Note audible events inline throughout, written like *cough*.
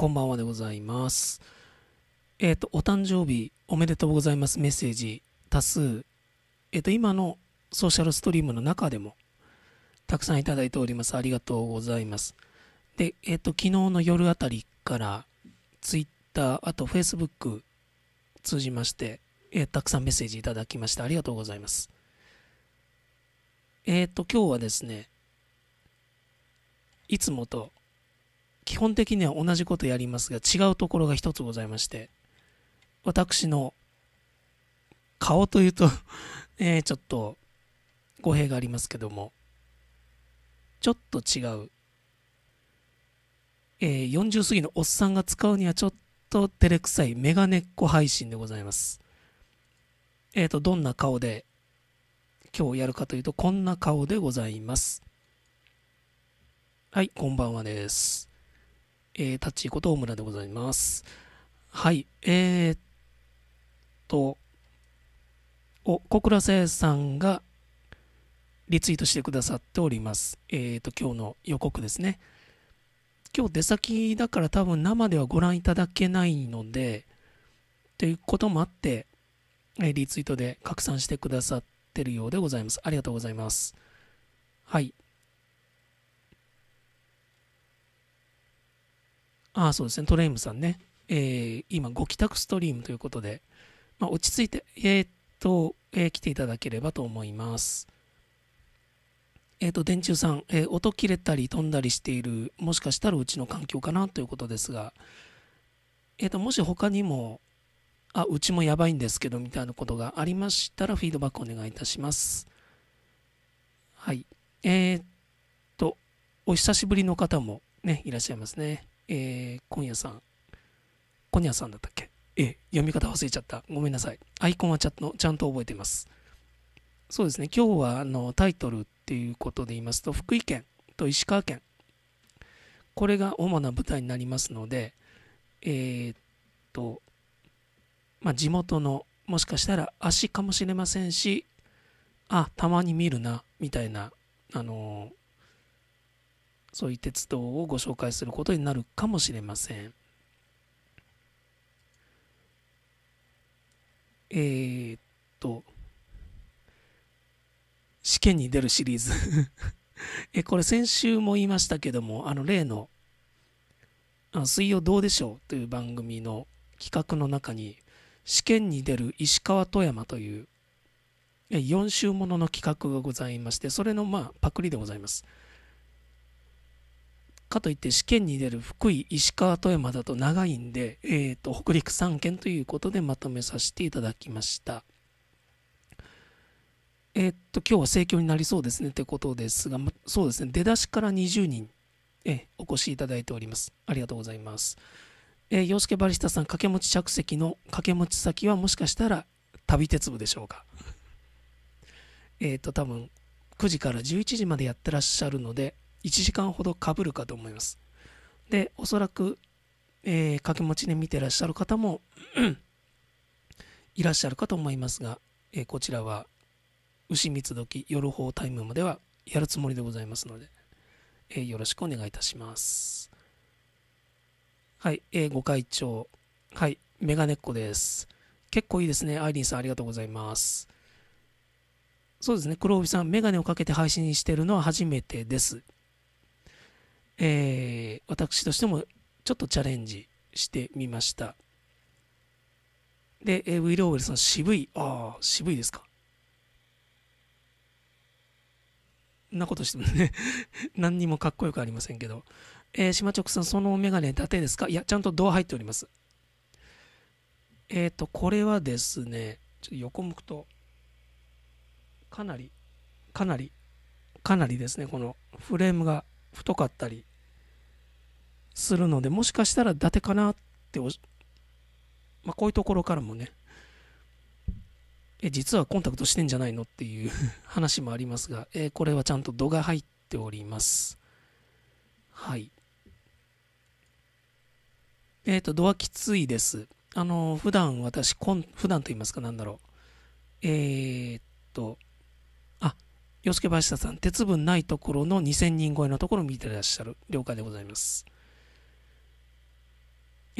こんばんはでございます。えっ、ー、と、お誕生日おめでとうございますメッセージ多数、えっ、ー、と、今のソーシャルストリームの中でもたくさんいただいております。ありがとうございます。で、えっ、ー、と、昨日の夜あたりから Twitter、あと Facebook 通じまして、えたくさんメッセージいただきましてありがとうございます。えっ、と、今日はですね、いつもと基本的には同じことやりますが、違うところが一つございまして、私の顔というと *laughs* えー、ちょっと語弊がありますけども、ちょっと違う、えー、40過ぎのおっさんが使うにはちょっと照れくさいメガネっ子配信でございます。えっ、ー、と、どんな顔で今日やるかというと、こんな顔でございます。はい、こんばんはです。えー、タッチこと大村でございます。はい、えー、っと、お、小倉生さんがリツイートしてくださっております。えー、っと、今日の予告ですね。今日出先だから多分生ではご覧いただけないので、ということもあって、えリツイートで拡散してくださってるようでございます。ありがとうございます。はい。あそうですね、トレイムさんね、えー、今、ご帰宅ストリームということで、まあ、落ち着いて、えー、っと、えー、来ていただければと思います。えっと、電柱さん、え音切れたり飛んだりしている、もしかしたらうちの環境かなということですが、えっと、もし他にも、あ、うちもやばいんですけど、みたいなことがありましたら、フィードバックお願いいたします。はい。えっと、お久しぶりの方もね、いらっしゃいますね。えー、今夜さん、今夜さんだったっけえ、読み方忘れちゃった。ごめんなさい。アイコンはちゃちゃんと覚えてます。そうですね、今日はあのタイトルっていうことで言いますと、福井県と石川県、これが主な舞台になりますので、えー、っと、まあ、地元の、もしかしたら足かもしれませんし、あ、たまに見るな、みたいな、あのーそういう鉄道をご紹介することになるかもしれません。えー、っと、試験に出るシリーズ *laughs* え、これ先週も言いましたけども、あの例の、あの水曜どうでしょうという番組の企画の中に、試験に出る石川富山という4週ものの企画がございまして、それのまあパクリでございます。かといって試験に出る福井、石川、富山だと長いんで、えーと、北陸3県ということでまとめさせていただきました。えー、っと、今日は盛況になりそうですねってことですが、そうですね、出だしから20人、えお越しいただいております。ありがとうございます。えー、洋介バリスタさん、掛け持ち着席の掛け持ち先はもしかしたら旅鉄部でしょうか。えっと、多分9時から11時までやってらっしゃるので、1時間ほどかぶるかと思います。で、おそらく、えー、掛け持ちで見てらっしゃる方もいらっしゃるかと思いますが、えー、こちらは牛蜜時夜法タイムまではやるつもりでございますので、えー、よろしくお願いいたします。はい、えー、ご会長。はい、メガネっ子です。結構いいですね。アイリンさん、ありがとうございます。そうですね、黒帯さん、メガネをかけて配信してるのは初めてです。えー、私としてもちょっとチャレンジしてみました。で、ー、ウィル・オーウェルさん、渋い。ああ、渋いですか。なことしてもね *laughs* 何にもかっこよくありませんけど。えー、島直さん、そのメガネ、縦ですかいや、ちゃんとドア入っております。えっ、ー、と、これはですね、ちょっと横向くと、かなり、かなり、かなりですね、このフレームが太かったり、するのでもしかしたら伊達かなってまあ、こういうところからもねえ実はコンタクトしてんじゃないのっていう *laughs* 話もありますが、えー、これはちゃんと度が入っておりますはいえっ、ー、と度はきついですあの普段私こん普段と言いますかなんだろうえー、っとあ洋介林田さん鉄分ないところの2000人超えのところ見てらっしゃる了解でございます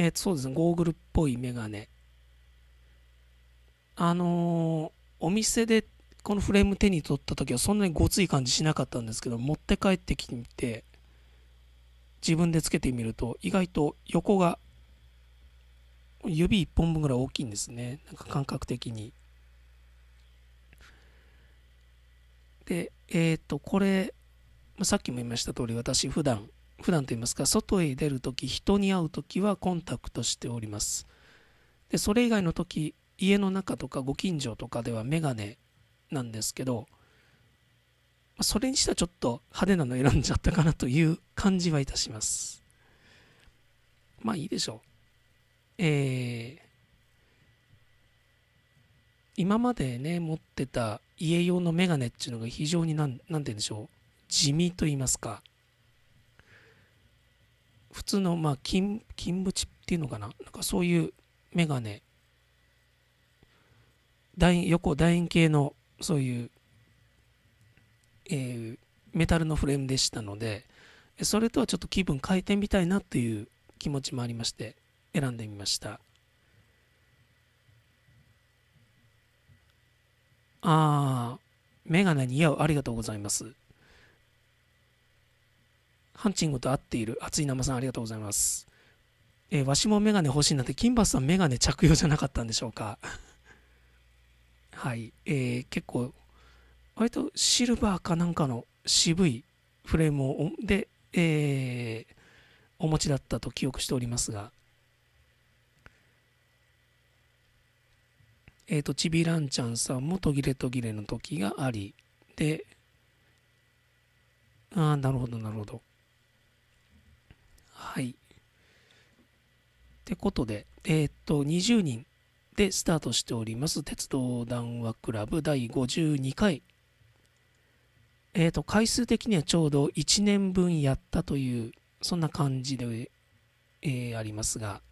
えー、そうですね、ゴーグルっぽいメガネ。あのー、お店でこのフレーム手に取った時はそんなにごつい感じしなかったんですけど、持って帰ってきてみて、自分でつけてみると、意外と横が指1本分ぐらい大きいんですね。なんか感覚的に。で、えっ、ー、と、これ、さっきも言いました通り、私普段普段と言いますか外へ出るとき人に会うときはコンタクトしておりますでそれ以外のとき家の中とかご近所とかではメガネなんですけどそれにしてはちょっと派手なの選んじゃったかなという感じはいたしますまあいいでしょうえー、今までね持ってた家用のメガネっていうのが非常に何て言うんでしょう地味と言いますか普通の、まあ、金、金縁っていうのかな。なんかそういうメガネ。横楕円形の、そういう、えー、メタルのフレームでしたので、それとはちょっと気分変えてみたいなという気持ちもありまして、選んでみました。ああ、メガネ似合う。ありがとうございます。ハンチングと合っている。熱い生さん、ありがとうございます。えー、わしもメガネ欲しいなって、金バスさんメガネ着用じゃなかったんでしょうか。*laughs* はい。えー、結構、割とシルバーかなんかの渋いフレームをで、えー、お持ちだったと記憶しておりますが、えっ、ー、と、ちびらんちゃんさんも途切れ途切れの時があり、で、ああ、なるほど、なるほど。はい。ってことで、えっ、と、20人でスタートしております、鉄道談話クラブ第52回。えっ、と、回数的にはちょうど1年分やったという、そんな感じで、えー、ありますが、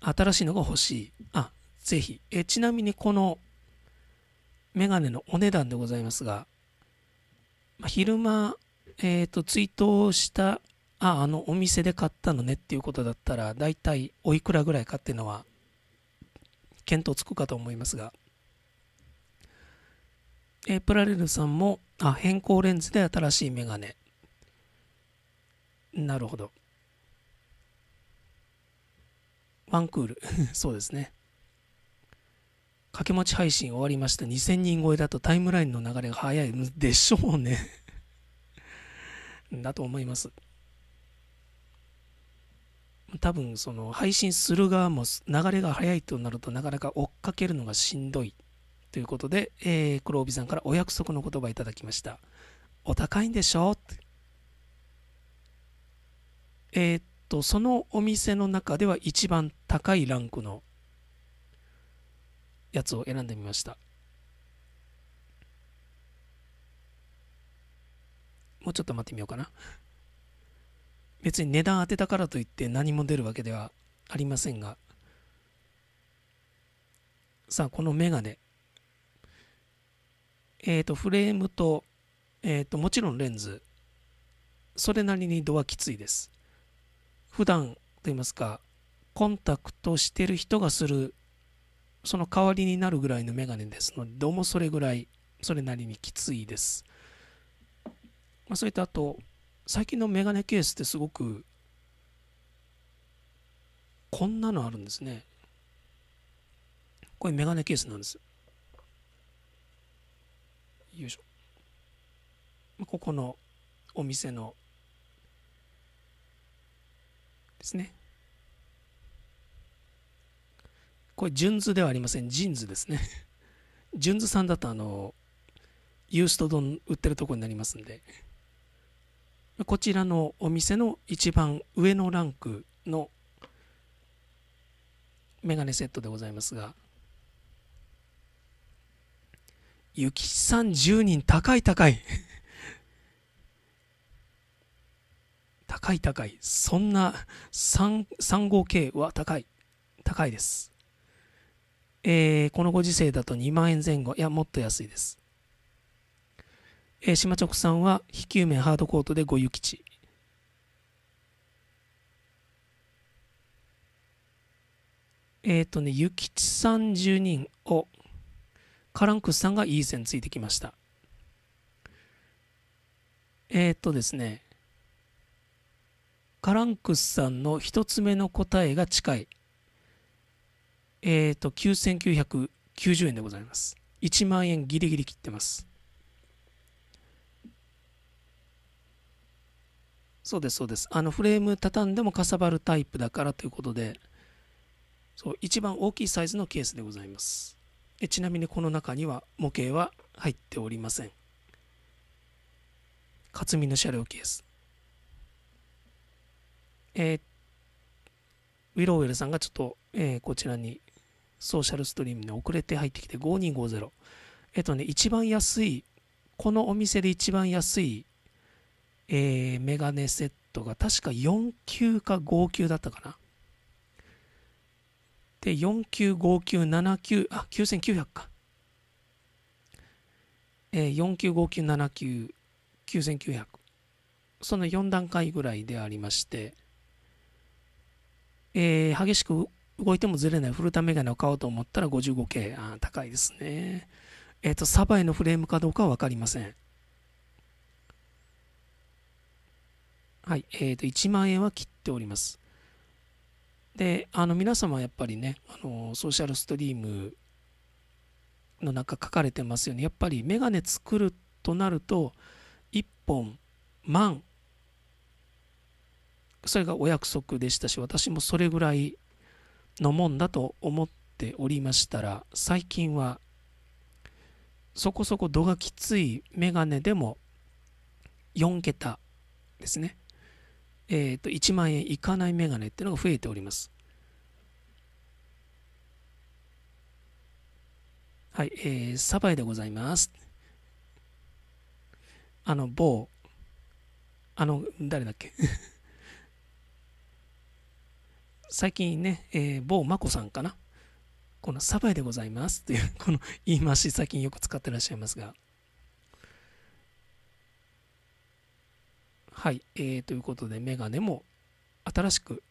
新しいのが欲しい。あ、ぜひ。えちなみにこのメガネのお値段でございますが、まあ、昼間えっ、ー、と、ツイートした、あ、あの、お店で買ったのねっていうことだったら、大体おいくらぐらいかっていうのは、見当つくかと思いますが、えー、プラレルさんも、あ、変更レンズで新しいメガネ。なるほど。ワンクール。*laughs* そうですね。掛け持ち配信終わりました。2000人超えだとタイムラインの流れが早いでしょうねだと思います。多分その配信する側も流れが速いとなるとなかなか追っかけるのがしんどいということで、えー、黒帯さんからお約束の言葉いただきました。お高いんでしょって。えー、っと、そのお店の中では一番高いランクのやつを選んでみました。もうちょっと待ってみようかな。別に値段当てたからといって何も出るわけではありませんが。さあ、このメガネ。えっ、ー、と、フレームと、えっ、ー、と、もちろんレンズ。それなりに度はきついです。普段といいますか、コンタクトしてる人がする、その代わりになるぐらいのメガネですので、どうもそれぐらい、それなりにきついです。まあ、それとあと最近のメガネケースってすごくこんなのあるんですねこれメガネケースなんですよいしょここのお店のですねこれ、ジュンズではありません。ジンズですね。*laughs* ジュンズさんだと、あの、ユースト丼売ってるとこになりますんで。こちらのお店の一番上のランクのメガネセットでございますが、ゆきさん10人高い高い *laughs* 高い高い。そんな3 5系は高い。高いです。えー、このご時世だと2万円前後。いや、もっと安いです。えー、島直さんは非球面ハードコートでご諭吉。えっ、ー、とね、諭吉さん10人をカランクスさんがいい線ついてきました。えっ、ー、とですね、カランクスさんの1つ目の答えが近い。えっ、ー、と、9990円でございます。1万円ギリギリ切ってます。そうですそうですあのフレーム畳んでもかさばるタイプだからということでそう一番大きいサイズのケースでございますでちなみにこの中には模型は入っておりません克実の車両ケースえー、ウィローウェルさんがちょっと、えー、こちらにソーシャルストリームに遅れて入ってきて5250えっ、ー、とね一番安いこのお店で一番安いえー、メガネセットが確か4級か5級だったかな。で、4級、5級、7級、あ、9900か。えー、4級、5級、7級、9900。その4段階ぐらいでありまして、えー、激しく動いてもずれないフルタメガネを買おうと思ったら 55K。あ高いですね。えっ、ー、と、サバイのフレームかどうかは分かりません。はい、えっ、ー、と、1万円は切っております。で、あの、皆様やっぱりね、あの、ソーシャルストリームの中書かれてますよね。やっぱりメガネ作るとなると、1本、万。それがお約束でしたし、私もそれぐらいのもんだと思っておりましたら、最近は、そこそこ度がきついメガネでも4桁ですね。えー、と1万円いかないメガネっていうのが増えております。はい、えー、サバイでございます。あの、某、あの、誰だっけ *laughs* 最近ね、えー、某眞子さんかなこのサバイでございますっていう、この言い回し最近よく使ってらっしゃいますが。はい、えー、ということで、メガネも新しく、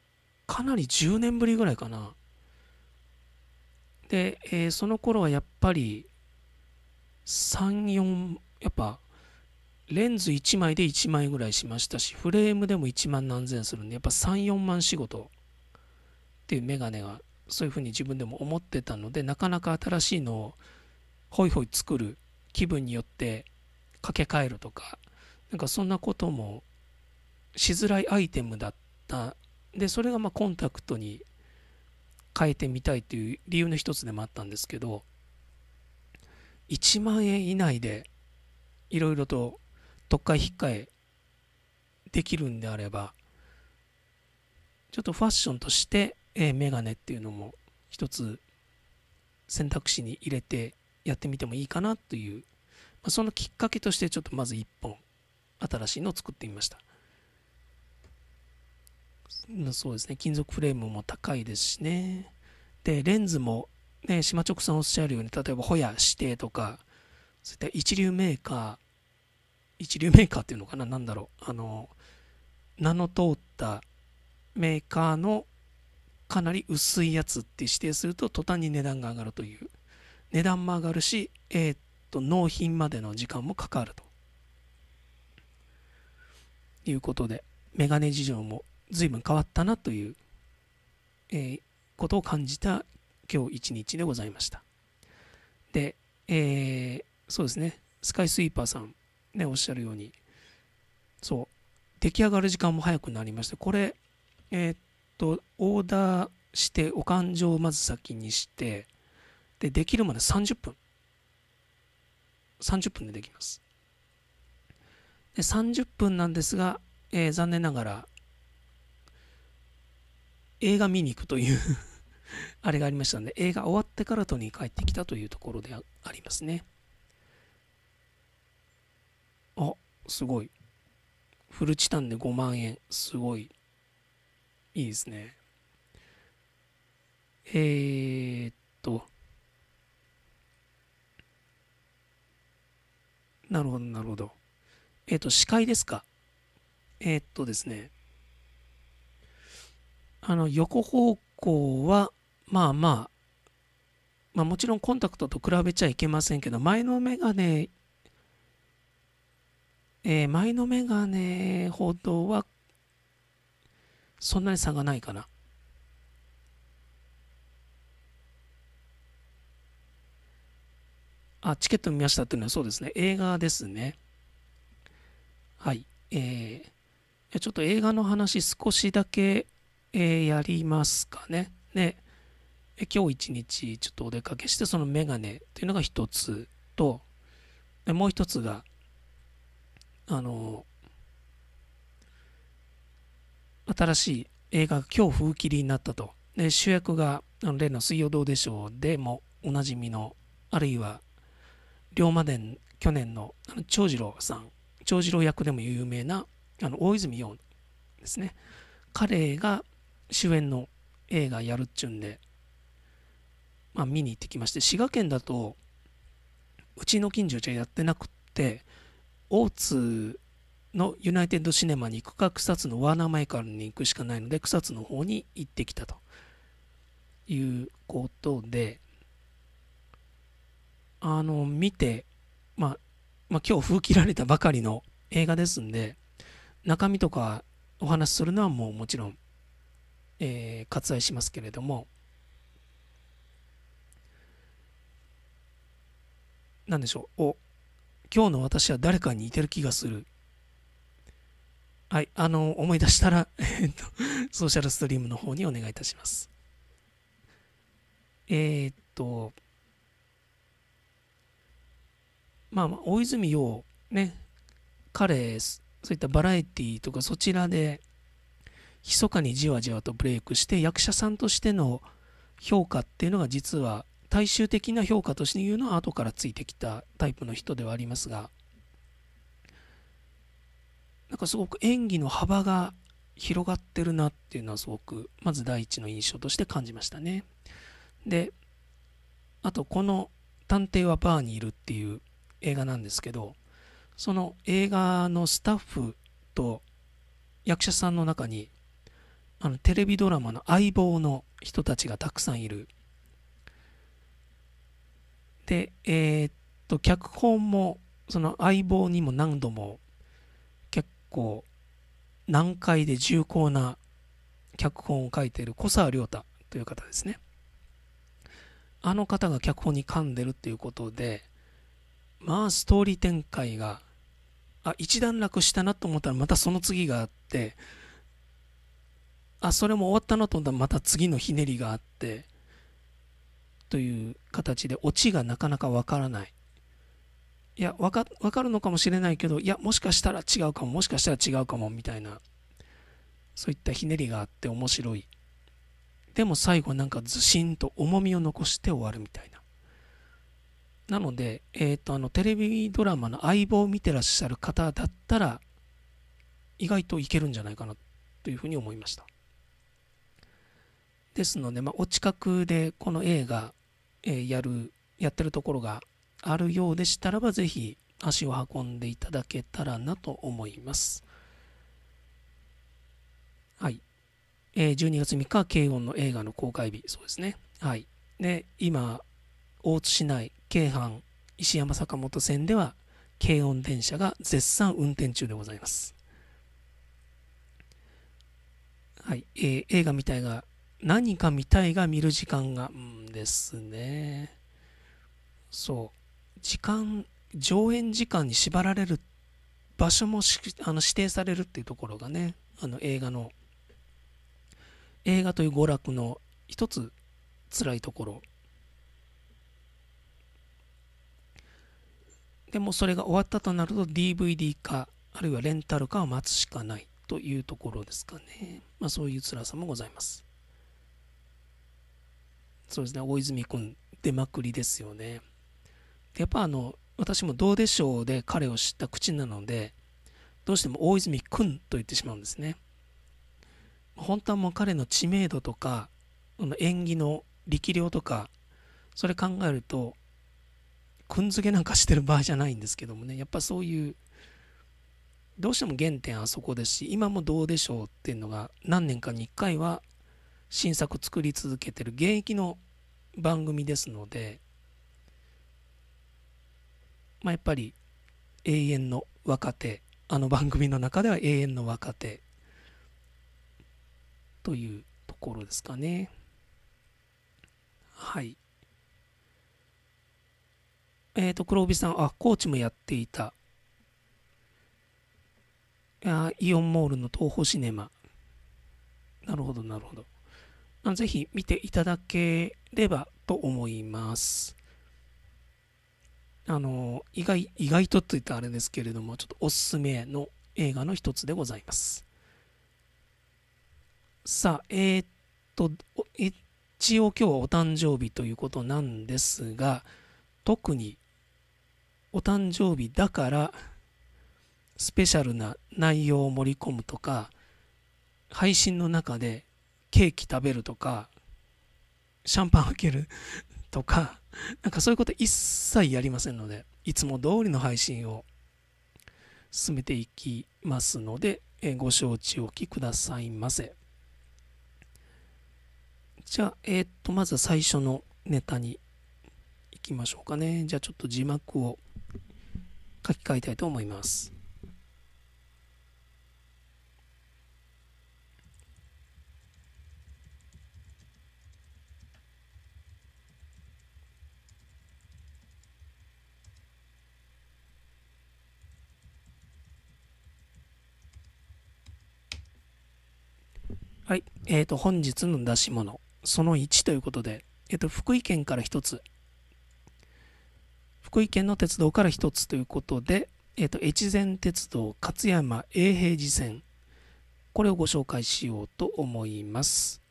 かなり10年ぶりぐらいかな。で、えー、その頃はやっぱり、3、4、やっぱ、レンズ1枚で1枚ぐらいしましたし、フレームでも1万何千するんで、やっぱ3、4万仕事っていうメガネが、そういうふうに自分でも思ってたので、なかなか新しいのを、ホイホイ作る、気分によって掛け替えるとか、なんかそんなこともしづらいアイテムだったでそれがまコンタクトに変えてみたいという理由の一つでもあったんですけど1万円以内でいろいろと特会引っかえできるんであればちょっとファッションとして、えメガネっていうのも一つ選択肢に入れてやってみてもいいかなという、まあ、そのきっかけとしてちょっとまず1本新しいのを作ってみました。そうですね、金属フレームも高いですしね。で、レンズも、ね、島直さんおっしゃるように、例えばホヤ指定とか、そういった一流メーカー、一流メーカーっていうのかな、なんだろう、あの、名の通ったメーカーのかなり薄いやつって指定すると途端に値段が上がるという。値段も上がるし、えー、っと、納品までの時間もかかると。いうことで、メガネ事情も随分変わったなという、えー、ことを感じた今日一日でございました。で、えー、そうですね、スカイスイーパーさん、ね、おっしゃるように、そう、出来上がる時間も早くなりまして、これ、えー、っと、オーダーして、お勘定をまず先にして、で、できるまで30分。30分でできます。で、30分なんですが、えー、残念ながら、映画見に行くという *laughs* あれがありましたので、映画終わってからとに帰ってきたというところでありますね。あ、すごい。フルチタンで5万円。すごい。いいですね。えー、っと。なるほど、なるほど。えー、っと、司会ですか。えー、っとですね。あの横方向はまあまあまあ、もちろんコンタクトと比べちゃいけませんけど前のメガネ、えー、前のメガネほどはそんなに差がないかな。あ、チケット見ましたっていうのはそうですね。映画ですね。はい。えー、ちょっと映画の話少しだけえー、やりますかね。で、え今日一日ちょっとお出かけして、そのメガネというのが一つと、でもう一つが、あの、新しい映画が今日風切りになったと。で、主役が、あの例の水曜どうでしょうでもおなじみの、あるいは、龍馬伝去年のあの長次郎さん、長次郎役でも有名なあの大泉洋ですね。彼が主演の映画やるっちゅうんで、まあ、見に行ってきまして滋賀県だとうちの近所じゃやってなくって大津のユナイテッドシネマに行くか草津のワーナーマイカルに行くしかないので草津の方に行ってきたということであの見て、まあ、まあ今日封切られたばかりの映画ですんで中身とかお話しするのはもうもちろんえー、割愛しますけれども何でしょうお今日の私は誰かに似てる気がするはいあの思い出したら *laughs* ソーシャルストリームの方にお願いいたしますえー、っとまあ、まあ、大泉洋ね彼そういったバラエティーとかそちらで密かにじわじわとブレイクして役者さんとしての評価っていうのが実は大衆的な評価としていうのは後からついてきたタイプの人ではありますがなんかすごく演技の幅が広がってるなっていうのはすごくまず第一の印象として感じましたねであとこの「探偵はバーにいる」っていう映画なんですけどその映画のスタッフと役者さんの中にあのテレビドラマの相棒の人たちがたくさんいる。で、えー、っと、脚本も、その相棒にも何度も、結構、難解で重厚な脚本を書いている小沢亮太という方ですね。あの方が脚本に噛んでるっていうことで、まあ、ストーリー展開が、あ、一段落したなと思ったら、またその次があって、あそれも終わったなと思ったらまた次のひねりがあってという形でオチがなかなかわからないいやわかるのかもしれないけどいやもしかしたら違うかももしかしたら違うかもみたいなそういったひねりがあって面白いでも最後なんかずしんと重みを残して終わるみたいななので、えーとあのテレビドラマの相棒を見てらっしゃる方だったら意外といけるんじゃないかなというふうに思いました。ですので、まあ、お近くでこの映画、えー、やる、やってるところがあるようでしたらば、ぜひ足を運んでいただけたらなと思います。はい。えー、12月3日慶音の映画の公開日、そうですね。はい。で、今、大津市内、京阪、石山坂本線では、軽音電車が絶賛運転中でございます。はい。えー、映画みたいが何か見たいが見る時間が、うんですね。そう。時間、上演時間に縛られる場所もあの指定されるっていうところがね、あの映画の、映画という娯楽の一つ辛いところ。でもそれが終わったとなると DVD か、あるいはレンタルかを待つしかないというところですかね。まあそういう辛さもございます。そうですね、大泉君、出まくりですよね。やっぱあの、私もどうでしょうで彼を知った口なので、どうしても大泉君と言ってしまうんですね。本当はもう彼の知名度とか、演技の力量とか、それ考えると、くんづけなんかしてる場合じゃないんですけどもね、やっぱそういう、どうしても原点あそこですし、今もどうでしょうっていうのが何年かに1回は新作作り続けてる現役の番組ですので、まあ、やっぱり永遠の若手あの番組の中では永遠の若手というところですかねはいえっ、ー、と黒帯さんあコーチもやっていたあイオンモールの東宝シネマなるほどなるほどぜひ見ていただければと思います。あの、意外、意外とといったあれですけれども、ちょっとおすすめの映画の一つでございます。さあ、えー、っと、一応今日はお誕生日ということなんですが、特にお誕生日だからスペシャルな内容を盛り込むとか配信の中でケーキ食べるとかシャンパン開ける *laughs* とかなんかそういうこと一切やりませんのでいつも通りの配信を進めていきますので、えご承知おきくださいませじゃあ、えー、っとまず最初のネタに行きましょうかねじゃあちょっと字幕を書き換えたいと思いますはい。えっ、ー、と、本日の出し物、その1ということで、えっ、ー、と、福井県から1つ、福井県の鉄道から1つということで、えっ、ー、と、越前鉄道勝山永平寺線、これをご紹介しようと思います。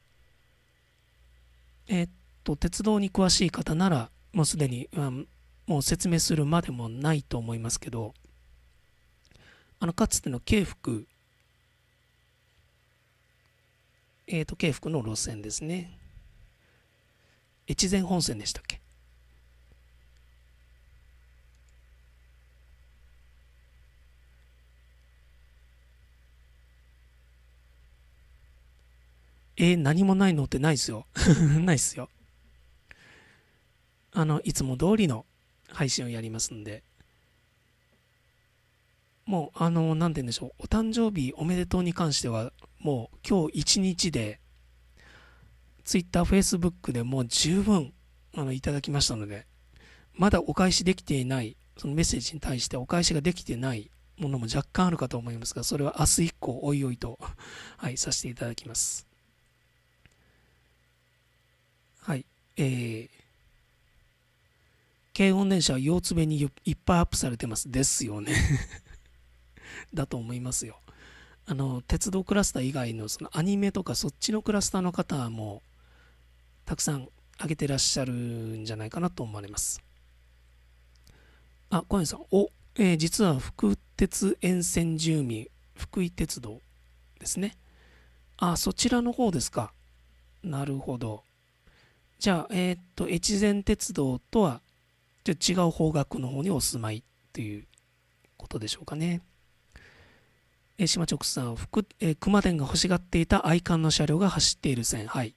えっ、と、鉄道に詳しい方なら、もうすでに、うん、もう説明するまでもないと思いますけど、あの、かつての京福えっ、ー、と、京福の路線ですね。越前本線でしたっけえー、何もないのってないっすよ。*laughs* ないっすよ。あの、いつも通りの配信をやりますんで。もう、あの、なんて言うんでしょう。お誕生日おめでとうに関しては、もう今日一日で、Twitter、Facebook でもう十分あのいただきましたので、まだお返しできていない、そのメッセージに対してお返しができてないものも若干あるかと思いますが、それは明日以降、おいおいと、*laughs* はい、させていただきます。はい、えー、軽音電車は腰つべにいっぱいアップされてます。ですよね *laughs* だと思いますよ。あの鉄道クラスター以外のそのアニメとかそっちのクラスターの方もたくさん挙げてらっしゃるんじゃないかなと思われます。あ、小谷さん、お、えー、実は福鉄沿線住民、福井鉄道ですね。あ、そちらの方ですか。なるほど。じゃあ、えー、っと、越前鉄道とは、っと違う方角の方にお住まいということでしょうかね。えー、島直さん福、えー、熊電が欲しがっていた愛艦の車両が走っている線はい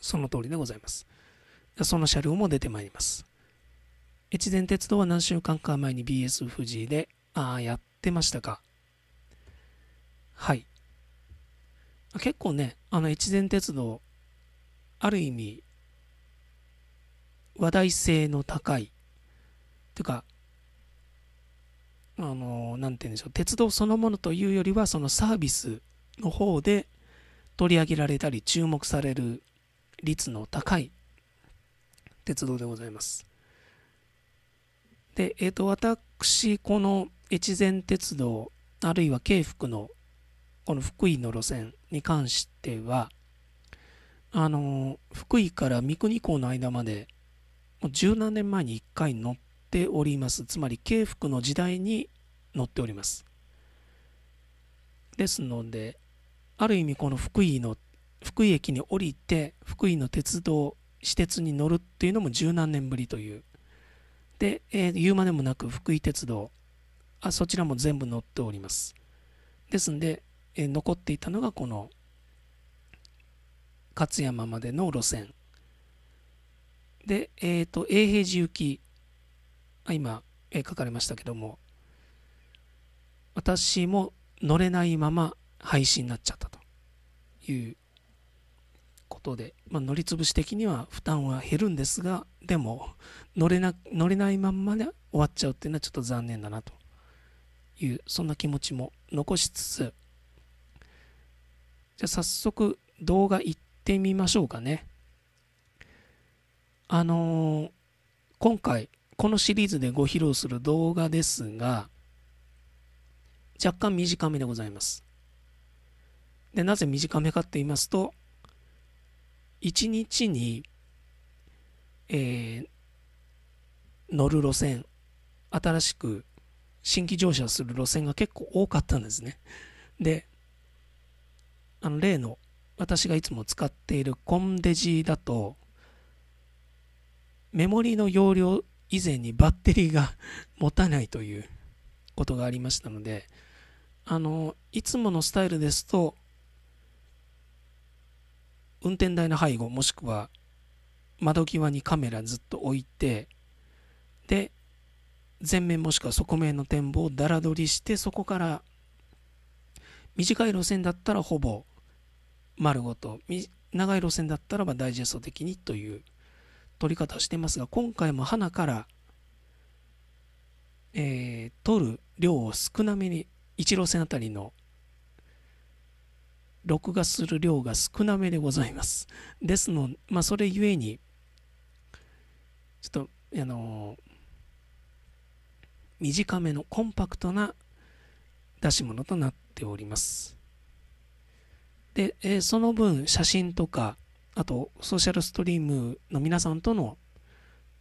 その通りでございますその車両も出てまいります越前鉄道は何週間か前に BS 富士でああやってましたかはい結構ねあの越前鉄道ある意味話題性の高いというかあの、なて言うんでしょう、鉄道そのものというよりは、そのサービスの方で取り上げられたり、注目される率の高い鉄道でございます。で、えっ、ー、と、私、この越前鉄道、あるいは京福の、この福井の路線に関しては、あの、福井から三国港の間まで、もう十何年前に一回乗っっております。つまり、慶福の時代に載っております。ですので、ある意味この福井の、福井駅に降りて、福井の鉄道、私鉄に乗るっていうのも十何年ぶりという。で、えー、言うまでもなく福井鉄道あ、そちらも全部乗っております。ですんで、えー、残っていたのがこの勝山までの路線。で、えっ、ー、と、永平寺行き今、え書かれましたけども、私も乗れないまま廃止になっちゃったということで、まあ、乗り潰し的には負担は減るんですが、でも乗れな、乗れないまんまで終わっちゃうっていうのはちょっと残念だなという、そんな気持ちも残しつつ、じゃあ早速動画いってみましょうかね。あのー、今回このシリーズでご披露する動画ですが、若干短めでございます。で、なぜ短めかって言いますと、1日に、えー、乗る路線、新しく新規乗車する路線が結構多かったんですね。で、あの例の私がいつも使っているコンデジだと、メモリの容量以前にバッテリーが持たないということがありましたのであのいつものスタイルですと運転台の背後もしくは窓際にカメラずっと置いてで前面もしくは側面の展望をだらどりしてそこから短い路線だったらほぼ丸ごと長い路線だったらばダイジェスト的にという取り方をしてますが、今回も花から、えー、取る量を少なめに、一路線あたりの録画する量が少なめでございます。ですので、まあ、それゆえに、ちょっと、あのー、短めのコンパクトな出し物となっております。で、えー、その分、写真とか、あとソーシャルストリームの皆さんとの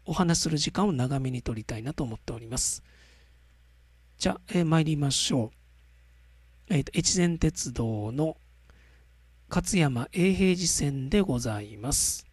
お話する時間を長めに取りたいなと思っております。じゃあ、えー、参りましょう。えっ、ー、と、越前鉄道の勝山永平寺線でございます。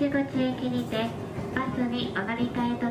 出口駅にてバスにお乗り換えと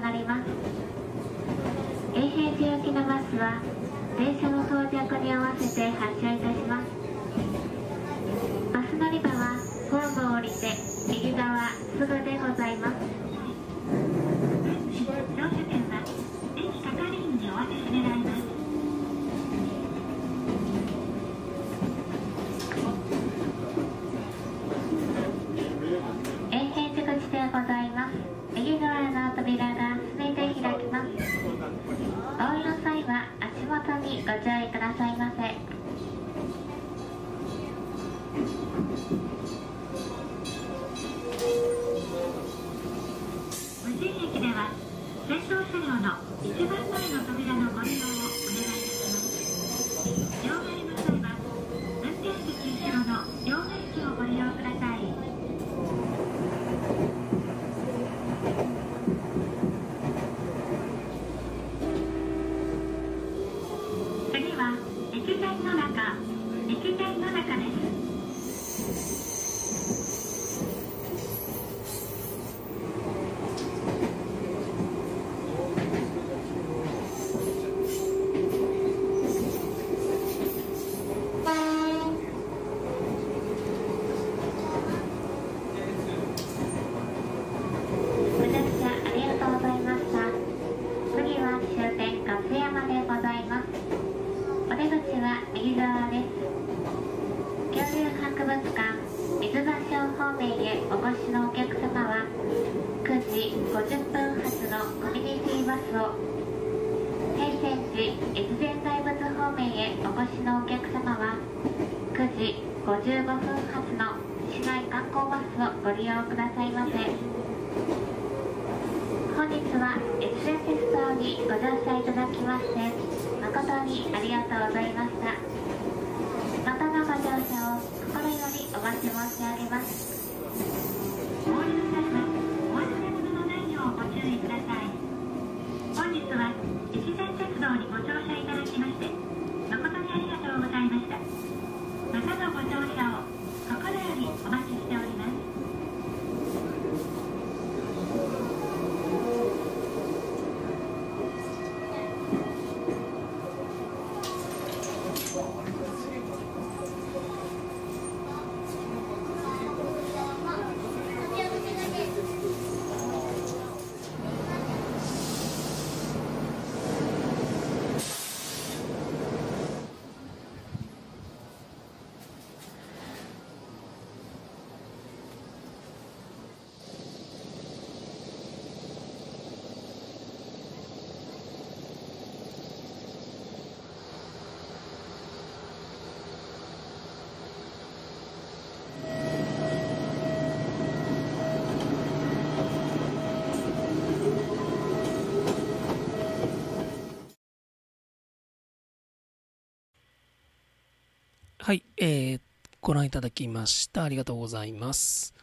はい、えー、ご覧いただきました。ありがとうございます。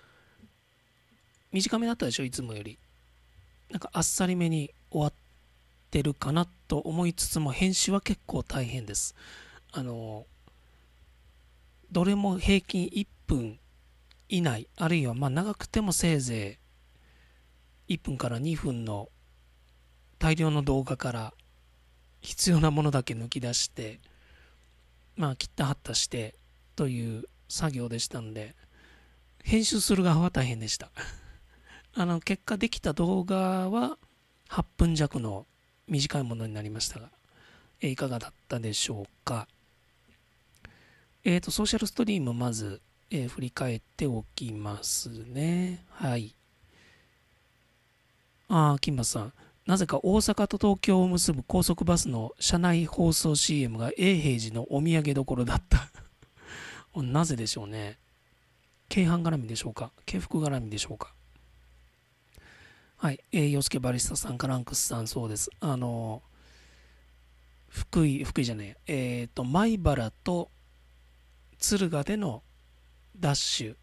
短めだったでしょ、いつもより。なんかあっさりめに終わってるかなと思いつつも、編集は結構大変です。あの、どれも平均1分以内、あるいはま長くてもせいぜい1分から2分の大量の動画から必要なものだけ抜き出して、まあ、切った貼ったしてという作業でしたんで、編集する側は大変でした。*laughs* あの、結果できた動画は8分弱の短いものになりましたが、えいかがだったでしょうか。えっ、ー、と、ソーシャルストリーム、まず、えー、振り返っておきますね。はい。ああ、金馬さん。なぜか大阪と東京を結ぶ高速バスの車内放送 CM が永平寺のお土産どころだった *laughs* なぜでしょうね。京阪絡みでしょうか京服絡みでしょうかはい。えー、洋介バリスタさん、カランクスさん、そうです。あのー、福井、福井じゃねえ、えっ、ー、と、米原と敦賀でのダッシュ。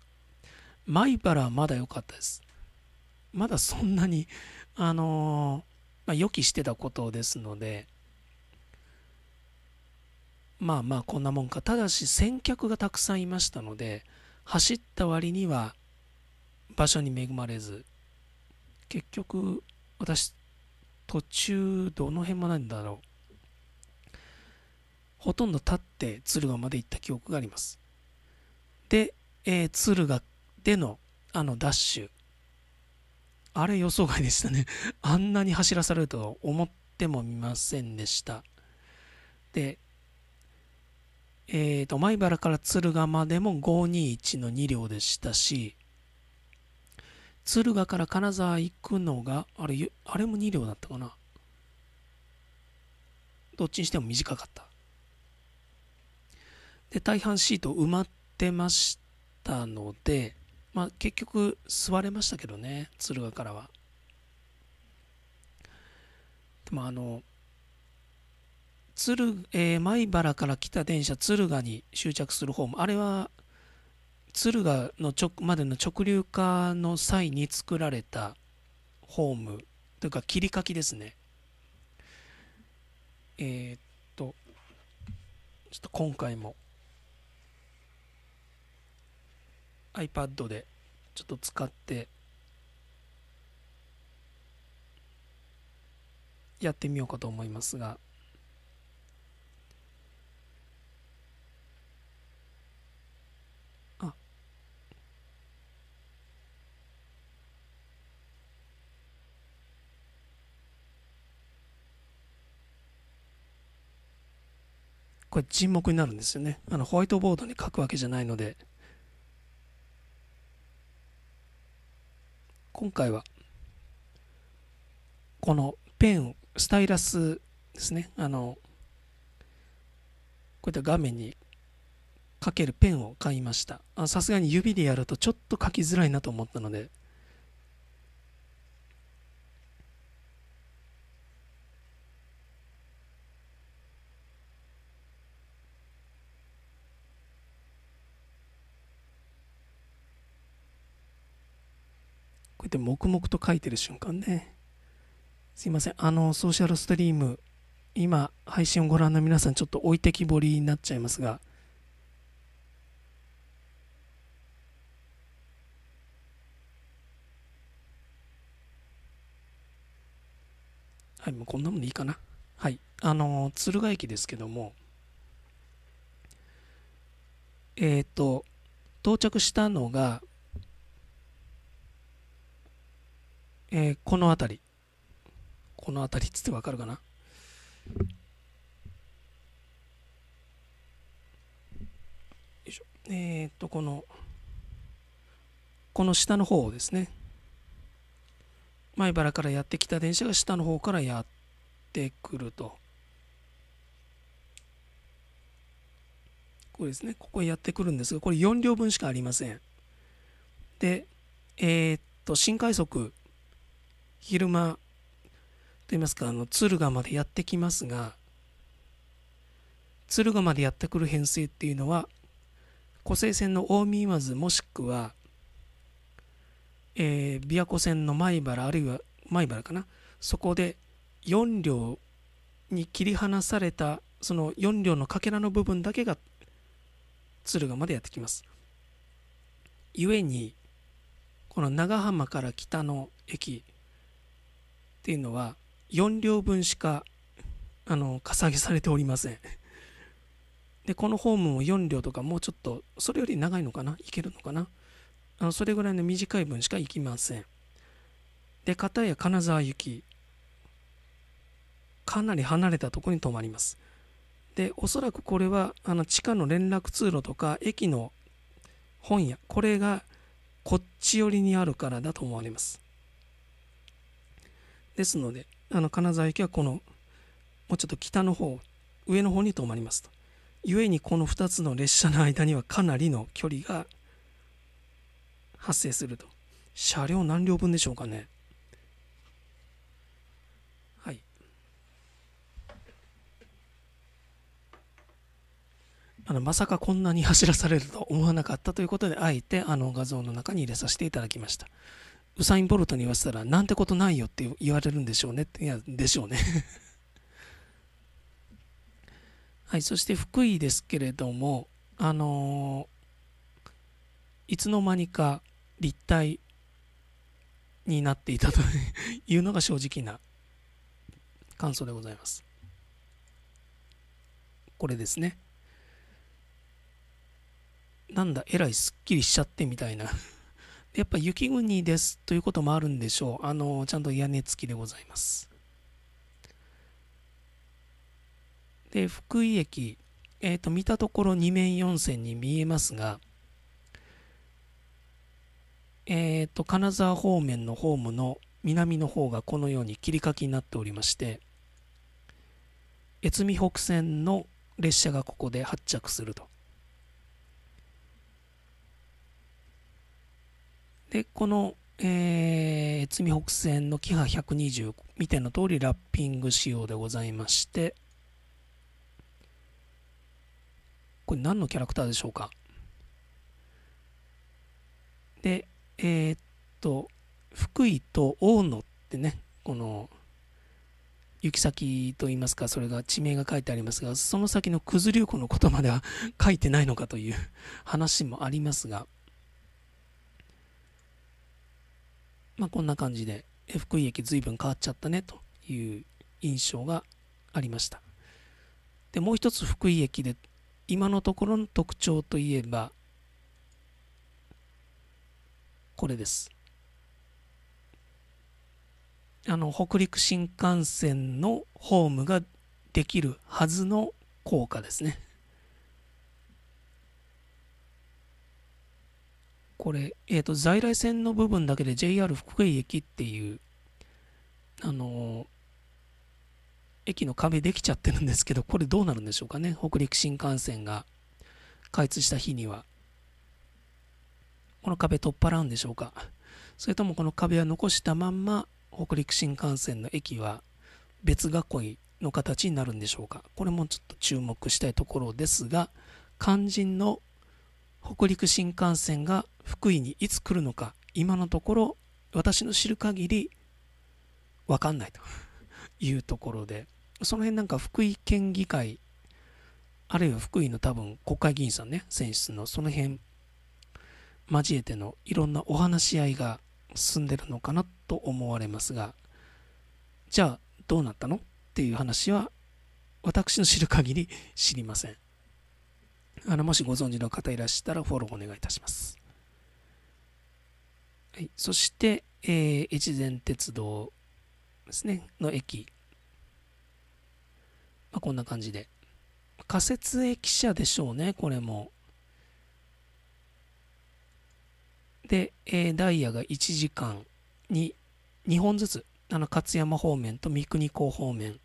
米原はまだ良かったです。まだそんなに、あのーまあ、予期してたことですので、まあまあこんなもんか。ただし先客がたくさんいましたので、走った割には場所に恵まれず、結局私途中どの辺もないんだろう。ほとんど立って敦賀まで行った記憶があります。で、えー、敦賀でのあのダッシュあれ予想外でしたね。*laughs* あんなに走らされるとは思ってもみませんでした。で、えっ、ー、と、米原から敦賀までも521の2両でしたし、敦賀から金沢行くのが、あれ、あれも2両だったかな。どっちにしても短かった。で、大半シート埋まってましたので、まあ、結局、座れましたけどね、敦賀からは。でも、あの、鶴、えー、米原から来た電車、敦賀に終着するホーム、あれは、敦賀の直までの直流化の際に作られたホームというか切り欠きですね。えー、っと、ちょっと今回も iPad でちょっと使ってやってみようかと思いますがあこれ沈黙になるんですよねあのホワイトボードに書くわけじゃないので今回はこのペンをスタイラスですねあのこういった画面にかけるペンを買いましたさすがに指でやるとちょっと書きづらいなと思ったのでて黙々と書いてる瞬間ねすいませんあのソーシャルストリーム今配信をご覧の皆さんちょっと置いてきぼりになっちゃいますがはい、もうこんなもんでいいかな。はい、あの、敦賀駅ですけども、えっ、ー、と、到着したのがえー、この辺りこの辺りっつってわかるかなえー、っとこのこの下の方ですね米原からやってきた電車が下の方からやってくるとこれですねここへやってくるんですがこれ4両分しかありませんでえー、っと新快速昼間といいますかあの敦賀までやってきますが敦賀までやってくる編成っていうのは湖西線の近江今津もしくは、えー、琵琶湖線の米原あるいは米原かなそこで4両に切り離されたその4両のかけらの部分だけが敦賀までやってきます。故にこの長浜から北の駅っていうのは4両分しかあのかさ上げされておりませんでこのホームも4両とかもうちょっとそれより長いのかな行けるのかなあのそれぐらいの短い分しか行きませんで片や金沢行きかなり離れたとこに止まりますでおそらくこれはあの地下の連絡通路とか駅の本屋これがこっち寄りにあるからだと思われますですので、あの金沢駅はこの、もうちょっと北の方、上の方に止まりますと。故にこの2つの列車の間にはかなりの距離が発生すると。車両何両分でしょうかね。はい。あのまさかこんなに走らされると思わなかったということで、あえてあの画像の中に入れさせていただきました。ウサイン・ボルトに言わせたら、なんてことないよって言われるんでしょうね。いや、でしょうね *laughs* はい、そして福井ですけれども、あのー、いつの間にか立体になっていたというのが正直な感想でございます。これですね。なんだ、えらいすっきりしちゃってみたいなやっぱ雪国ですということもあるんでしょう。あの、ちゃんと屋根付きでございます。で、福井駅、えっ、ー、と、見たところ2面4線に見えますが、えっ、ー、と、金沢方面のホームの南の方がこのように切り欠きになっておりまして、越美北線の列車がここで発着すると。で、この、えー、罪北線のキハ120見ての通りラッピング仕様でございまして、これ何のキャラクターでしょうかで、えー、っと、福井と大野ってね、この、行き先といいますか、それが地名が書いてありますが、その先の九頭竜湖のことまでは書いてないのかという話もありますが、まあ、こんな感じで、福井駅随分変わっちゃったねという印象がありました。で、もう一つ福井駅で、今のところの特徴といえば、これです。あの、北陸新幹線のホームができるはずの効果ですね。これ、えーと、在来線の部分だけで JR 福井駅っていう、あのー、駅の壁できちゃってるんですけど、これどうなるんでしょうかね、北陸新幹線が開通した日には。この壁取っ払うんでしょうか。それともこの壁は残したまんま、北陸新幹線の駅は別囲いの形になるんでしょうか。これもちょっと注目したいところですが、肝心の北陸新幹線が福井にいつ来るのか今のところ私の知る限り分かんないと *laughs* いうところでその辺なんか福井県議会あるいは福井の多分国会議員さんね選出のその辺交えてのいろんなお話し合いが進んでるのかなと思われますがじゃあどうなったのっていう話は私の知る限り知りませんあのもしご存知の方いらっしゃったらフォローお願いいたしますはい、そして、えー、越前鉄道ですね、の駅。まあ、こんな感じで。仮設駅舎でしょうね、これも。で、えー、ダイヤが1時間に2本ずつ、あの勝山方面と三国港方面、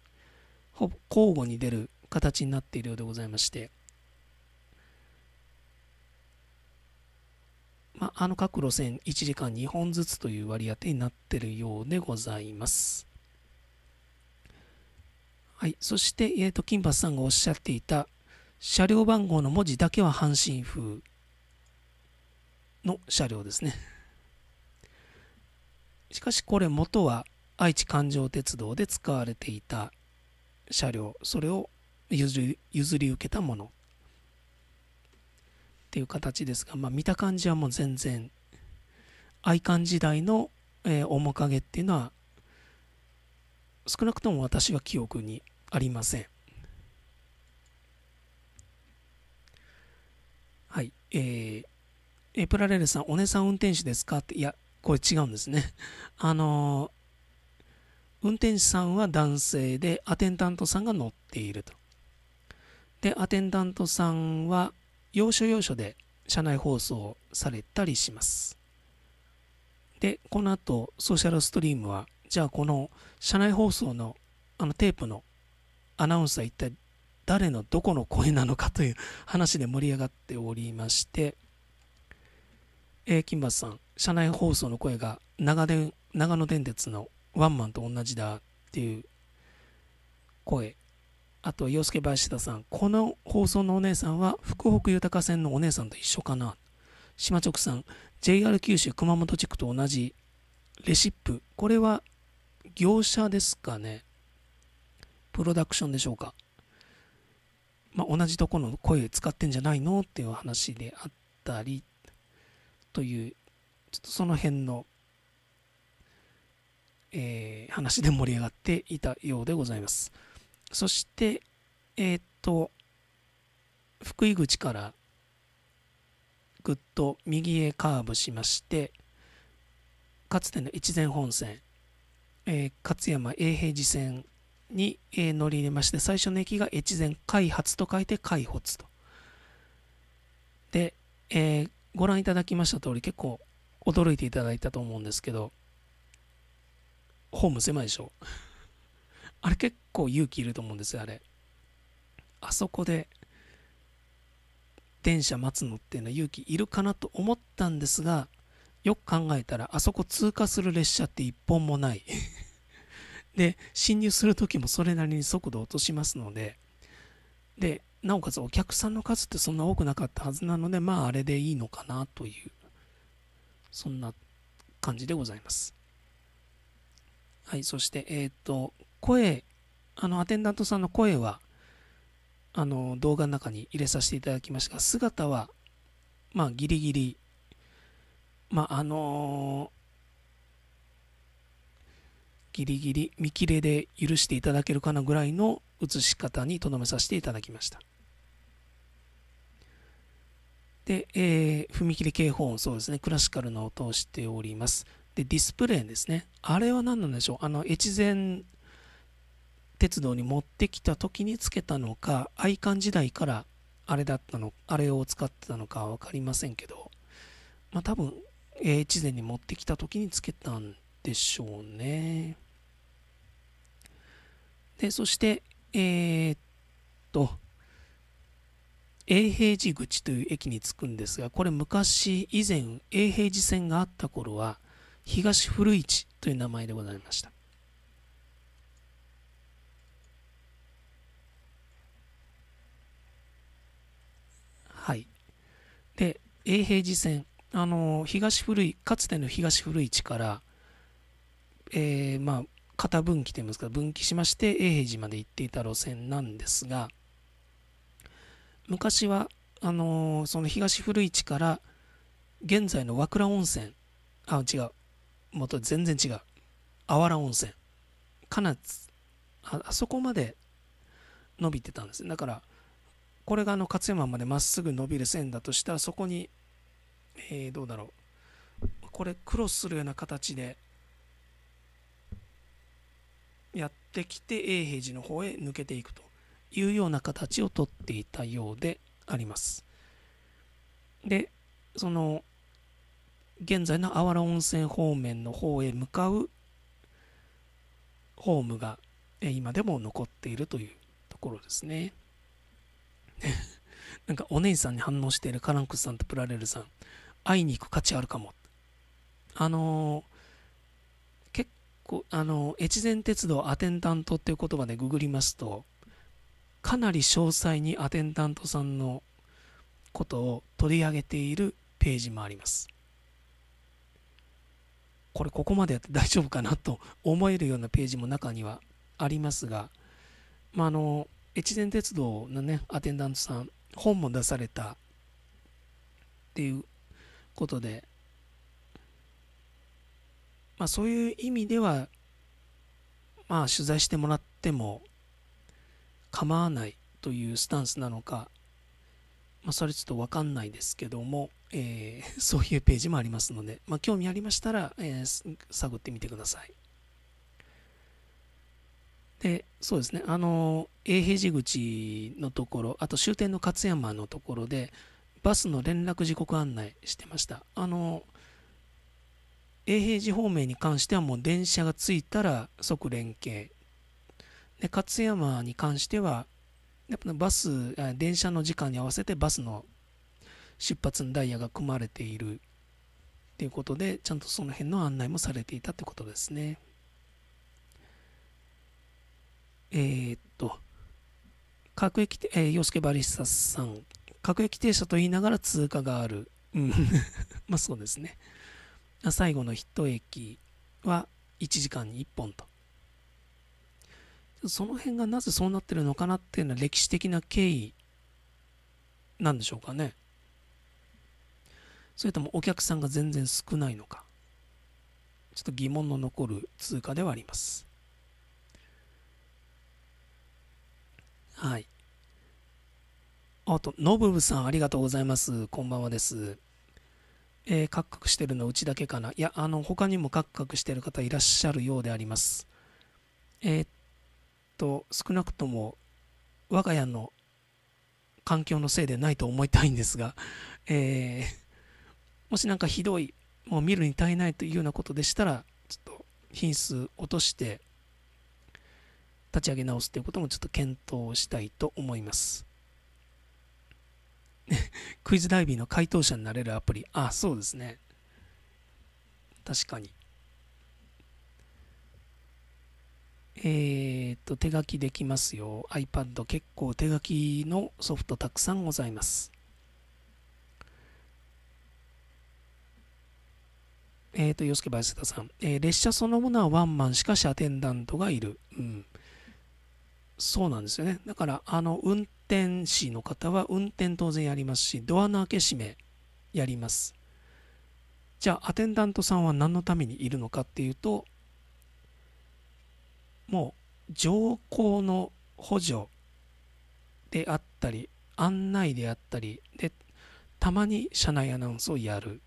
交互に出る形になっているようでございまして、まあ、あの各路線1時間2本ずつという割り当てになっているようでございます。はい、そして、えーと、と金八さんがおっしゃっていた車両番号の文字だけは阪神風の車両ですね。しかしこれ元は愛知環状鉄道で使われていた車両それを譲り受けたものていう形ですが、まあ、見た感じはもう全然愛館時代の、えー、面影っていうのは少なくとも私は記憶にありません。はい。えー、エプラレールさん、お姉さん運転手ですかって、いや、これ違うんですね。*laughs* あのー、運転手さんは男性で、アテンダントさんが乗っていると。で、アテンダントさんは、要所要所で社内放送されたりします。で、この後、ソーシャルストリームは、じゃあこの社内放送のあのテープのアナウンサー一体誰のどこの声なのかという話で盛り上がっておりまして、えー、金松さん、社内放送の声が長電長野電鉄のワンマンと同じだっていう声あと、洋介林田さん、この放送のお姉さんは、福北豊線のお姉さんと一緒かな。島直さん、JR 九州熊本地区と同じレシップ、これは業者ですかね。プロダクションでしょうか。まあ、同じとこの声使ってんじゃないのっていう話であったり、という、ちょっとその辺の、えー、話で盛り上がっていたようでございます。そして、えー、っと、福井口からぐっと右へカーブしまして、かつての越前本線、えー、勝山永平寺線に、えー、乗り入れまして、最初の駅が越前開発と書いて開発と。で、えー、ご覧いただきました通り、結構驚いていただいたと思うんですけど、ホーム狭いでしょあれ結構勇気いると思うんですよ、あれ。あそこで、電車待つのっていうのは勇気いるかなと思ったんですが、よく考えたら、あそこ通過する列車って一本もない *laughs* で、進入する時もそれなりに速度を落としますので、で、なおかつお客さんの数ってそんな多くなかったはずなので、まああれでいいのかなという、そんな感じでございます。はい、そして、えっ、ー、と、声あのアテンダントさんの声はあの動画の中に入れさせていただきましたが姿はまあギリギリまああのー、ギリギリ見切れで許していただけるかなぐらいの映し方にとどめさせていただきましたで、えー、踏切警報音そうですねクラシカルの音をしておりますでディスプレイですねあれは何なんでしょうあの越前鉄道に持ってきた時につけたのか愛観時代からあれだったのあれを使ってたのかは分かりませんけどまあ多分越前に持ってきた時につけたんでしょうねでそしてえー、っと永平寺口という駅に着くんですがこれ昔以前永平寺線があった頃は東古市という名前でございましたはい、で永平寺線あの東古いかつての東古市から、えー、まあ片分岐といいますか分岐しまして永平寺まで行っていた路線なんですが昔はあのー、その東古市から現在の和倉温泉あ違うもと全然違うあわら温泉かなああそこまで伸びてたんですだからこれがあの勝山までまっすぐ伸びる線だとしたらそこに、えー、どうだろうこれクロスするような形でやってきて永平寺の方へ抜けていくというような形をとっていたようであります。でその現在のあわら温泉方面の方へ向かうホームが今でも残っているというところですね。*laughs* なんかお姉さんに反応しているカランクスさんとプラレールさん、会いに行く価値あるかも。あのー、結構、あのー、越前鉄道アテンダントっていう言葉でググりますと、かなり詳細にアテンダントさんのことを取り上げているページもあります。これここまでやって大丈夫かなと思えるようなページも中にはありますが、まあ、あの越前鉄道のね、アテンダントさん、本も出されたっていうことで、まあそういう意味では、まあ取材してもらっても構わないというスタンスなのか、まあそれちょっとわかんないですけども、えー、そういうページもありますので、まあ興味ありましたら、え探ってみてください。でそうですねあの永平寺口のところあと終点の勝山のところでバスの連絡時刻案内してましたあの永平寺方面に関してはもう電車が着いたら即連携で勝山に関してはやっぱバス電車の時間に合わせてバスの出発のダイヤが組まれているということでちゃんとその辺の案内もされていたってことですね。えー、っと、各駅、えー、洋介バリスタさん、各駅停車と言いながら通過がある。うん。*laughs* まあそうですね。最後のト駅は1時間に1本と。その辺がなぜそうなってるのかなっていうのは歴史的な経緯なんでしょうかね。それともお客さんが全然少ないのか。ちょっと疑問の残る通過ではあります。はい。あと、ノブブさん、ありがとうございます。こんばんはです。えー、カクカクしてるのうちだけかな。いや、あの、他にもカクカクしてる方いらっしゃるようであります。えー、っと、少なくとも、我が家の環境のせいでないと思いたいんですが、えー、もしなんかひどい、もう見るに耐えないというようなことでしたら、ちょっと品数落として、立ち上げ直すということもちょっと検討したいと思います。*laughs* クイズダイビーの回答者になれるアプリ。あ、そうですね。確かに。えー、っと、手書きできますよ。iPad 結構手書きのソフトたくさんございます。えっ、と、洋介林田さん、えー、列車そのものはワンマンしかしアテンダントがいる。うん。そうなんですよね。だから、あの、運転士の方は運転当然やりますし、ドアの開け閉めやります。じゃあ、アテンダントさんは何のためにいるのかっていうと、もう、乗降の補助であったり、案内であったり、で、たまに車内アナウンスをやる。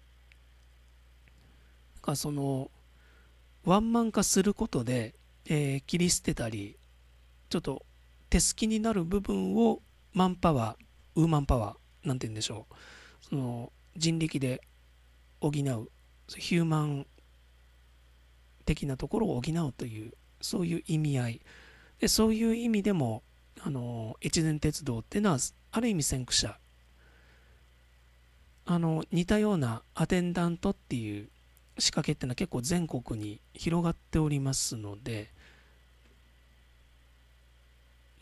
だかその、ワンマン化することで、えー、切り捨てたり、ちょっと手すきになる部分をマンパワーウーマンパワーなんて言うんでしょうその人力で補うヒューマン的なところを補うというそういう意味合いでそういう意味でもあの越前鉄道っていうのはある意味先駆者あの似たようなアテンダントっていう仕掛けっていうのは結構全国に広がっておりますので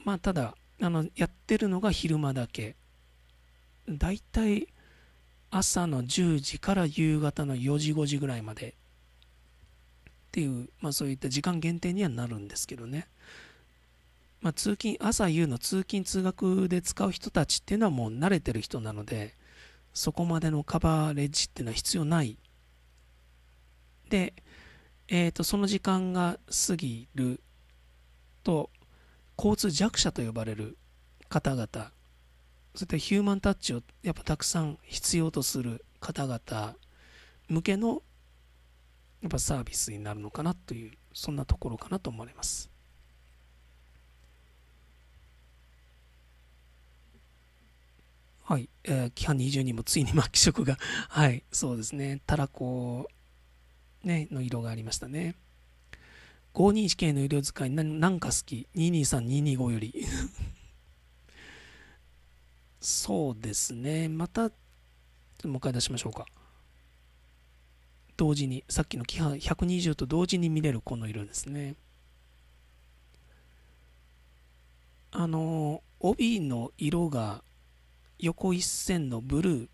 まあ、ただ、あの、やってるのが昼間だけ。だいたい朝の10時から夕方の4時5時ぐらいまでっていう、まあそういった時間限定にはなるんですけどね。まあ通勤、朝夕の通勤通学で使う人たちっていうのはもう慣れてる人なので、そこまでのカバーレッジっていうのは必要ない。で、えっ、ー、と、その時間が過ぎると、交通弱者と呼ばれる方々そういったヒューマンタッチをやっぱたくさん必要とする方々向けのやっぱサービスになるのかなというそんなところかなと思われます。はい、えー、規範20にもついに末期色がはい、そうですね、たらこ、ね、の色がありましたね。5 2 1系の医療使いなんか好き223225より *laughs* そうですねまたもう一回出しましょうか同時にさっきの規範120と同時に見れるこの色ですねあの帯の色が横一線のブルー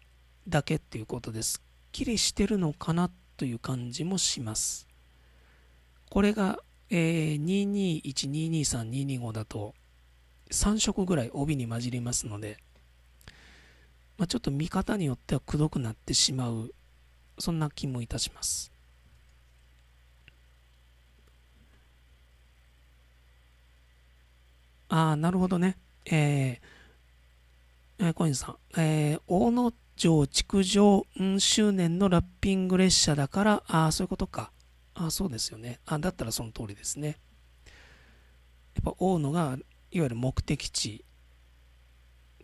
だけっていうことですっきりしてるのかなという感じもしますこれが、えー、221、223、225だと3色ぐらい帯に混じりますので、まあ、ちょっと見方によってはくどくなってしまう、そんな気もいたします。ああ、なるほどね。えー、えー、コインさん、えー、大野城築城周年のラッピング列車だから、ああ、そういうことか。あそうですよね。あだったらその通りですね。やっぱ大野がいわゆる目的地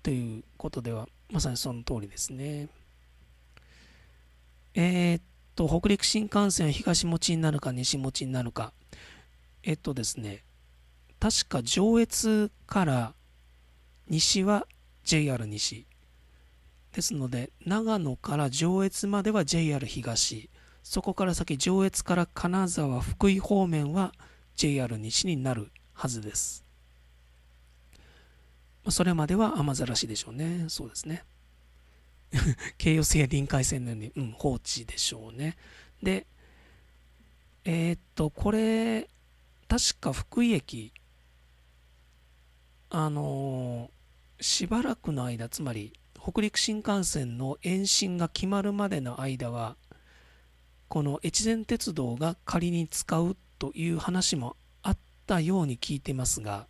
ということではまさにその通りですね。えー、っと、北陸新幹線は東持ちになるか西持ちになるか。えっとですね、確か上越から西は JR 西。ですので、長野から上越までは JR 東。そこから先上越から金沢福井方面は JR 西になるはずですそれまでは雨ざらしでしょうねそうですね *laughs* 京葉線や臨海線のように、うん、放置でしょうねでえー、っとこれ確か福井駅あのー、しばらくの間つまり北陸新幹線の延伸が決まるまでの間はこの越前鉄道が仮に使うという話もあったように聞いてますが、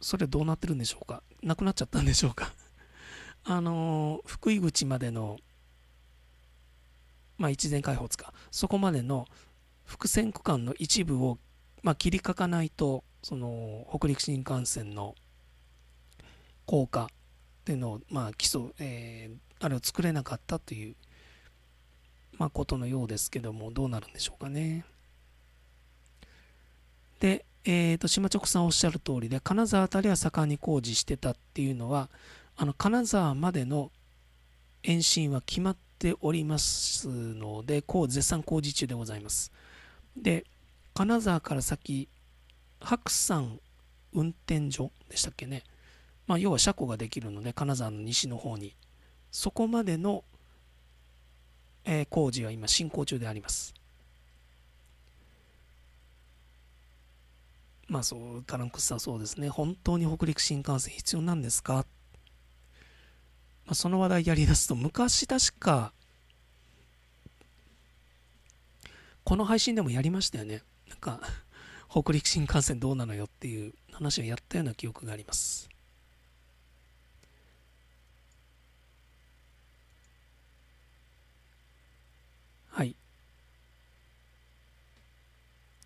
それどうなってるんでしょうかなくなっちゃったんでしょうか *laughs* あの福井口までの、まあ、越前開つか、そこまでの伏線区間の一部を、まあ、切りかかないと、その北陸新幹線の効果っていうのを、まあ、基礎、えー、あれを作れなかったというまあ、ことのようですけども、どうなるんでしょうかね。で、えーと、と島直さんおっしゃる通りで、金沢辺りは盛んに工事してたっていうのは、あの金沢までの延伸は決まっておりますので、こう絶賛工事中でございます。で、金沢から先、白山運転所でしたっけね、まあ、要は車庫ができるので、金沢の西の方に、そこまでのえ工事は今進行中であります。まあそう、カランクスはそうですね、本当に北陸新幹線必要なんですか、まあ、その話題やりだすと、昔確か、この配信でもやりましたよね。なんか、北陸新幹線どうなのよっていう話をやったような記憶があります。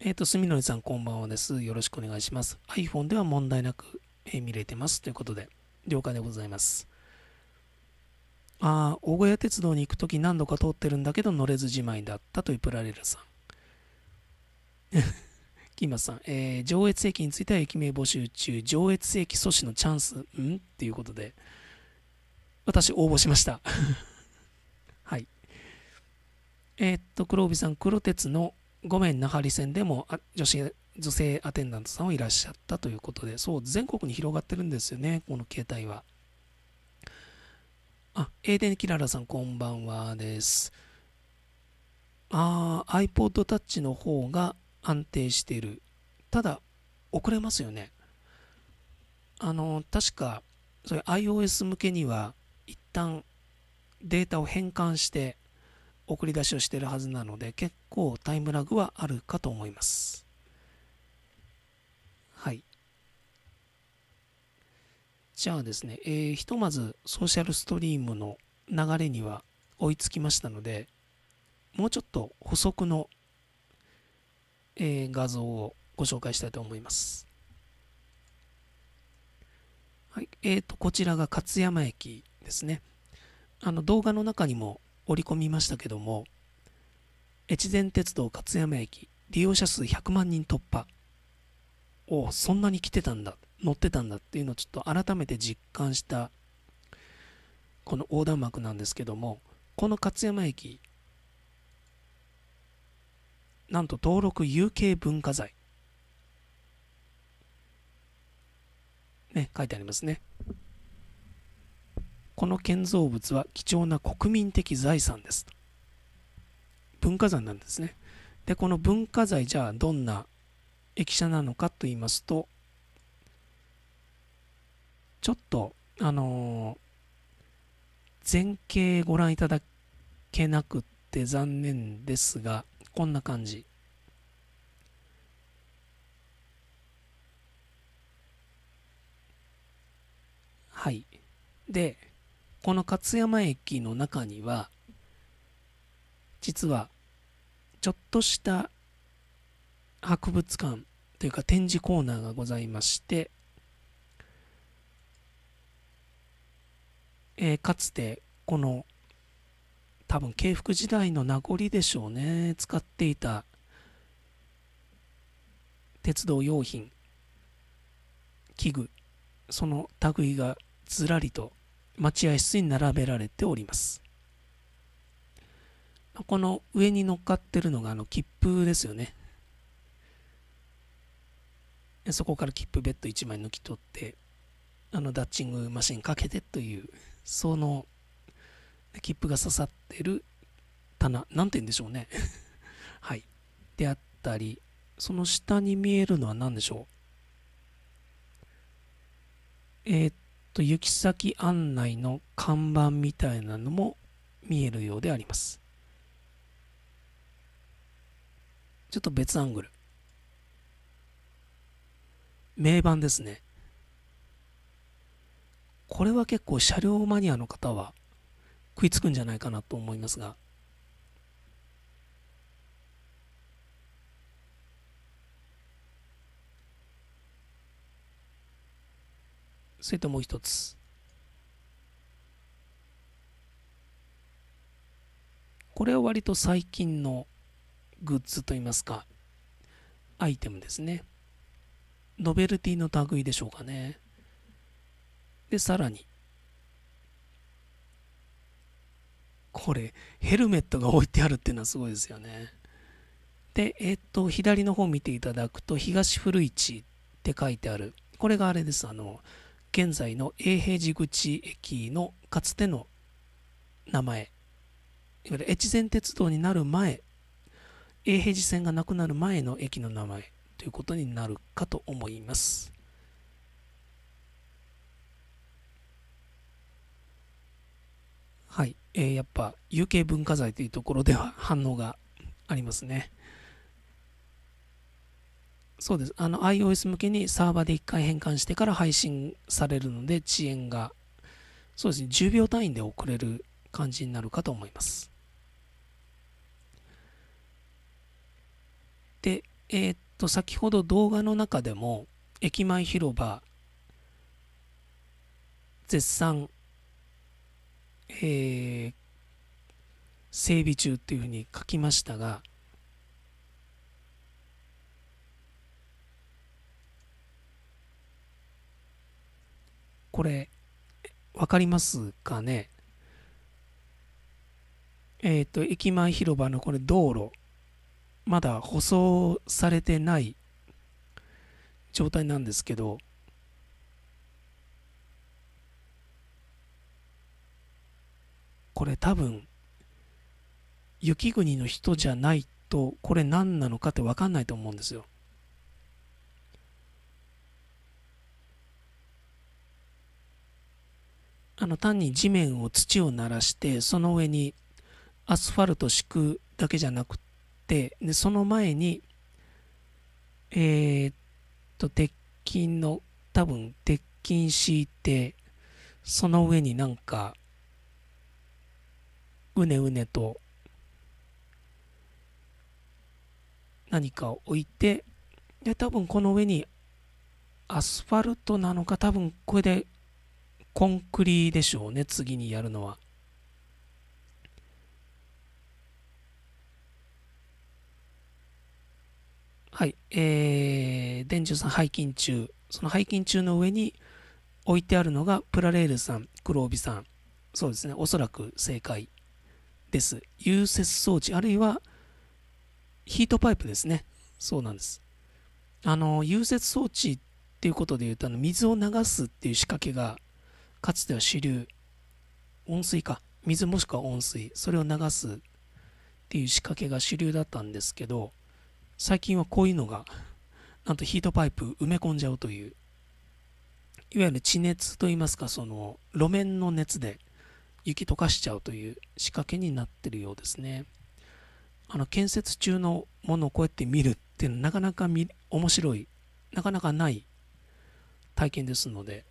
えっ、ー、と、すみのりさん、こんばんはです。よろしくお願いします。iPhone では問題なく、えー、見れてます。ということで、了解でございます。ああ、大小屋鉄道に行くとき何度か通ってるんだけど乗れずじまいだったというプラレルさん。*laughs* キーマさん、えー、上越駅については駅名募集中、上越駅阻止のチャンス、んっていうことで、私応募しました。*laughs* はい。えー、っと、黒帯さん、黒鉄のごめん、なはり線でも女子女性アテンダントさんはいらっしゃったということで、そう、全国に広がってるんですよね、この携帯は。あ、エーデン・キララさん、こんばんはです。ああ、iPod Touch の方が安定している。ただ、遅れますよね。あの、確か、それ iOS 向けには、一旦データを変換して、送り出しをしているはずなので結構タイムラグはあるかと思います。はい。じゃあですね、えー、ひとまずソーシャルストリームの流れには追いつきましたので、もうちょっと補足の、えー、画像をご紹介したいと思います。はい、えっ、ー、と、こちらが勝山駅ですね。あの動画の中にも織り込みましたけども越前鉄道勝山駅利用者数100万人突破おそんなに来てたんだ乗ってたんだっていうのをちょっと改めて実感したこの横断幕なんですけどもこの勝山駅なんと登録有形文化財ね書いてありますねこの建造物は貴重な国民的財産です文化財なんですねでこの文化財じゃあどんな駅舎なのかと言いますとちょっとあのー、前景ご覧いただけなくって残念ですがこんな感じはいでこの勝山駅の中には実はちょっとした博物館というか展示コーナーがございまして、えー、かつてこの多分慶福時代の名残でしょうね使っていた鉄道用品器具その類がずらりと待合室に並べられております。この上に乗っかってるのがあの切符ですよね。そこから切符ベッド1枚抜き取って、あのダッチングマシンかけてという、その切符が刺さってる棚、なんて言うんでしょうね。*laughs* はい。であったり、その下に見えるのは何でしょう。えー、っと行き先案内の看板みたいなのも見えるようであります。ちょっと別アングル。名盤ですね。これは結構車両マニアの方は食いつくんじゃないかなと思いますが。それともう一つこれは割と最近のグッズといいますかアイテムですねノベルティの類でしょうかねでさらにこれヘルメットが置いてあるっていうのはすごいですよねでえっ、ー、と左の方見ていただくと東古市って書いてあるこれがあれですあの現在の永平寺口駅のかつての名前、いわゆる越前鉄道になる前、永平寺線がなくなる前の駅の名前ということになるかと思います。はい、えー、やっぱ有形文化財というところでは反応がありますね。そうです。あの iOS 向けにサーバーで1回変換してから配信されるので遅延が、そうですね、10秒単位で遅れる感じになるかと思います。で、えー、っと、先ほど動画の中でも、駅前広場、絶賛、えー、整備中っていうふうに書きましたが、これ、わかりますかねえっ、ー、と、駅前広場のこれ道路、まだ舗装されてない状態なんですけど、これ多分、雪国の人じゃないと、これ何なのかってわかんないと思うんですよ。あの単に地面を土を鳴らしてその上にアスファルト敷くだけじゃなくてでその前にえー、っと鉄筋の多分鉄筋敷いてその上になんかうねうねと何かを置いてで多分この上にアスファルトなのか多分これでコンクリでしょうね、次にやるのは。はい、えー、電柱さん、背筋中。その背筋中の上に置いてあるのが、プラレールさん、黒帯さん。そうですね、おそらく正解です。融雪装置、あるいはヒートパイプですね。そうなんです。あの、融雪装置っていうことで言うと、あの水を流すっていう仕掛けがかつては支流、温水か、水もしくは温水、それを流すっていう仕掛けが主流だったんですけど、最近はこういうのが、なんとヒートパイプ埋め込んじゃうという、いわゆる地熱といいますか、その路面の熱で雪溶かしちゃうという仕掛けになってるようですね。あの建設中のものをこうやって見るっていうのはなかなか面白い、なかなかない体験ですので、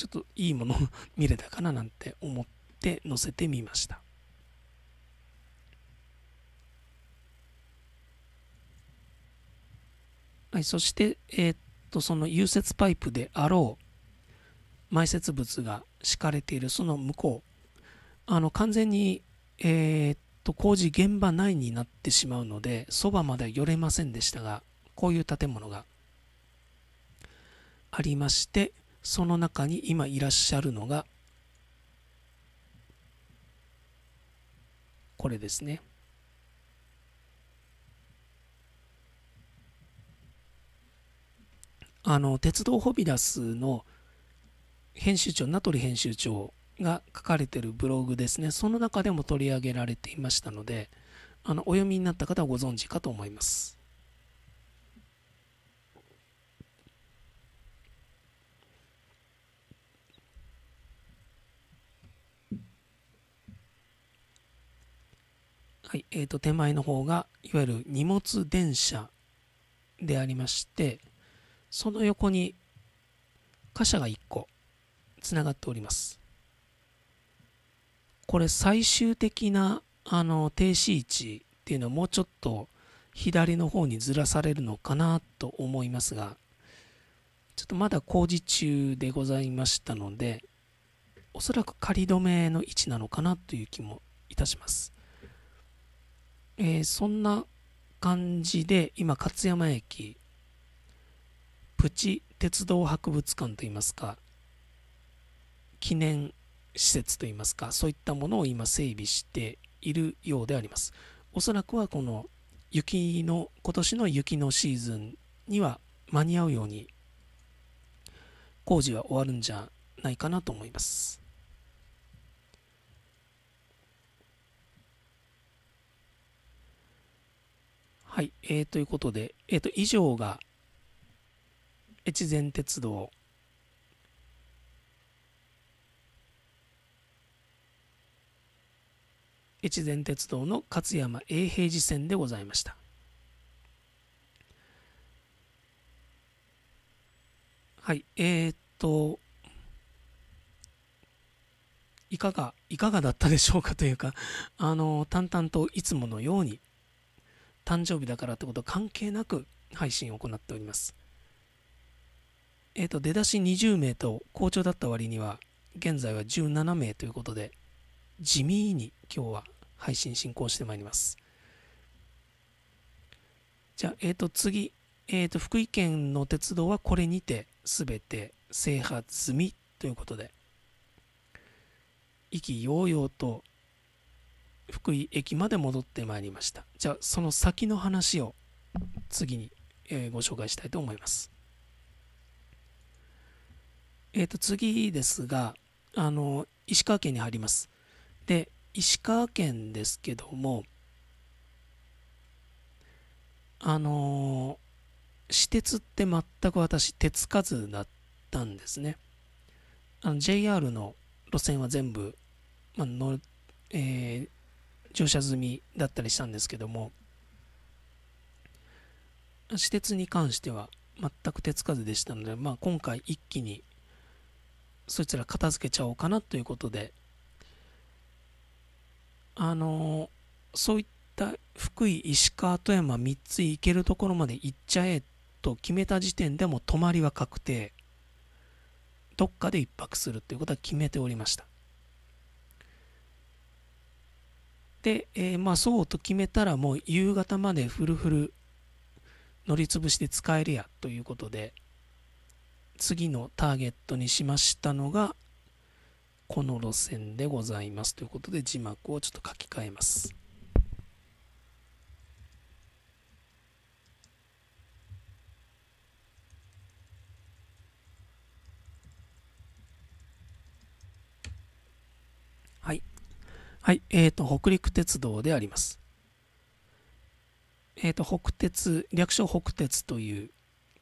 ちょっといいもの *laughs* 見れたかななんて思って載せてみました。はい、そして、えー、っと、その融雪パイプであろう埋設物が敷かれているその向こう、あの、完全に、えー、っと、工事現場内になってしまうので、そばまで寄れませんでしたが、こういう建物がありまして、その中に今いらっしゃるのがこれですね。あの鉄道ホビラスの編集長名取編集長が書かれてるブログですねその中でも取り上げられていましたのであのお読みになった方はご存知かと思います。はいえー、と手前の方がいわゆる荷物電車でありましてその横に貨車が1個つながっておりますこれ最終的なあの停止位置っていうのはもうちょっと左の方にずらされるのかなと思いますがちょっとまだ工事中でございましたのでおそらく仮止めの位置なのかなという気もいたしますえー、そんな感じで今勝山駅プチ鉄道博物館といいますか記念施設といいますかそういったものを今整備しているようでありますおそらくはこの雪の今年の雪のシーズンには間に合うように工事は終わるんじゃないかなと思いますはい、えー、ということで、えー、と以上が越前鉄道越前鉄道の勝山永平寺線でございました。はい、えー、っと、いかが、いかがだったでしょうかというか、あの、淡々といつものように誕生日だからってこと関係なく配信を行っております。えっ、ー、と、出だし20名と好調だった割には、現在は17名ということで、地味に今日は配信進行してまいります。じゃあ、えっ、ー、と、次、えっ、ー、と、福井県の鉄道はこれにて全て制覇済みということで、意気揚々と福井駅まで戻ってまいりましたじゃあその先の話を次に、えー、ご紹介したいと思いますえっ、ー、と次ですがあの石川県に入りますで石川県ですけどもあの私鉄って全く私手つかずだったんですねあの JR の路線は全部、まあのえー、乗車済みだったりしたんですけども私鉄に関しては全く手つかずでしたので、まあ、今回一気にそいつら片付けちゃおうかなということであのそういった福井石川富山3つ行けるところまで行っちゃえと決めた時点でも泊まりは確定どっかで1泊するということは決めておりましたで、えー、まあそうと決めたらもう夕方までフルフル乗りつぶして使えるやということで次のターゲットにしましたのがこの路線でございますということで字幕をちょっと書き換えます。はい、えっ、ー、と、北陸鉄道であります。えっ、ー、と、北鉄、略称北鉄という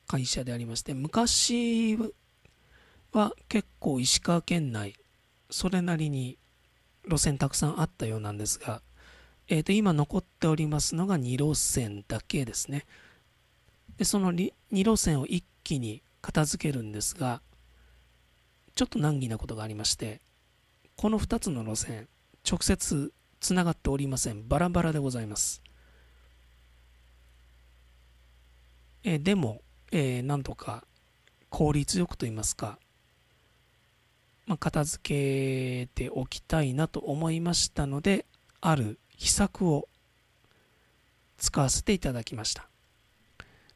会社でありまして、昔は結構石川県内、それなりに路線たくさんあったようなんですが、えっ、ー、と、今残っておりますのが2路線だけですね。で、その2路線を一気に片付けるんですが、ちょっと難儀なことがありまして、この2つの路線、直接つながっておりません。バラバラでございます。えでも、えー、なんとか効率よくと言いますか、まあ、片付けておきたいなと思いましたので、ある秘策を使わせていただきました。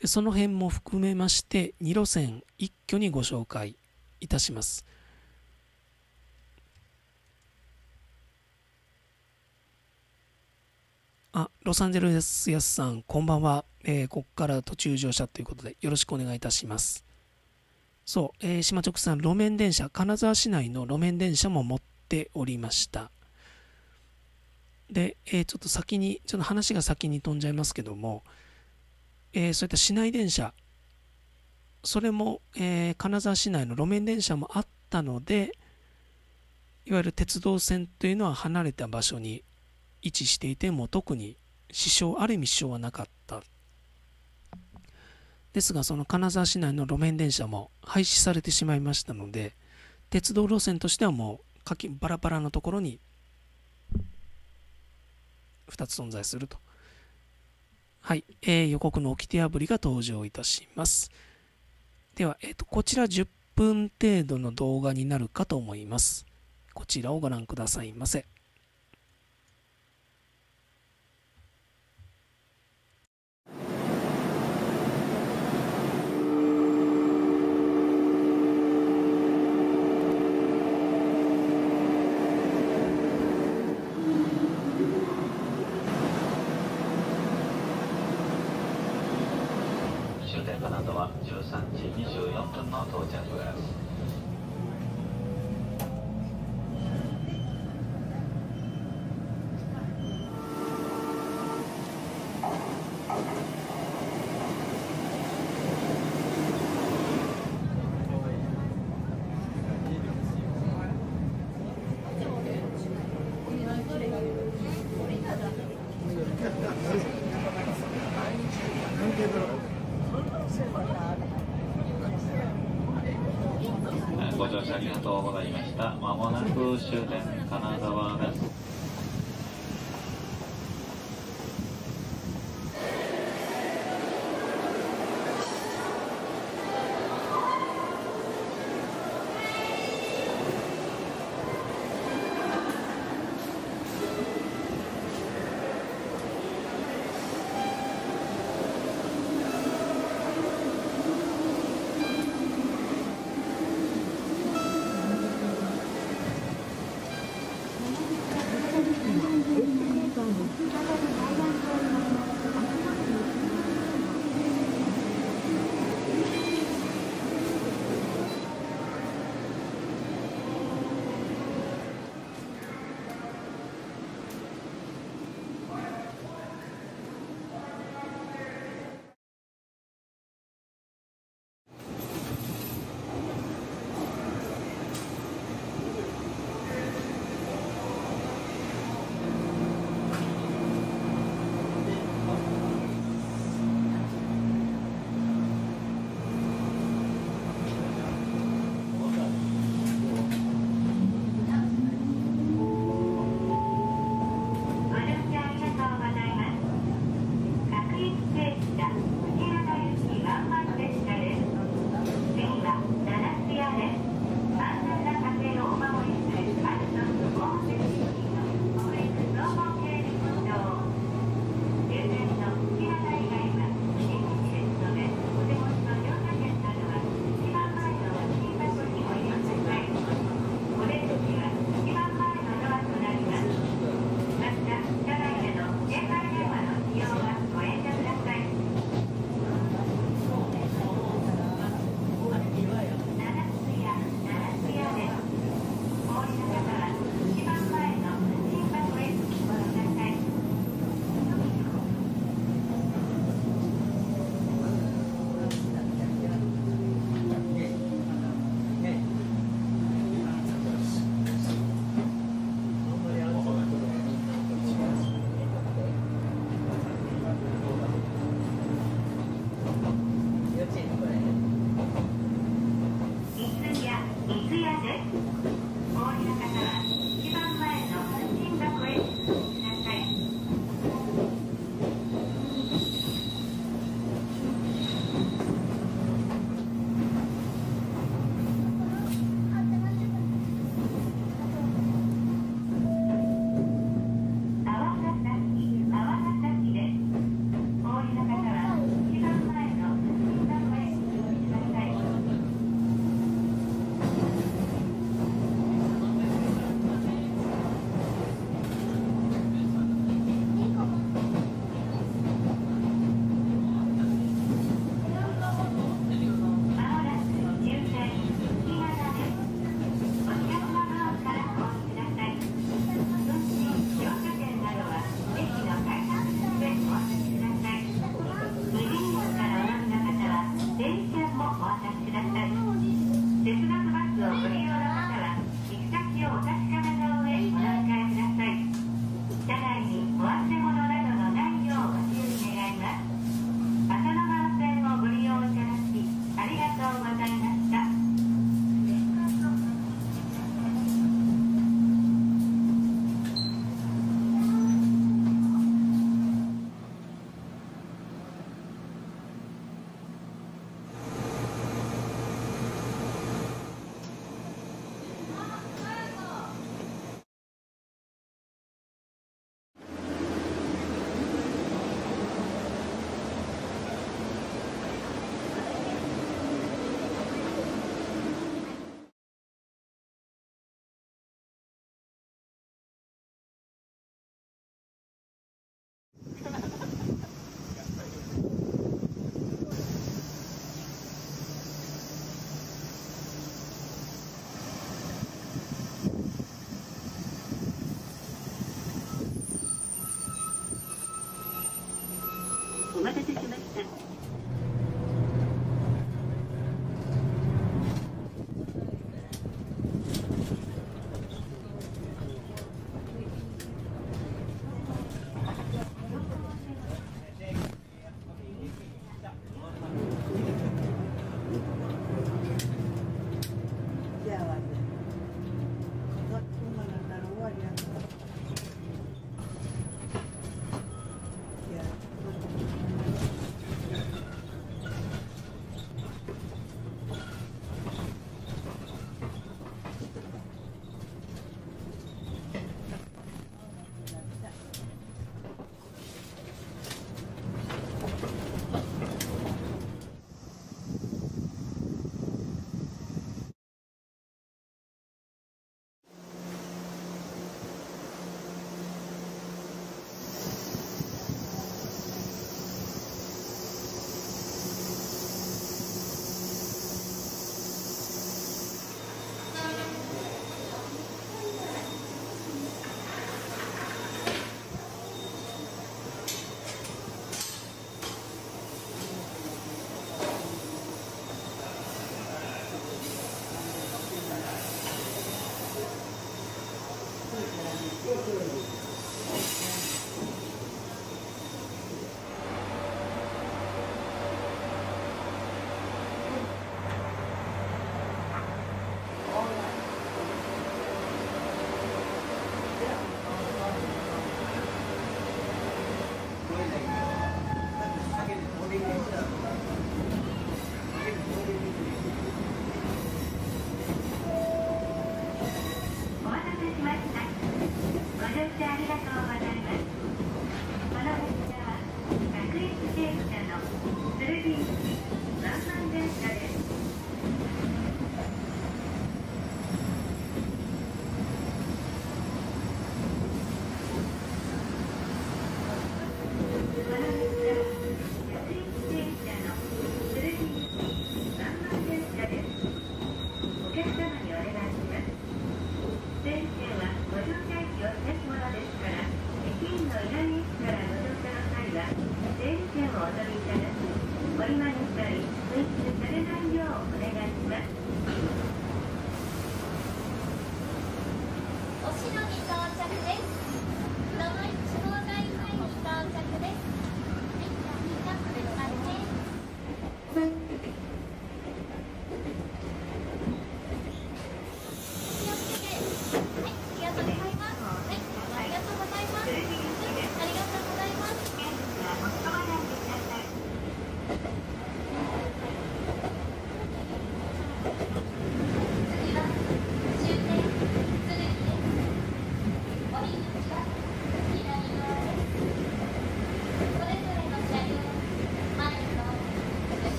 でその辺も含めまして、2路線一挙にご紹介いたします。あ、ロサンゼルスやすさん、こんばんは。えー、ここから途中乗車ということで、よろしくお願いいたします。そう、えー、島直さん、路面電車、金沢市内の路面電車も持っておりました。で、えー、ちょっと先に、ちょっと話が先に飛んじゃいますけども、えー、そういった市内電車、それも、えー、金沢市内の路面電車もあったので、いわゆる鉄道線というのは離れた場所に位置していても特に支障ある意味支障はなかったですがその金沢市内の路面電車も廃止されてしまいましたので鉄道路線としてはもうかきバラバラのところに2つ存在するとはい、えー、予告の掟破りが登場いたしますでは、えーとこちら10分程度の動画になるかと思いますこちらをご覧くださいませ。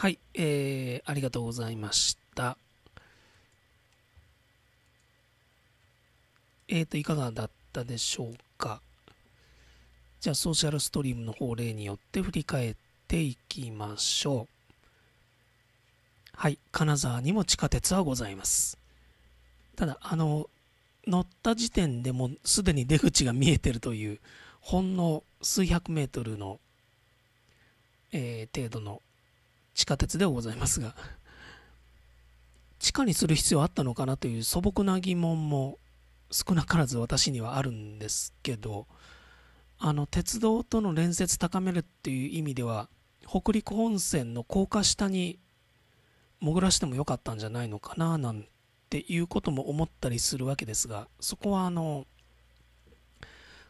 はい、えー、ありがとうございました。えっ、ー、と、いかがだったでしょうか。じゃあ、ソーシャルストリームの方例によって振り返っていきましょう。はい、金沢にも地下鉄はございます。ただ、あの、乗った時点でもうすでに出口が見えてるという、ほんの数百メートルの、えー、程度の地下鉄ではございますが地下にする必要あったのかなという素朴な疑問も少なからず私にはあるんですけどあの鉄道との連接高めるっていう意味では北陸本線の高架下に潜らしてもよかったんじゃないのかななんていうことも思ったりするわけですがそこはあの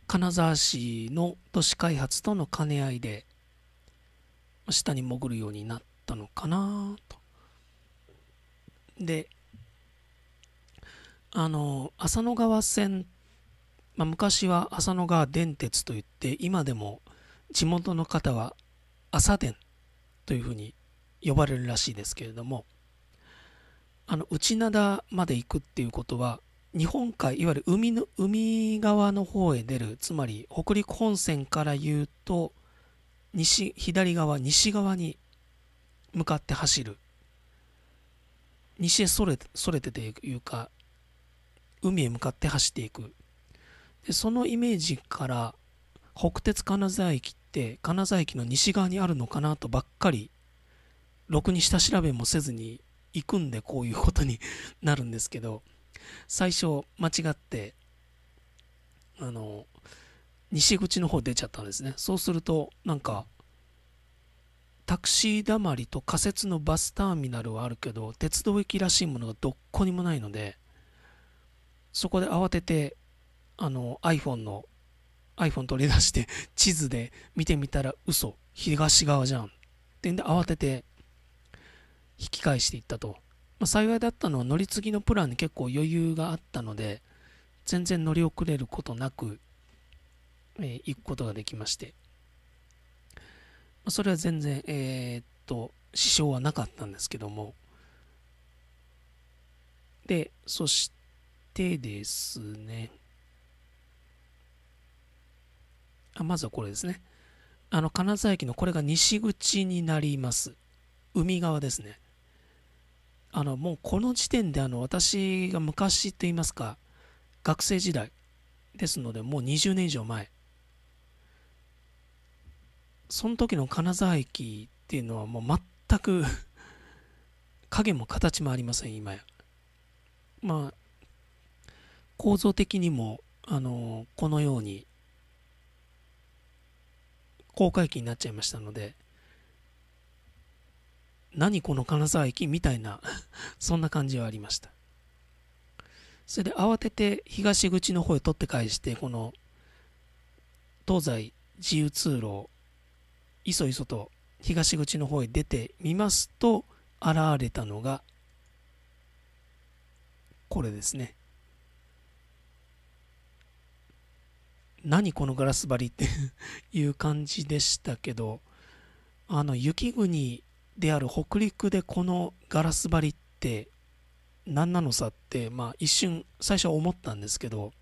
金沢市の都市開発との兼ね合いで下に潜るようになっったのかなと。で、あの、浅野川線、まあ、昔は浅野川電鉄といって、今でも地元の方は朝電というふうに呼ばれるらしいですけれども、あの内灘まで行くっていうことは日本海いわゆる海の海側の方へ出るつまり北陸本線から言うと西左側西側に向かって走る西へそれそれてというか海へ向かって走っていくでそのイメージから北鉄金沢駅って金沢駅の西側にあるのかなとばっかりろくに下調べもせずに行くんでこういうことに *laughs* なるんですけど最初間違ってあの西口の方出ちゃったんですねそうするとなんかタクシーだまりと仮設のバスターミナルはあるけど鉄道駅らしいものがどっこにもないのでそこで慌ててあの iPhone の iPhone 取り出して地図で見てみたら嘘東側じゃんってんで慌てて引き返していったと、まあ、幸いだったのは乗り継ぎのプランに結構余裕があったので全然乗り遅れることなく、えー、行くことができましてそれは全然、えー、っと、支障はなかったんですけども。で、そしてですね。あまずはこれですね。あの、金沢駅のこれが西口になります。海側ですね。あの、もうこの時点で、あの、私が昔と言いますか、学生時代ですので、もう20年以上前。その時の金沢駅っていうのはもう全く *laughs* 影も形もありません今やまあ構造的にもあのこのように高架駅になっちゃいましたので何この金沢駅みたいな *laughs* そんな感じはありましたそれで慌てて東口の方へ取って返してこの東西自由通路いそいそと東口の方へ出てみますと現れたのがこれですね何このガラス張りって *laughs* いう感じでしたけどあの雪国である北陸でこのガラス張りって何なのさってまあ一瞬最初は思ったんですけど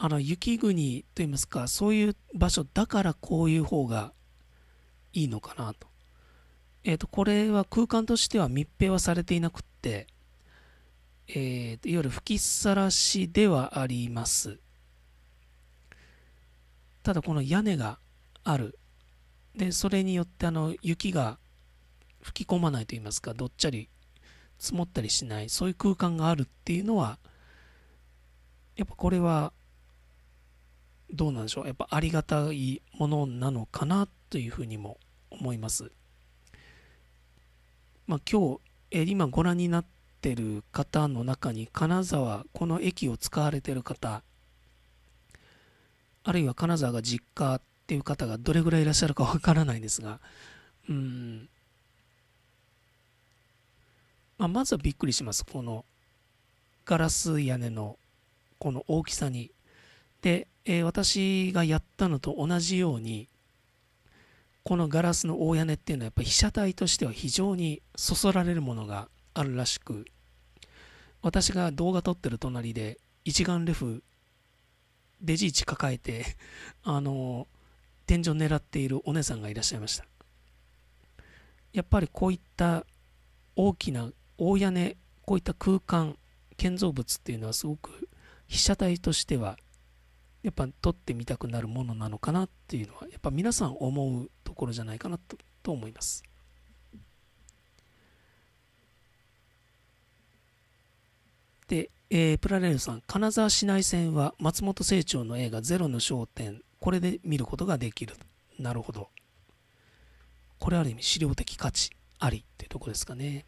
あの雪国といいますかそういう場所だからこういう方がいいのかなと。えっ、ー、とこれは空間としては密閉はされていなくって、えーと、といわゆる吹きさらしではあります。ただこの屋根がある。で、それによってあの雪が吹き込まないといいますか、どっちゃり積もったりしない、そういう空間があるっていうのは、やっぱこれはどうなんでしょうやっぱありがたいものなのかなというふうにも思います。まあ、今日え今ご覧になってる方の中に金沢この駅を使われてる方あるいは金沢が実家っていう方がどれぐらいいらっしゃるかわからないですがうん、まあ、まずはびっくりしますこのガラス屋根のこの大きさにでえー、私がやったのと同じようにこのガラスの大屋根っていうのはやっぱ被写体としては非常にそそられるものがあるらしく私が動画撮ってる隣で一眼レフデジイチ抱えて *laughs* あの天井狙っているお姉さんがいらっしゃいましたやっぱりこういった大きな大屋根こういった空間建造物っていうのはすごく被写体としてはやっぱ撮ってみたくなるものなのかなっていうのはやっぱ皆さん思うところじゃないかなとと思います。で、えー、プラレールさん、金沢市内線は松本清張の映画「ゼロの焦点」これで見ることができる。なるほど。これある意味資料的価値ありっていうとこですかね。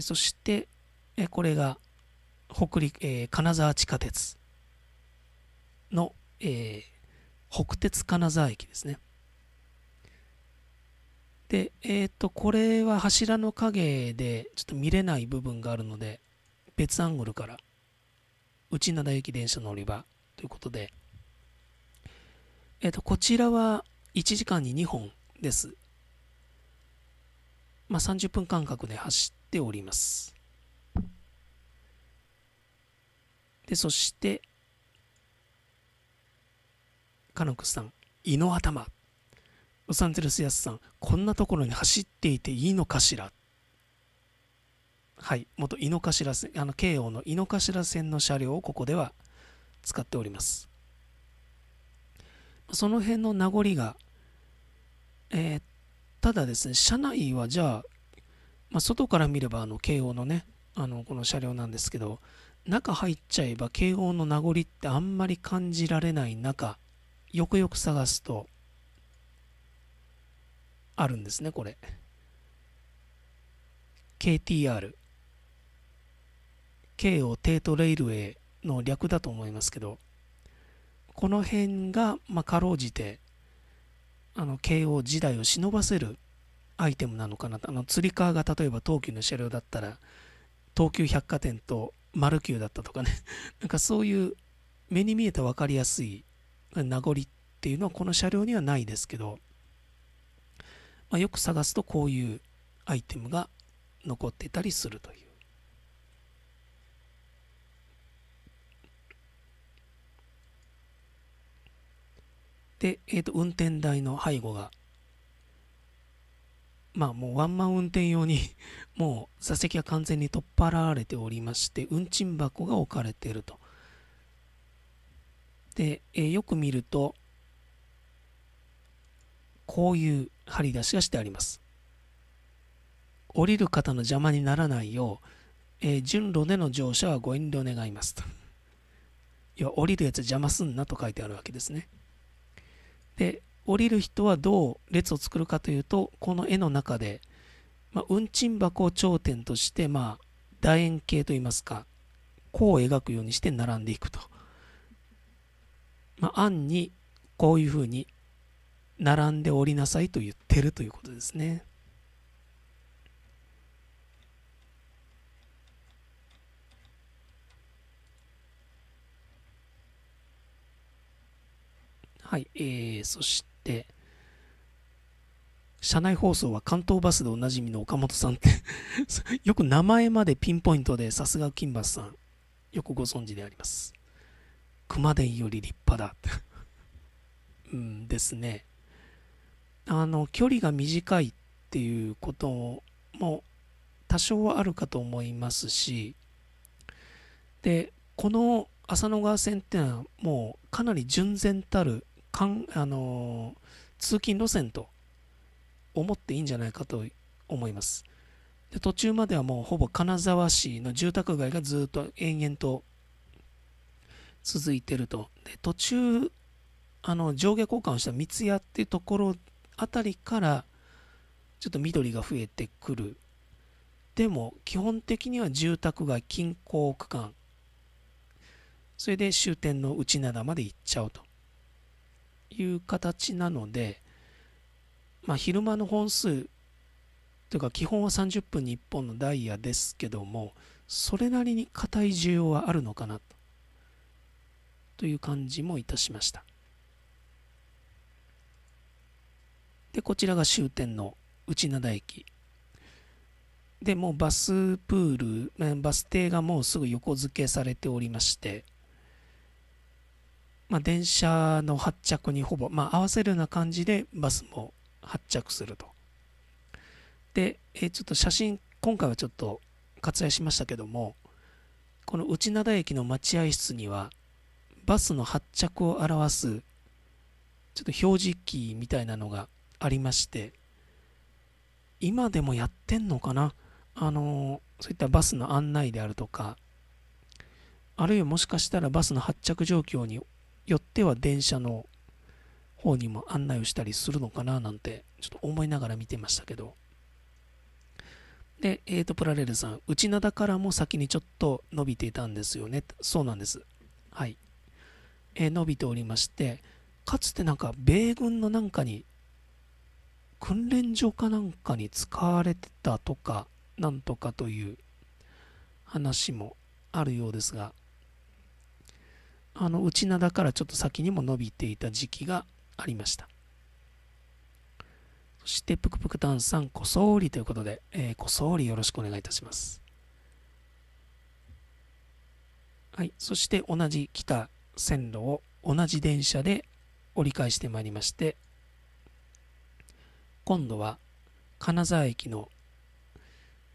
そして、これが北陸、えー、金沢地下鉄の、えー、北鉄金沢駅ですね。で、えっ、ー、と、これは柱の影でちょっと見れない部分があるので、別アングルから内灘駅電車の乗り場ということで、えっ、ー、と、こちらは1時間に2本です。まあ、30分間隔で走っております。で、そして、カノクさん、胃の頭。ロサンゼルス・ヤスさん、こんなところに走っていていいのかしらはい、元井の頭線、あの、京王の井の頭線の車両をここでは使っております。その辺の名残が、えー、ただですね、車内はじゃあ、まあ、外から見れば、あの、京王のね、あの、この車両なんですけど、中入っちゃえば、京王の名残ってあんまり感じられない中、よくよく探すと、あるんですね、これ。KTR。K を帝都トレイルウェイの略だと思いますけど、この辺が、まあ、かろうじて、あの、慶応時代を忍ばせるアイテムなのかなあの、つり革が例えば東急の車両だったら、東急百貨店と丸急だったとかね、*laughs* なんかそういう目に見えて分かりやすい名残っていうのはこの車両にはないですけど、まあ、よく探すとこういうアイテムが残ってたりするという。で、えー、と運転台の背後が、まあもうワンマン運転用にもう座席は完全に取っ払われておりまして、運賃箱が置かれていると。で、えー、よく見ると、こういう張り出しがしてあります。降りる方の邪魔にならないよう、えー、順路での乗車はご遠慮願いますと。いや、降りるやつ邪魔すんなと書いてあるわけですね。で、降りる人はどう列を作るかというと、この絵の中で、まあ、運賃箱を頂点として、まあ、楕円形といいますか、弧を描くようにして並んでいくと。まあ、案にこういうふうに並んでおりなさいと言ってるということですね。はい、えー、そして、車内放送は関東バスでおなじみの岡本さんって *laughs* よく名前までピンポイントでさすが金バスさん、よくご存知であります。熊伝より立派だ。うんですね。あの、距離が短いっていうことも多少はあるかと思いますし、で、この浅野川線っていうのはもうかなり純然たるかん、あの通勤路線と思っていいんじゃないかと思います。で途中まではもうほぼ金沢市の住宅街がずっと延々と続いてると。で途中あの上下交換をした三ツ矢っていうところあたりからちょっと緑が増えてくる。でも基本的には住宅街近郊区間。それで終点の内灘まで行っちゃうという形なので、まあ、昼間の本数というか基本は30分に1本のダイヤですけどもそれなりに硬い需要はあるのかなと。という感じもいたしました。で、こちらが終点の内灘駅。で、もうバスプール、バス停がもうすぐ横付けされておりまして、まあ、電車の発着にほぼ、まあ、合わせるような感じでバスも発着すると。で、えちょっと写真、今回はちょっと割愛しましたけども、この内灘駅の待合室には、バスの発着を表すちょっと表示キーみたいなのがありまして今でもやってんのかなあのそういったバスの案内であるとかあるいはもしかしたらバスの発着状況によっては電車の方にも案内をしたりするのかななんてちょっと思いながら見てましたけどで、えーと、プラレールさん、内灘からも先にちょっと伸びていたんですよね。そうなんです。はい。え伸びておりましてかつてなんか米軍のなんかに訓練所かなんかに使われてたとかなんとかという話もあるようですがあの内灘からちょっと先にも伸びていた時期がありましたそしてぷくぷくたんさんこそりということで、えー、こそりよろしくお願いいたしますはいそして同じ北線路を同じ電車で折り返してまいりまして今度は金沢駅の、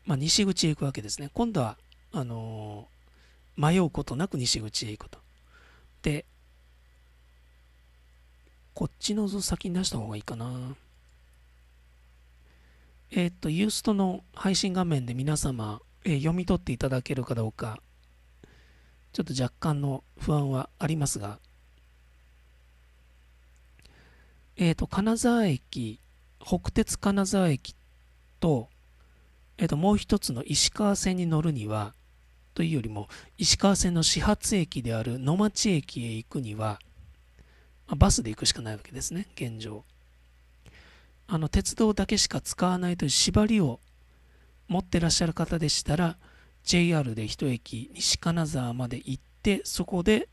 まあ、西口へ行くわけですね今度はあのー、迷うことなく西口へ行くとでこっちの図先に出した方がいいかなえっ、ー、とユーストの配信画面で皆様、えー、読み取っていただけるかどうかちょっと若干の不安はありますが、えっ、ー、と、金沢駅、北鉄金沢駅と、えっ、ー、と、もう一つの石川線に乗るには、というよりも、石川線の始発駅である野町駅へ行くには、まあ、バスで行くしかないわけですね、現状。あの、鉄道だけしか使わないという縛りを持ってらっしゃる方でしたら、JR で1駅西金沢まで行ってそこで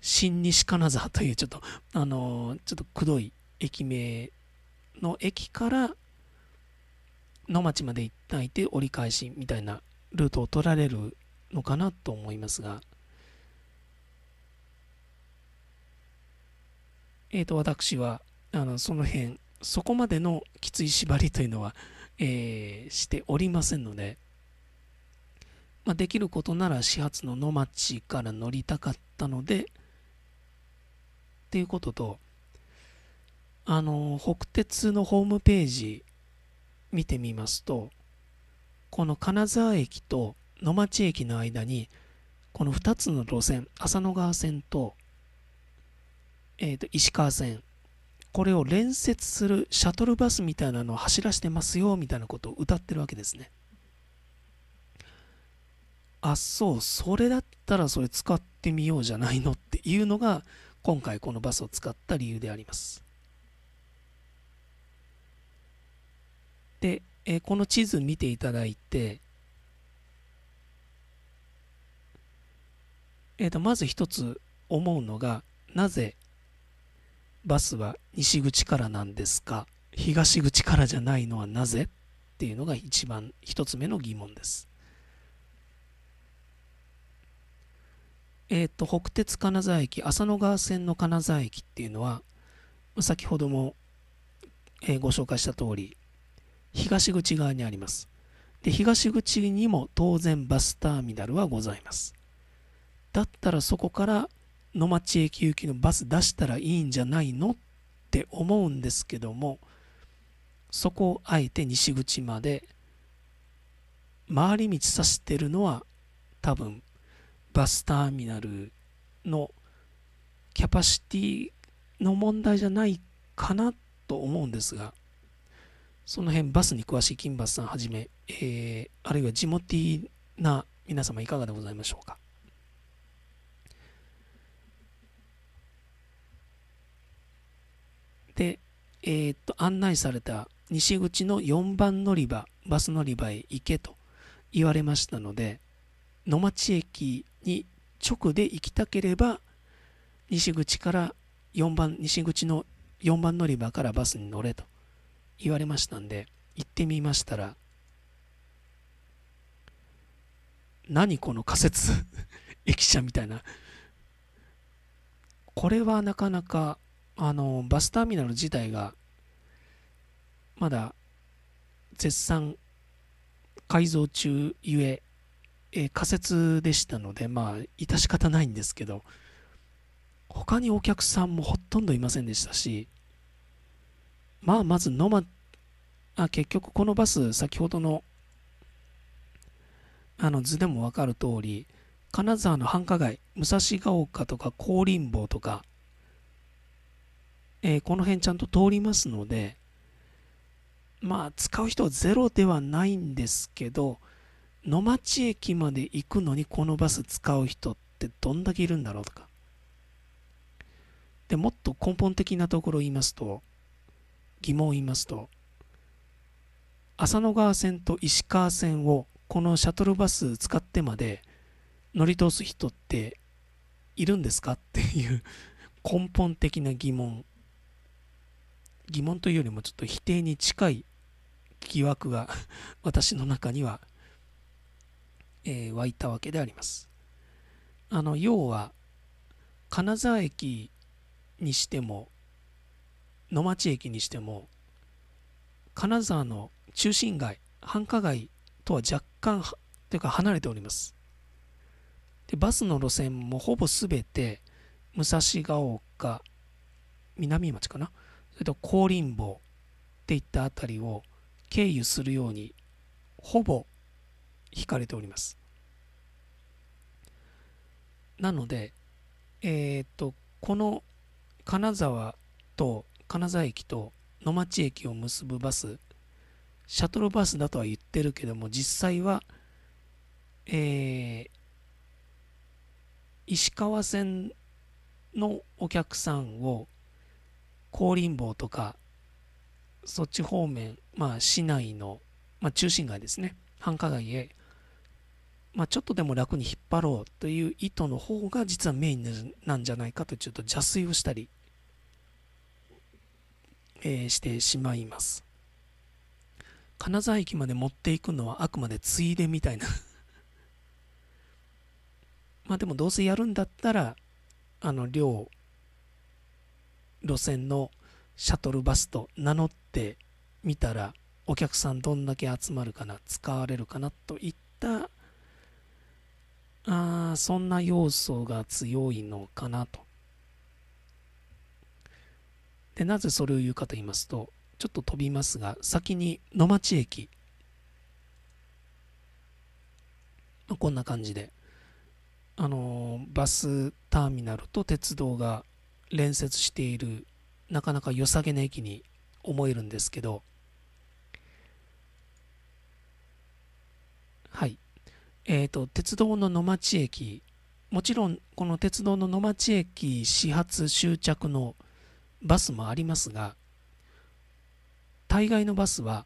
新西金沢というちょっとあのー、ちょっとくどい駅名の駅から野町まで行っていて折り返しみたいなルートを取られるのかなと思いますがえっ、ー、と私はあのその辺そこまでのきつい縛りというのは、えー、しておりませんのでまあ、できることなら始発の野町から乗りたかったので、っていうことと、あの、北鉄のホームページ見てみますと、この金沢駅と野町駅の間に、この2つの路線、浅野川線と、えっ、ー、と、石川線、これを連接するシャトルバスみたいなのを走らせてますよ、みたいなことを歌ってるわけですね。あそうそれだったらそれ使ってみようじゃないのっていうのが今回このバスを使った理由でありますで、えこの地図見ていただいてえとまず一つ思うのがなぜバスは西口からなんですか東口からじゃないのはなぜっていうのが一番一つ目の疑問ですえーと、北鉄金沢駅浅野川線の金沢駅っていうのは先ほども、えー、ご紹介した通り東口側にありますで東口にも当然バスターミナルはございますだったらそこから野町駅行きのバス出したらいいんじゃないのって思うんですけどもそこをあえて西口まで回り道さしてるのは多分バスターミナルのキャパシティの問題じゃないかなと思うんですが、その辺バスに詳しい金バスさんはじめ、えー、あるいは地元な皆様いかがでございましょうか。で、えー、っと、案内された西口の4番乗り場、バス乗り場へ行けと言われましたので、野町駅に直で行きたければ西口から4番西口の4番乗り場からバスに乗れと言われましたんで行ってみましたら何この仮設 *laughs* 駅舎みたいなこれはなかなかあのバスターミナル自体がまだ絶賛改造中ゆええー、仮説でしたので、まあ、致し方ないんですけど、他にお客さんもほとんどいませんでしたし、まあ、まず野間、あ、結局このバス、先ほどの、あの図でもわかる通り、金沢の繁華街、武蔵ヶ丘とか高林坊とか、えー、この辺ちゃんと通りますので、まあ、使う人はゼロではないんですけど、野町駅まで行くのにこのバス使う人ってどんだけいるんだろうとか。でもっと根本的なところを言いますと、疑問を言いますと、浅野川線と石川線をこのシャトルバス使ってまで乗り通す人っているんですかっていう *laughs* 根本的な疑問。疑問というよりもちょっと否定に近い疑惑が *laughs* 私の中にはえー、湧いたわけであります。あの要は金沢駅にしても野町駅にしても金沢の中心街繁華街とは若干というか離れておりますでバスの路線もほぼ全て武蔵ヶ丘南町かなそれと高林坊っていった辺りを経由するようにほぼ惹かれております。なので、えー、っと、この金沢と金沢駅と野町駅を結ぶバス、シャトルバスだとは言ってるけども、実際は、えー、石川線のお客さんを高林坊とかそっち方面、まあ、市内の、まあ、中心街ですね繁華街へまあ、ちょっとでも楽に引っ張ろうという意図の方が実はメインなんじゃないかとちょっと邪推をしたり、えー、してしまいます金沢駅まで持っていくのはあくまでついでみたいな *laughs* まあでもどうせやるんだったらあの両路線のシャトルバスと名乗ってみたらお客さんどんだけ集まるかな使われるかなといったあそんな要素が強いのかなと。で、なぜそれを言うかと言いますと、ちょっと飛びますが、先に野町駅。まあ、こんな感じで、あのー、バスターミナルと鉄道が連接している、なかなか良さげな駅に思えるんですけど、はい。えーと、と鉄道の野町駅もちろんこの鉄道の野町駅始発終着のバスもありますが大概のバスは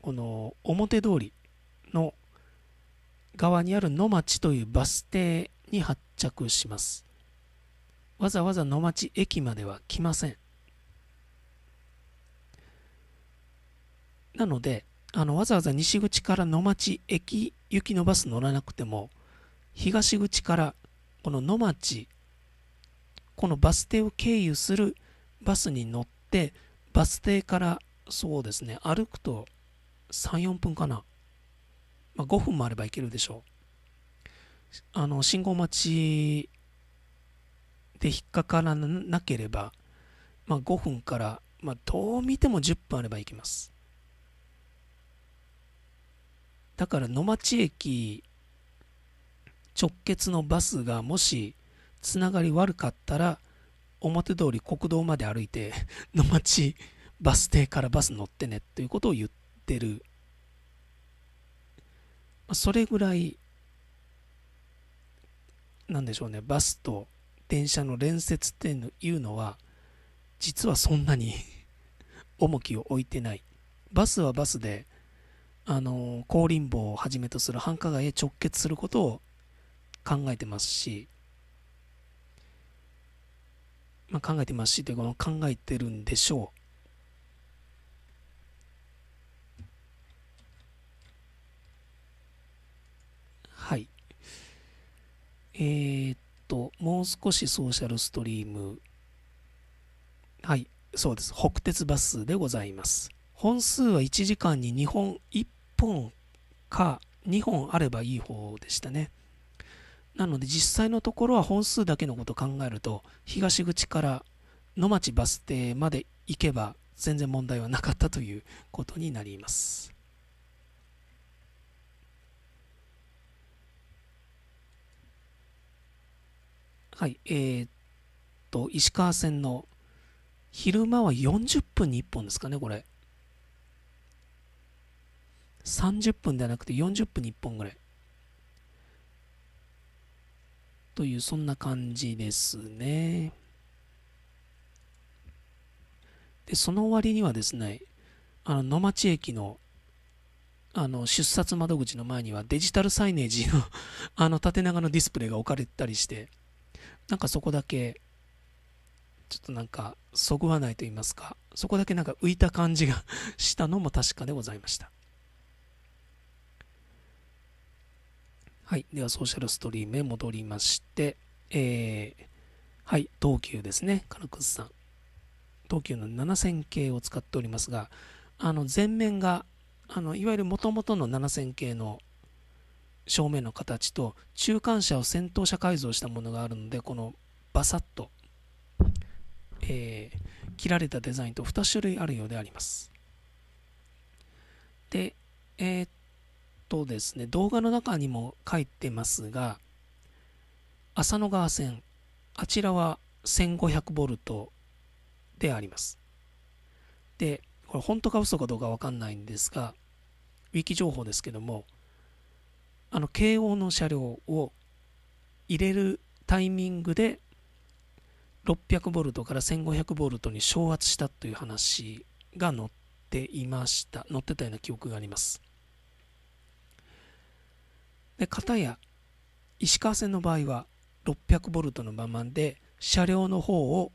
この表通りの側にある野町というバス停に発着しますわざわざ野町駅までは来ませんなのであのわざわざ西口から野町駅雪のバス乗らなくても東口からこの野町このバス停を経由するバスに乗ってバス停からそうですね歩くと34分かな、まあ、5分もあれば行けるでしょうあの信号待ちで引っかからなければ、まあ、5分から、まあ、どう見ても10分あれば行きますだから野町駅直結のバスがもしつながり悪かったら表通り国道まで歩いて *laughs* 野町バス停からバス乗ってねということを言ってる、それぐらいなんでしょうねバスと電車の連接っていうのは実はそんなに *laughs* 重きを置いてないバスはバスであの高林坊をはじめとする繁華街へ直結することを考えてますし、まあ、考えてますしというか考えてるんでしょう。はい。えー、っと、もう少しソーシャルストリーム。はい、そうです。北鉄バスでございます。本数は1時間に2本、1本か2本あればいい方でしたね。なので実際のところは本数だけのことを考えると、東口から野町バス停まで行けば全然問題はなかったということになります。はい、えー、っと、石川線の昼間は40分に1本ですかね、これ。30分ではなくて40分に1本ぐらい。という、そんな感じですね。で、その終わりにはですね、あの野町駅のあの出札窓口の前にはデジタルサイネージの *laughs* あの縦長のディスプレイが置かれたりして、なんかそこだけ、ちょっとなんか、そぐわないと言いますか、そこだけなんか浮いた感じがしたのも確かでございました。はい、ではソーシャルストリームへ戻りまして、えー、はい、東急ですね、カルクスさん。東急の7000系を使っておりますが、あの前面が、あのいわゆるもともとの7000系の正面の形と中間車を先頭車改造したものがあるのでこのバサッと、えー、切られたデザインと2種類あるようでありますでえー、っとですね、動画の中にも書いてますが、浅野川線、あちらは1500ボルトであります。で、これ本当か嘘かどうかわかんないんですが、ウィキ情報ですけども、あの、慶応の車両を入れるタイミングで、600ボルトから1500ボルトに昇圧したという話が載っていました。載ってたような記憶があります。で片や石川線の場合は6 0 0ボルトのままで車両の方を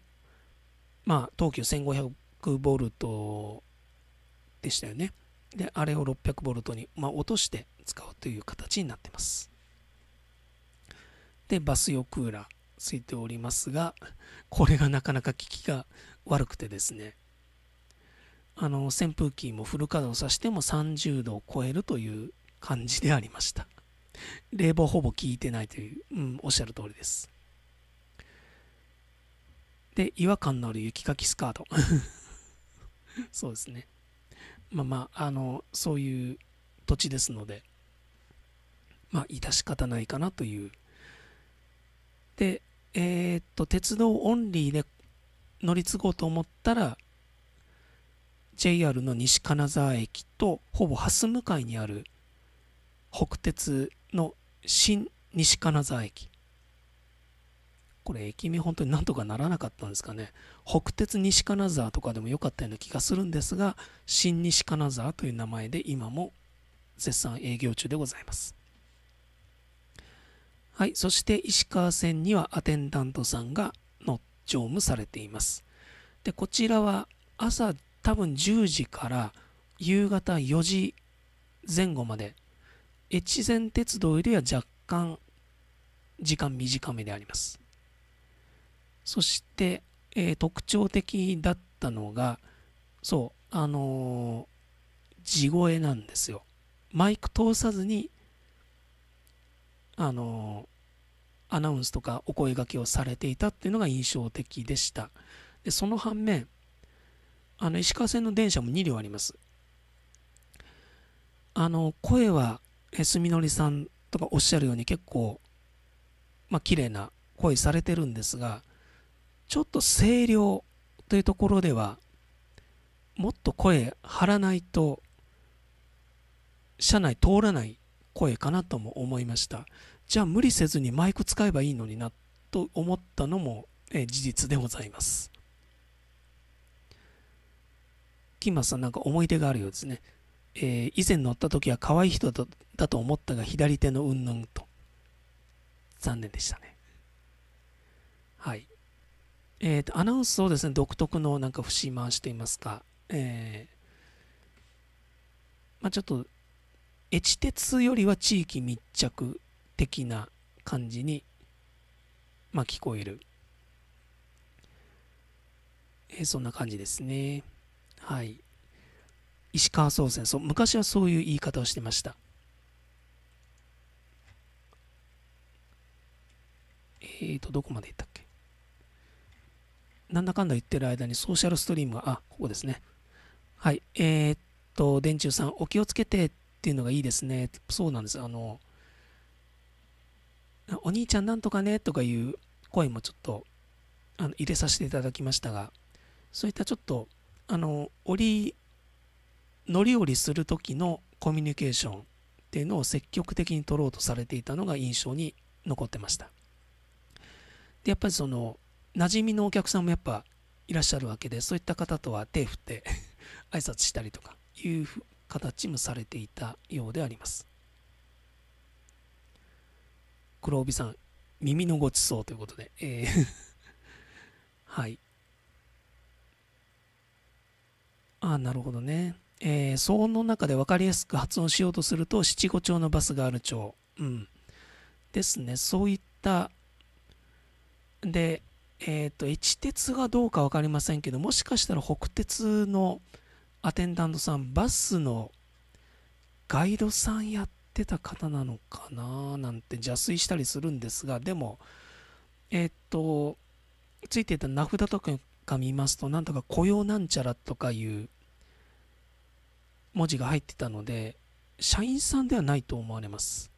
まあ東急1 5 0 0ボルトでしたよねであれを6 0 0トに、まあ、落として使うという形になってますでバス用クーラーついておりますがこれがなかなか効きが悪くてですねあの扇風機もフル稼働させても30度を超えるという感じでありました冷房ほぼ効いてないという、うん、おっしゃる通りです。で、違和感のある雪かきスカート。*laughs* そうですね。まあまあ、あの、そういう土地ですので、まあ、致し方ないかなという。で、えー、っと、鉄道オンリーで乗り継ごうと思ったら、JR の西金沢駅とほぼ蓮向かいにある北鉄の新西金沢駅これ駅名本当になんとかならなかったんですかね北鉄西金沢とかでも良かったような気がするんですが新西金沢という名前で今も絶賛営業中でございますはいそして石川線にはアテンダントさんが乗乗務されていますでこちらは朝多分10時から夕方4時前後まで越前鉄道よりは若干時間短めであります。そして、えー、特徴的だったのが、そう、あのー、地声なんですよ。マイク通さずに、あのー、アナウンスとかお声がけをされていたっていうのが印象的でした。でその反面、あの石川線の電車も2両あります。あの声はすみのりさんとかおっしゃるように結構、まあ綺麗な声されてるんですが、ちょっと声量というところでは、もっと声張らないと、車内通らない声かなとも思いました。じゃあ無理せずにマイク使えばいいのになと思ったのも、え事実でございます。キンマさんなんか思い出があるようですね。えー、以前乗った時は可愛い人だと思ったが左手のうんぬんと残念でしたねはいえーと、とアナウンスをですね独特のなんか節回しといいますか、えーまあ、ちょっと越鉄よりは地域密着的な感じに、まあ、聞こえる、えー、そんな感じですねはい石川総選そう昔はそういう言い方をしてましたえーとどこまでいったっけなんだかんだ言ってる間にソーシャルストリームがあここですねはいえー、っと電柱さんお気をつけてっていうのがいいですねそうなんですあのお兄ちゃんなんとかねとかいう声もちょっとあの入れさせていただきましたがそういったちょっとあの折り乗り降りする時のコミュニケーションっていうのを積極的に取ろうとされていたのが印象に残ってましたでやっぱりその馴染みのお客さんもやっぱいらっしゃるわけでそういった方とは手振って *laughs* 挨拶したりとかいう形もされていたようであります黒帯さん耳のごちそうということで、えー *laughs* はいああなるほどねえー、騒音の中で分かりやすく発音しようとすると七五調のバスがある調、うん、ですねそういったでえっ、ー、と一鉄がどうか分かりませんけどもしかしたら北鉄のアテンダントさんバスのガイドさんやってた方なのかななんて邪推したりするんですがでもえっ、ー、とついていた名札とか見ますとなんとか雇用なんちゃらとかいう文字が入ってたので、社員さんではないと思われます。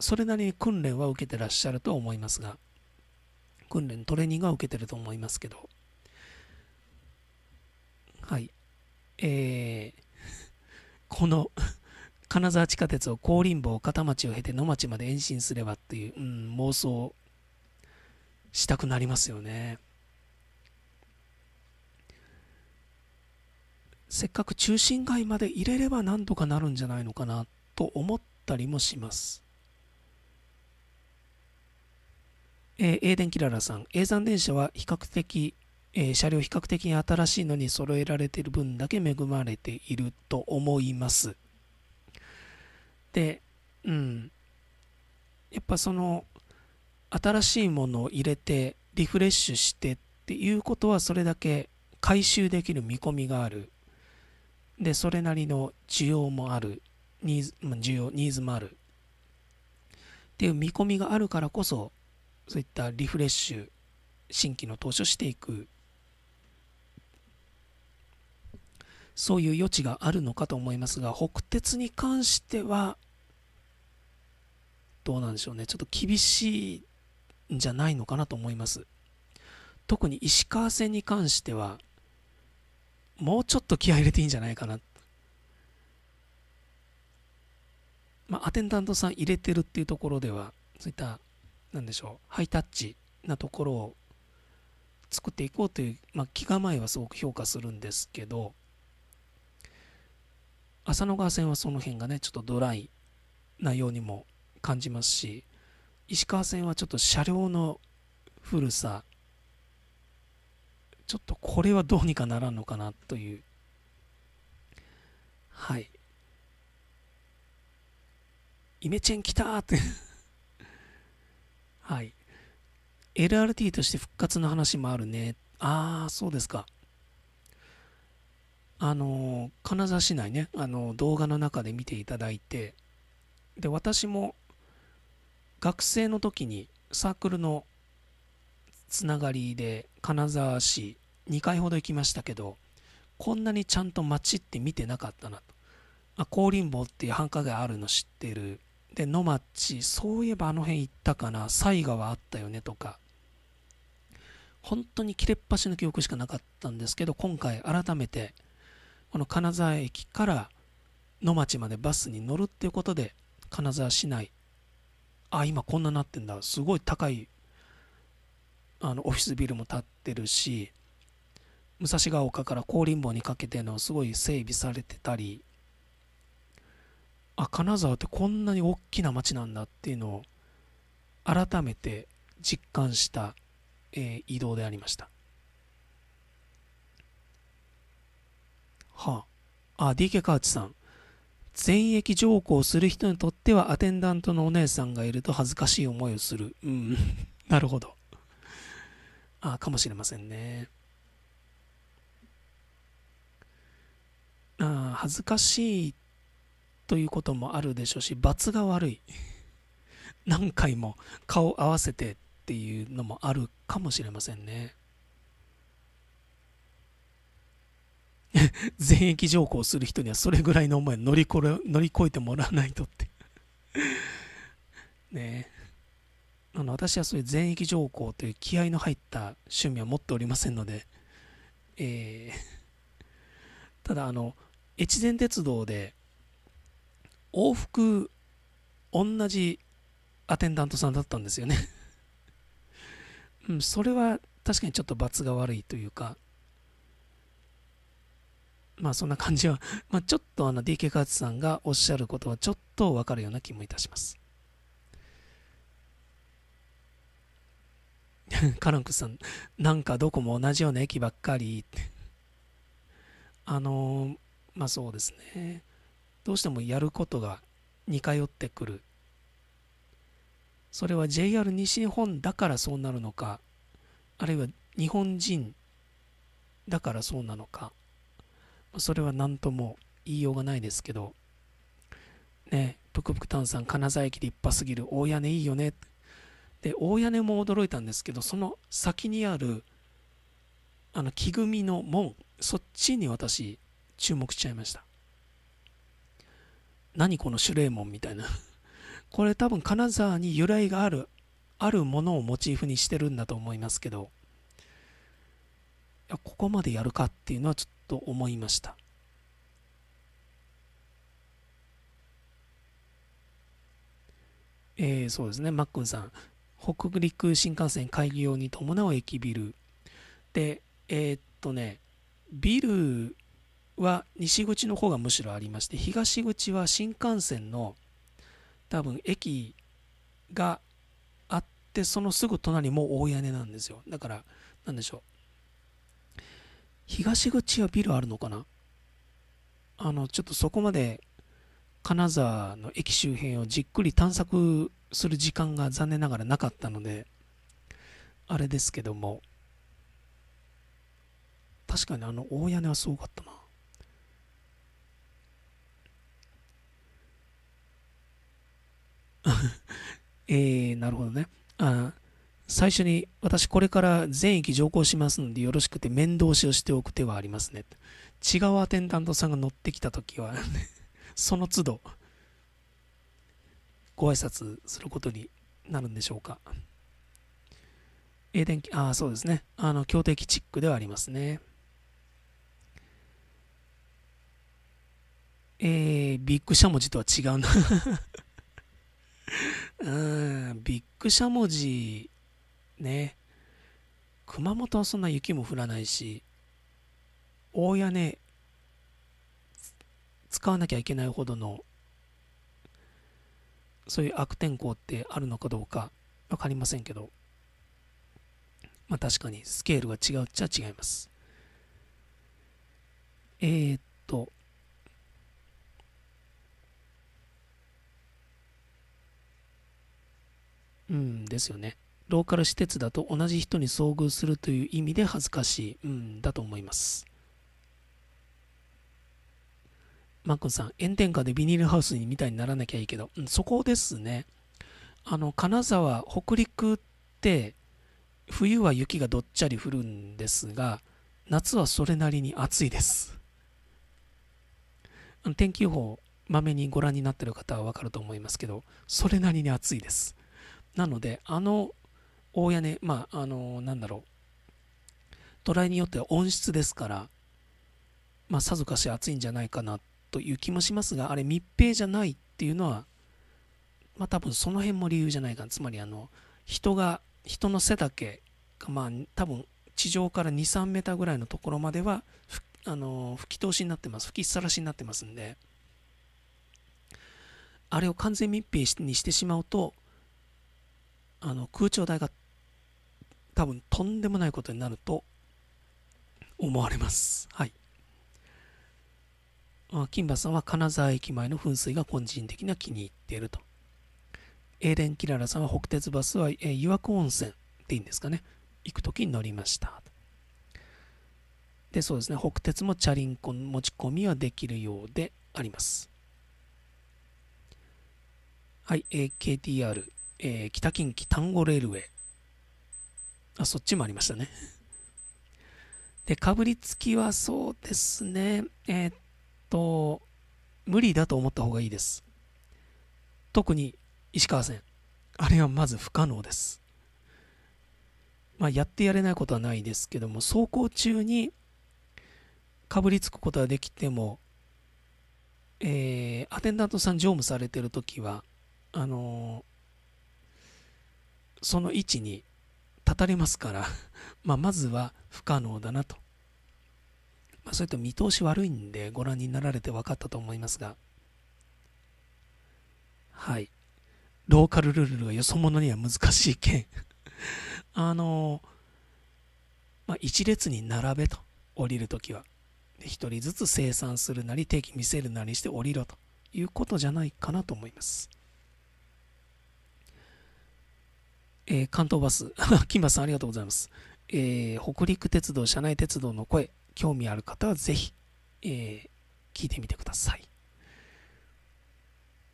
それなりに訓練は受けてらっしゃるとは思いますが、訓練、トレーニングは受けてると思いますけど、はい。えー、*laughs* この金沢地下鉄を高林坊片町を経て野町まで延伸すればっていう、うん、妄想したくなりますよね。せっかく中心街まで入れれば何とかなるんじゃないのかなと思ったりもします。えー、デン・キララさん、永山電車は比較的、えー、車両比較的に新しいのに揃えられている分だけ恵まれていると思います。で、うん。やっぱその、新しいものを入れて、リフレッシュしてっていうことは、それだけ回収できる見込みがあるで、それなりの需要もある、ニーズ、需要、ニーズもある。っていう見込みがあるからこそ、そういったリフレッシュ、新規の投資をしていく。そういう余地があるのかと思いますが、北鉄に関しては、どうなんでしょうね。ちょっと厳しいんじゃないのかなと思います。特に石川線に関しては、もうちょっと気合入れていいんじゃないかな。まあ、アテンダントさん入れてるっていうところでは、そういった、なんでしょう、ハイタッチなところを作っていこうという、まあ、気構えはすごく評価するんですけど、浅野川線はその辺がね、ちょっとドライなようにも感じますし、石川線はちょっと車両の古さちょっとこれはどうにかならんのかなという。はい。イメチェン来たーって *laughs* はい。LRT として復活の話もあるね。ああ、そうですか。あの、金沢市内ね、あの、動画の中で見ていただいて、で、私も学生の時にサークルのつながりで金沢市2回ほど行きましたけどこんなにちゃんと街って見てなかったなと、あ、高林坊っていう繁華街あるの知ってるで野町そういえばあの辺行ったかな犀川あったよねとか本当に切れっ端の記憶しかなかったんですけど今回改めてこの金沢駅から野町までバスに乗るっていうことで金沢市内あ今こんななってんだすごい高いあのオフィスビルも建ってるし武蔵ヶ丘から高林坊にかけてのすごい整備されてたりあ金沢ってこんなに大きな町なんだっていうのを改めて実感した、えー、移動でありましたはああ DK カーチさん全駅乗降する人にとってはアテンダントのお姉さんがいると恥ずかしい思いをするうん *laughs* なるほどあかもしれませんね。あ恥ずかしいということもあるでしょうし、罰が悪い。何回も顔合わせてっていうのもあるかもしれませんね。*laughs* 全域乗降する人にはそれぐらいの思い乗り越え乗り越えてもらわないとってねえあの私はそういう全域条項という気合の入った趣味は持っておりませんので、えー、ただあの越前鉄道で往復同じアテンダントさんだったんですよね *laughs* うん、それは確かにちょっと罰が悪いというか、まあそんな感じはまあちょっとあの DK カーツさんがおっしゃることはちょっとわかるような気もいたします。*laughs* カランクさん、なんかどこも同じような駅ばっかり。あのまあそうですね。どうしてもやることが似通ってくる。それは JR 西日本だからそうなるのか、あるいは日本人だからそうなのか、それは何とも言いようがないですけど、ね、ぷくぷく炭酸、金沢駅立派すぎる、大屋根いいよね。で大屋根も驚いたんですけどその先にあるあの木組みの門そっちに私注目しちゃいました何この守礼門みたいな *laughs* これ多分金沢に由来があるあるものをモチーフにしてるんだと思いますけどいやここまでやるかっていうのはちょっと思いましたえー、そうですね、マックンさん。北陸新幹線開業に伴う駅ビルでえー、っとねビルは西口の方がむしろありまして東口は新幹線の多分駅があってそのすぐ隣も大屋根なんですよだから何でしょう東口はビルあるのかなあのちょっとそこまで金沢の駅周辺をじっくり探索する時間が残念ながらなかったのであれですけども確かにあの大屋根はすごかったな *laughs* えー、なるほどね。あ最初に、私これから全域乗降しますのでよろしくて面倒しをしておく手はありますね。違うアテンダントさんが乗ってきた時はその都度ご挨拶することになるんでしょうか。え、電気、ああ、そうですね。あの、強敵チックではありますね。えー、ビッグしゃもじとは違うな *laughs* うん、ビッグしゃもじ、ね。熊本はそんな雪も降らないし、大屋根使わなきゃいけないほどのそういう悪天候ってあるのかどうか分かりませんけどまあ確かにスケールが違うっちゃ違いますえー、っとうんですよねローカル施設だと同じ人に遭遇するという意味で恥ずかしい、うん、だと思いますマックさん、炎天下でビニールハウスにみたいにならなきゃいいけど、うん、そこですね。あの、金沢、北陸って、冬は雪がどっちゃり降るんですが、夏はそれなりに暑いです。天気予報、まめにご覧になってる方はわかると思いますけど、それなりに暑いです。なので、あの大屋根、まあ、あの、なんだろう、トライによっては温室ですから、まあ、さぞかし暑いんじゃないかなっという気もしますが、あれ密閉じゃないっていうのは、まあ多分その辺も理由じゃないかな。つまりあの、人が、人の背丈が、まあ多分地上から2、3メーターぐらいのところまでは、あの吹き通しになってます。吹きさらしになってますんで、あれを完全密閉にしてしまうと、あの空調代が多分とんでもないことになると思われます。はい。金馬さんは金沢駅前の噴水が個人的には気に入っていると。エーデン・キララさんは北鉄バスは、えー、湯涌温泉っていいんですかね。行く時に乗りました。で、そうですね。北鉄もチャリンコ持ち込みはできるようであります。はい、えー、KTR、えー、北近畿単語レールウェイ。あ、そっちもありましたね。で、かぶりつきはそうですね。えー、と、無理だと思った方がいいです。特に石川線。あれはまず不可能です。まあ、やってやれないことはないですけども、走行中にかぶりつくことはできても、えー、アテンダントさん乗務されてるときは、あのー、その位置に立たれますから *laughs* まあ、まずは不可能だなとまあ、そういっ見通し悪いんでご覧になられて分かったと思いますが、はい。ローカルルールがよそ者には難しい件 *laughs* あのまあ、一列に並べと、降りるときは。一人ずつ生産するなり、定期見せるなりして降りろということじゃないかなと思います。えー、関東バス、*laughs* キンバさんありがとうございます。えー、北陸鉄道、車内鉄道の声、興味ある方はぜひ、えー、聞いてみてください、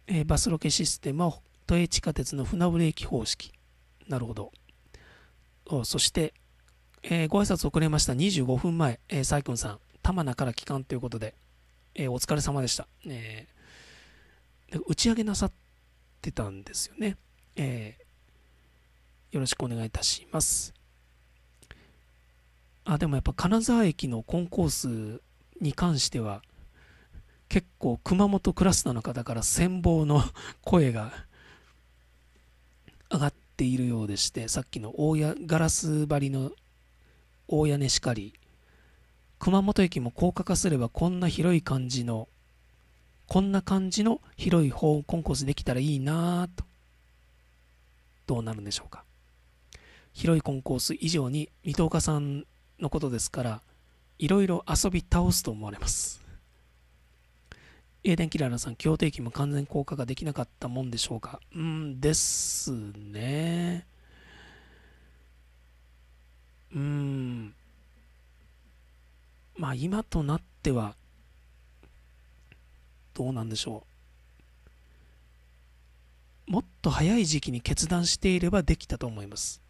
えー、バスロケシステムは都営地下鉄の船堀駅方式なるほどそして、えー、ご挨拶遅れました25分前、えー、サイ君さん玉名から帰還ということで、えー、お疲れ様でした、えー、打ち上げなさってたんですよね、えー、よろしくお願いいたしますあでもやっぱ金沢駅のコンコースに関しては結構熊本クラスなのかだから羨望の声が上がっているようでしてさっきの大屋ガラス張りの大屋根しかり熊本駅も高架化すればこんな広い感じのこんな感じの広い方コンコースできたらいいなとどうなるんでしょうか広いコンコース以上に水戸岡さんのことですからいろいろ遊び倒すと思われますエーデンキララさん協定金も完全降下ができなかったもんでしょうかうんですねうんまあ今となってはどうなんでしょうもっと早い時期に決断していればできたと思います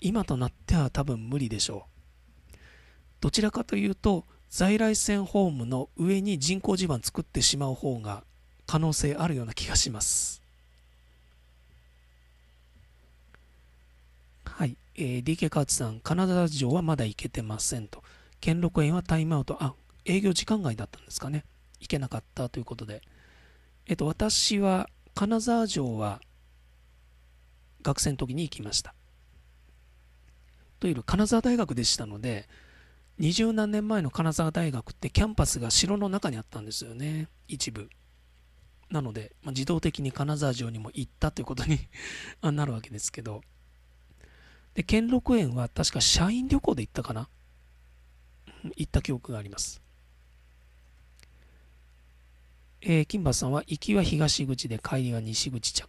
今となっては多分無理でしょうどちらかというと在来線ホームの上に人工地盤作ってしまう方が可能性あるような気がします。はい、えー、DK カーツさん、カナダ城はまだ行けてませんと。兼六園はタイムアウト、あ、営業時間外だったんですかね。行けなかったということで。えっ、と、私は、金沢城は学生の時に行きました。というより金沢大学でしたので、20何年前の金沢大学ってキャンパスが城の中にあったんですよね一部なので、まあ、自動的に金沢城にも行ったということに *laughs* なるわけですけどで兼六園は確か社員旅行で行ったかな行った記憶がありますえー、金馬さんは行きは東口で帰りは西口着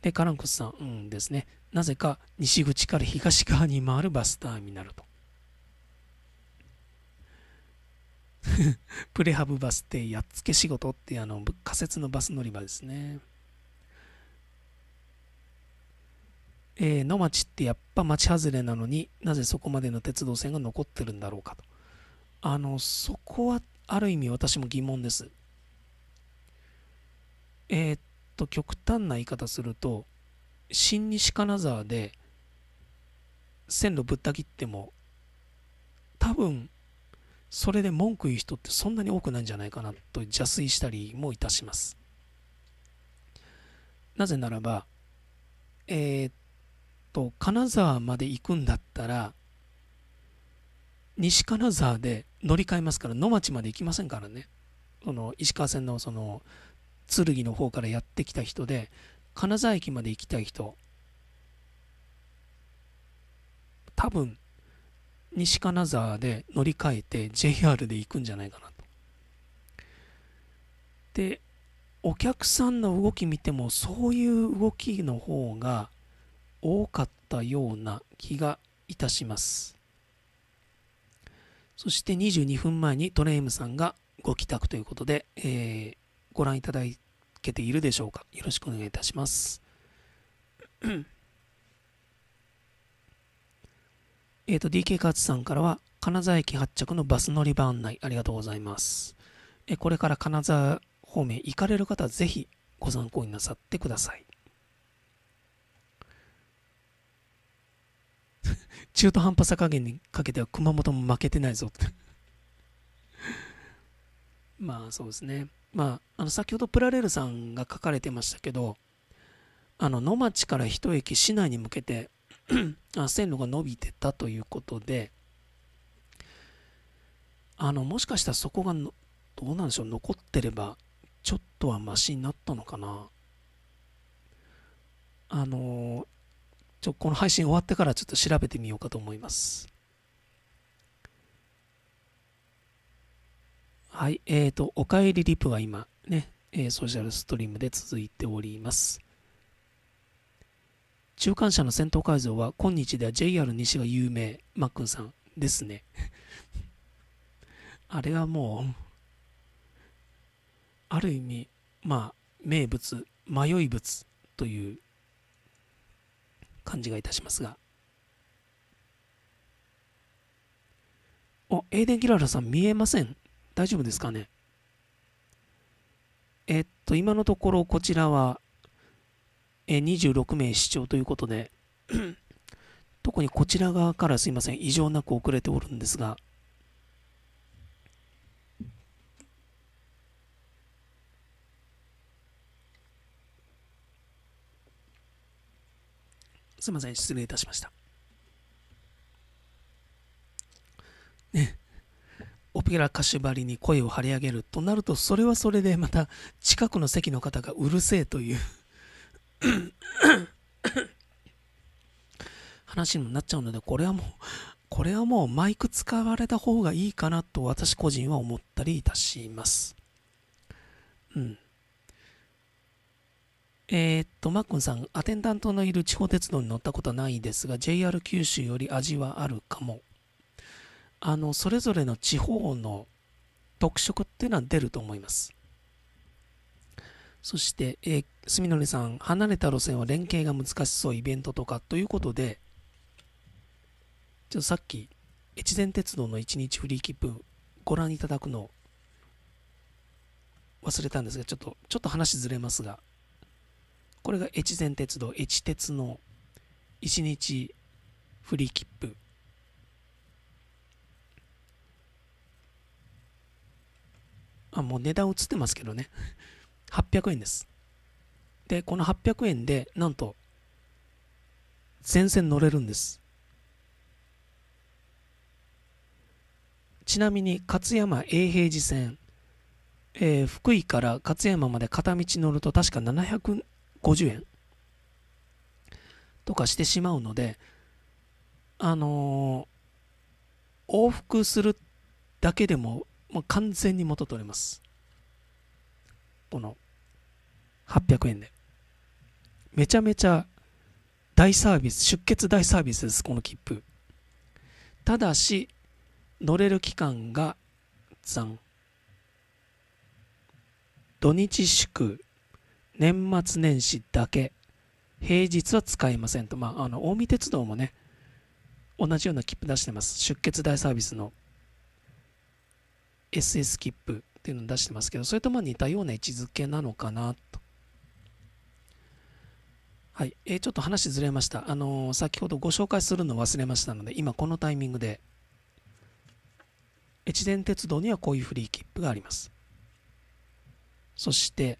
でカランコスさん、うんですねなぜか西口から東側に回るバスターミナルと *laughs* プレハブバスってやっつけ仕事っていうあの仮設のバス乗り場ですね。えー、野町ってやっぱ町外れなのになぜそこまでの鉄道線が残ってるんだろうかと。あの、そこはある意味私も疑問です。えー、っと、極端な言い方すると、新西金沢で線路ぶった切っても、多分それで文句言う人ってそんなに多くないんじゃないかなと邪推したりもいたします。なぜならば、えー、っと、金沢まで行くんだったら、西金沢で乗り換えますから、野町まで行きませんからね。その石川線のその剣の方からやってきた人で、金沢駅まで行きたい人、多分西金沢で乗り換えて JR で行くんじゃないかなと。でお客さんの動き見てもそういう動きの方が多かったような気がいたしますそして22分前にトレームさんがご帰宅ということで、えー、ご覧いただけているでしょうかよろしくお願いいたしますえっ、ー、と、DK カツさんからは、金沢駅発着のバス乗り場案内、ありがとうございます。えこれから金沢方面行かれる方は、ぜひご参考になさってください。*laughs* 中途半端さ加減にかけては熊本も負けてないぞって *laughs* まあそうですね。まあ、あの先ほどプラレールさんが書かれてましたけど、あの野町から一駅市内に向けて *clears throat* 線路が伸びてたということで、あの、もしかしたらそこがどうなんでしょう、残ってれば、ちょっとはマシになったのかな。あの、ちょ、この配信終わってからちょっと調べてみようかと思います。はい、えっ、ー、と、おかえりリプは今、ね、えソーシャルストリームで続いております。中間車の戦闘改造は今日では JR 西が有名、マックンさんですね。*laughs* あれはもう、ある意味、まあ、名物、迷い物という感じがいたしますが。お、エーデン・ギララさん見えません。大丈夫ですかねえっと、今のところこちらは26名視聴ということで *clears throat* 特にこちら側からすいません、異常なく遅れておるんですが、すいません、失礼いたしました。ね、オペラ歌手ばりに声を張り上げるとなると、それはそれでまた近くの席の方がうるせえという *coughs* 話にもなっちゃうので、これはもう、これはもうマイク使われた方がいいかなと私個人は思ったりいたします。うん。えー、っと、マックンさん、アテンダントのいる地方鉄道に乗ったことはないですが、JR 九州より味はあるかも。あの、それぞれの地方の特色っていうのは出ると思います。そして、えー、住則さん、離れた路線は連携が難しそう、イベントとかということで、ちょっとさっき、越前鉄道の1日フリー切符、ご覧いただくの忘れたんですが、ちょっと、ちょっと話ずれますが、これが越前鉄道、越鉄の1日フリー切符。あ、もう値段映ってますけどね。800 *laughs* 円です。で、この800円で、なんと、全線乗れるんです。ちなみに、勝山永平寺線、えー、福井から勝山まで片道乗ると確か750円とかしてしまうので、あのー、往復するだけでも、もう完全に元取れます。この800円で。めちゃめちゃ大サービス、出血大サービスです、この切符。ただし、乗れる期間が3、土日祝、年末年始だけ、平日は使えませんと。まあ、あの、近江鉄道もね、同じような切符出してます。出血大サービスの SS 切符っていうのを出してますけど、それとまあ似たような位置づけなのかなと。はい、えー、ちょっと話ずれました。あのー、先ほどご紹介するの忘れましたので、今このタイミングで、越前鉄道にはこういうフリー切符があります。そして、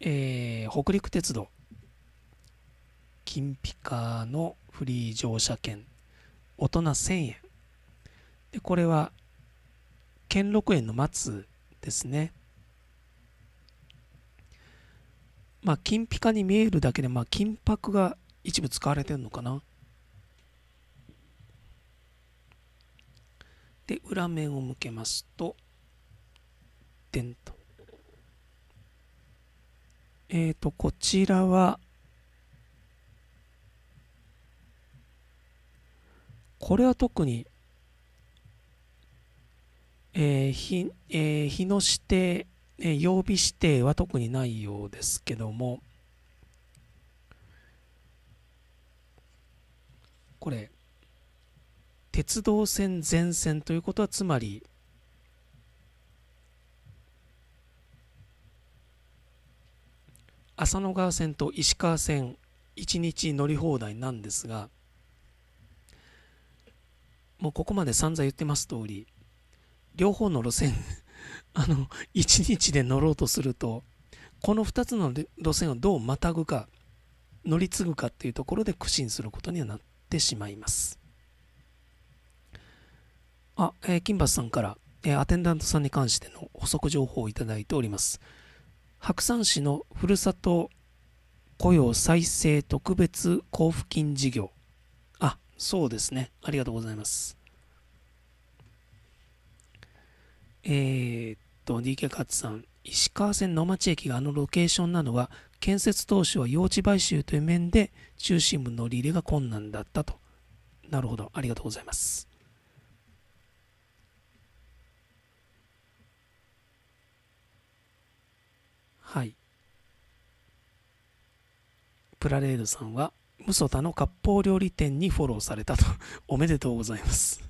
えー、北陸鉄道、金ピカのフリー乗車券、大人1000円。で、これは、兼六園の松ですね。まあ、金ピカに見えるだけで、まあ、金箔が一部使われてるのかな。で、裏面を向けますと、でんと。えっ、ー、と、こちらは、これは特に、えー、日、えー、日の指定、え曜日指定は特にないようですけども、これ、鉄道線全線ということは、つまり、浅野川線と石川線、1日乗り放題なんですが、もうここまで散々言ってます通り、両方の路線あの、1日で乗ろうとすると、この2つの路線をどうまたぐか、乗り継ぐかっていうところで苦心することにはなってしまいます。あ、えー、金橋さんから、えー、アテンダントさんに関しての補足情報をいただいております。白山市のふるさと雇用再生特別交付金事業。あ、そうですね。ありがとうございます。えー、っと、DK 勝さん、石川線野町駅があのロケーションなのは、建設当初は用地買収という面で中心部のリレーが困難だったと。なるほど、ありがとうございます。はい。プラレールさんは、ムソタの割烹料理店にフォローされたとおめでとうございます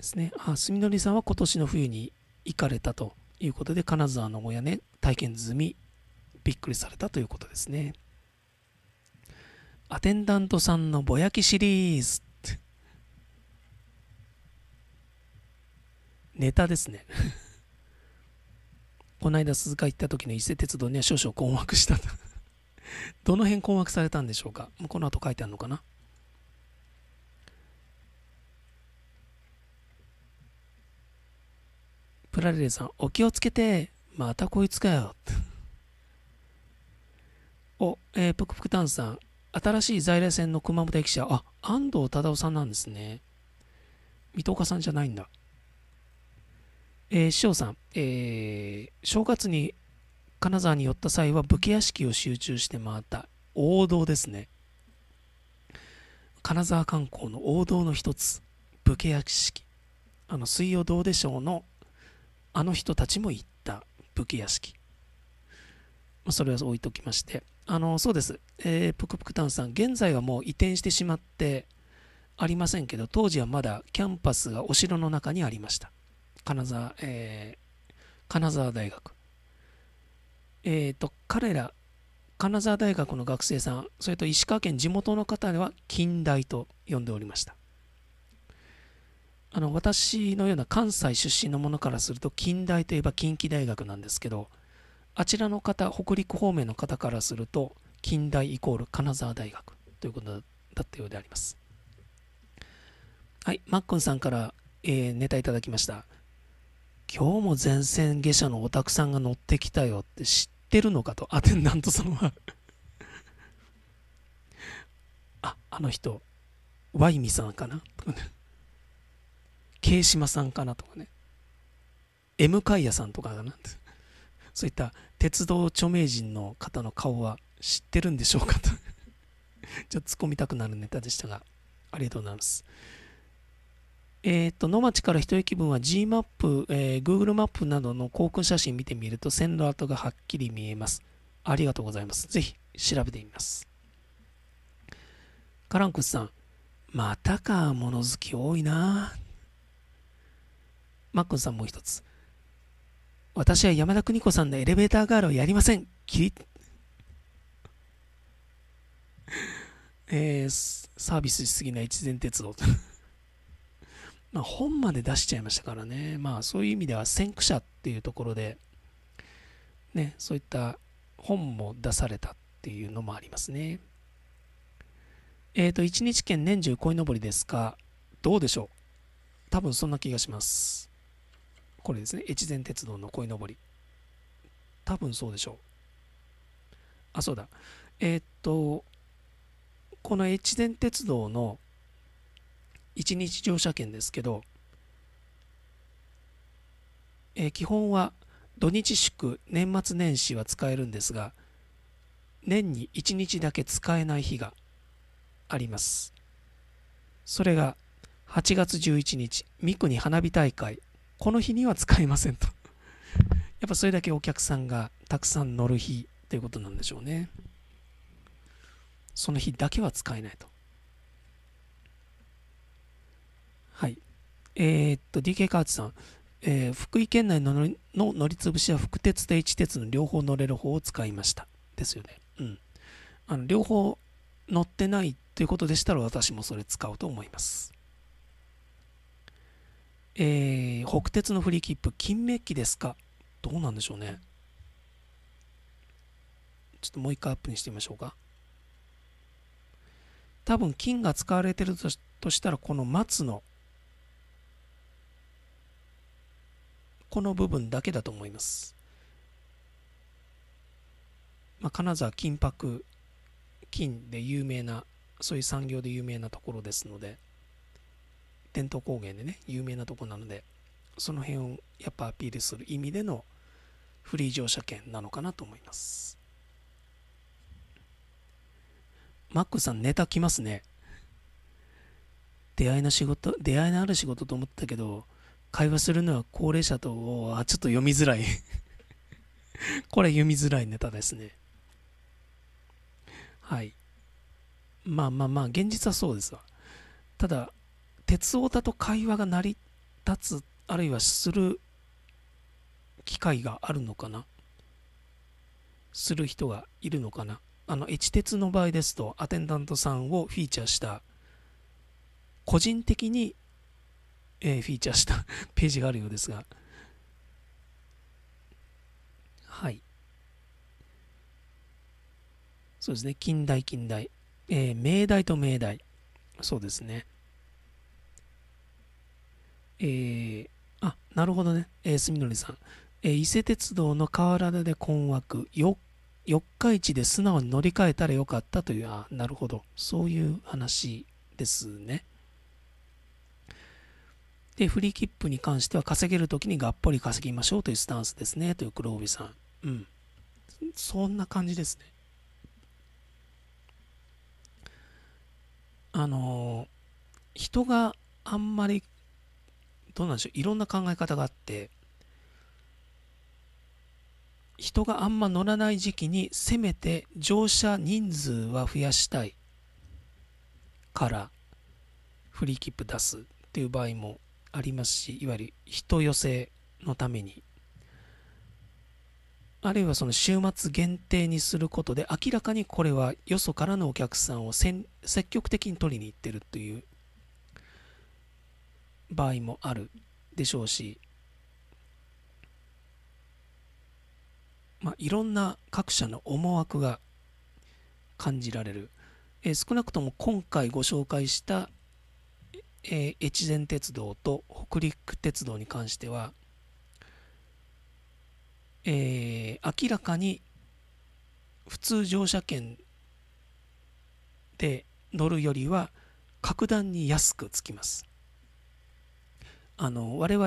ですね。あ、すみのりさんは今年の冬に行かれたということで、金沢のお屋根、ね、体験済み、びっくりされたということですね。アテンダントさんのぼやきシリーズ。ネタですね。*laughs* この間鈴鹿行った時の伊勢鉄道には少々困惑した *laughs* どの辺困惑されたんでしょうかこの後書いてあるのかなプラレルさん、お気をつけて、またこいつかよ。お、えー、ぷくぷくたんさん、新しい在来線の熊本駅舎、あ、安藤忠夫さんなんですね。水戸岡さんじゃないんだ。えー、師匠さん、えー、正月に金沢に寄った際は武家屋敷を集中して回った。王道ですね。金沢観光の王道の一つ、武家屋敷。あの、水曜どうでしょうのあの人たちも行った武家屋敷。それは置いときまして。あの、そうです。えー、ぷくぷくたんさん、現在はもう移転してしまってありませんけど、当時はまだキャンパスがお城の中にありました。金沢、えー、金沢大学。えっ、ー、と、彼ら、金沢大学の学生さん、それと石川県地元の方では近代と呼んでおりました。あの私のような関西出身の者からすると近代といえば近畿大学なんですけどあちらの方北陸方面の方からすると近代イコール金沢大学ということだったようでありますはいマックンさんから、えー、ネタいただきました今日も前線下車のおたくさんが乗ってきたよって知ってるのかとアテンダントさんは *laughs* ああの人ワイミさんかな桂島さんかなとかね、M カイヤさんとかなんでそういった鉄道著名人の方の顔は知ってるんでしょうかとちょっと突っ込みたくなるネタでしたが、ありがとうございます。えっ、と、野町から一駅分は G マップ、えー、Google マップなどの航空写真見てみると線路跡がはっきり見えます。ありがとうございます。ぜひ調べてみます。カランクスさん、またか物好き多いなマックンさんもう一つ。私は山田邦子さんのエレベーターガールをやりません。きり、*laughs* えー、サービスしすぎない越前鉄道。*laughs* まあ本まで出しちゃいましたからね。まあそういう意味では先駆者っていうところで、ね、そういった本も出されたっていうのもありますね。えっ、ー、と、一日券年中鯉のぼりですが、どうでしょう多分そんな気がします。これですね、越前鉄道の鯉のぼり。多分そうでしょう。あ、そうだ。えー、っと、この越前鉄道の1日乗車券ですけど、えー、基本は土日祝、年末年始は使えるんですが、年に1日だけ使えない日があります。それが8月11日、三国花火大会この日には使いませんとやっぱそれだけお客さんがたくさん乗る日ということなんでしょうね。その日だけは使えないと。はい。えー、っと、DK カーチさん。えー、福井県内のの乗りつぶしは福鉄と一鉄の両方乗れる方を使いました。ですよね。うん。あの両方乗ってないということでしたら私もそれ使うと思います。えー、北鉄のフリーキップ、金メッキですかどうなんでしょうね。ちょっともう一回アップにしてみましょうか。多分金が使われてるとしたら、この松の、この部分だけだと思います。まあ、金沢金箔、金で有名な、そういう産業で有名なところですので、伝統工芸でね有名なとこなのでその辺をやっぱアピールする意味でのフリー乗車券なのかなと思いますマックさんネタ来ますね出会いの仕事出会いのある仕事と思ったけど会話するのは高齢者とあちょっと読みづらい *laughs* これ読みづらいネタですねはいまあまあまあ現実はそうですわただ鉄オタと会話が成り立つあるいはする機会があるのかなする人がいるのかなあの、H 鉄の場合ですと、アテンダントさんをフィーチャーした、個人的に、えー、フィーチャーした *laughs* ページがあるようですが、はい。そうですね、近代近代、えー、明大と明大、そうですね。えー、あ、なるほどね。えー、すみのりさん。えー、伊勢鉄道の河原で困惑。四日市で素直に乗り換えたらよかったという、あ、なるほど。そういう話ですね。で、フリー切符に関しては稼げるときにがっぽり稼ぎましょうというスタンスですね。という黒帯さん。うん。そんな感じですね。あのー、人があんまりどうなんでしょういろんな考え方があって人があんま乗らない時期にせめて乗車人数は増やしたいからフリーキップ出すっていう場合もありますしいわゆる人寄せのためにあるいはその週末限定にすることで明らかにこれはよそからのお客さんを積極的に取りに行ってるという場合もあるでしょうし、まあ、いろんな各社の思惑が感じられる、えー、少なくとも今回ご紹介した、えー、越前鉄道と北陸鉄道に関しては、えー、明らかに普通乗車券で乗るよりは格段に安くつきますあの我々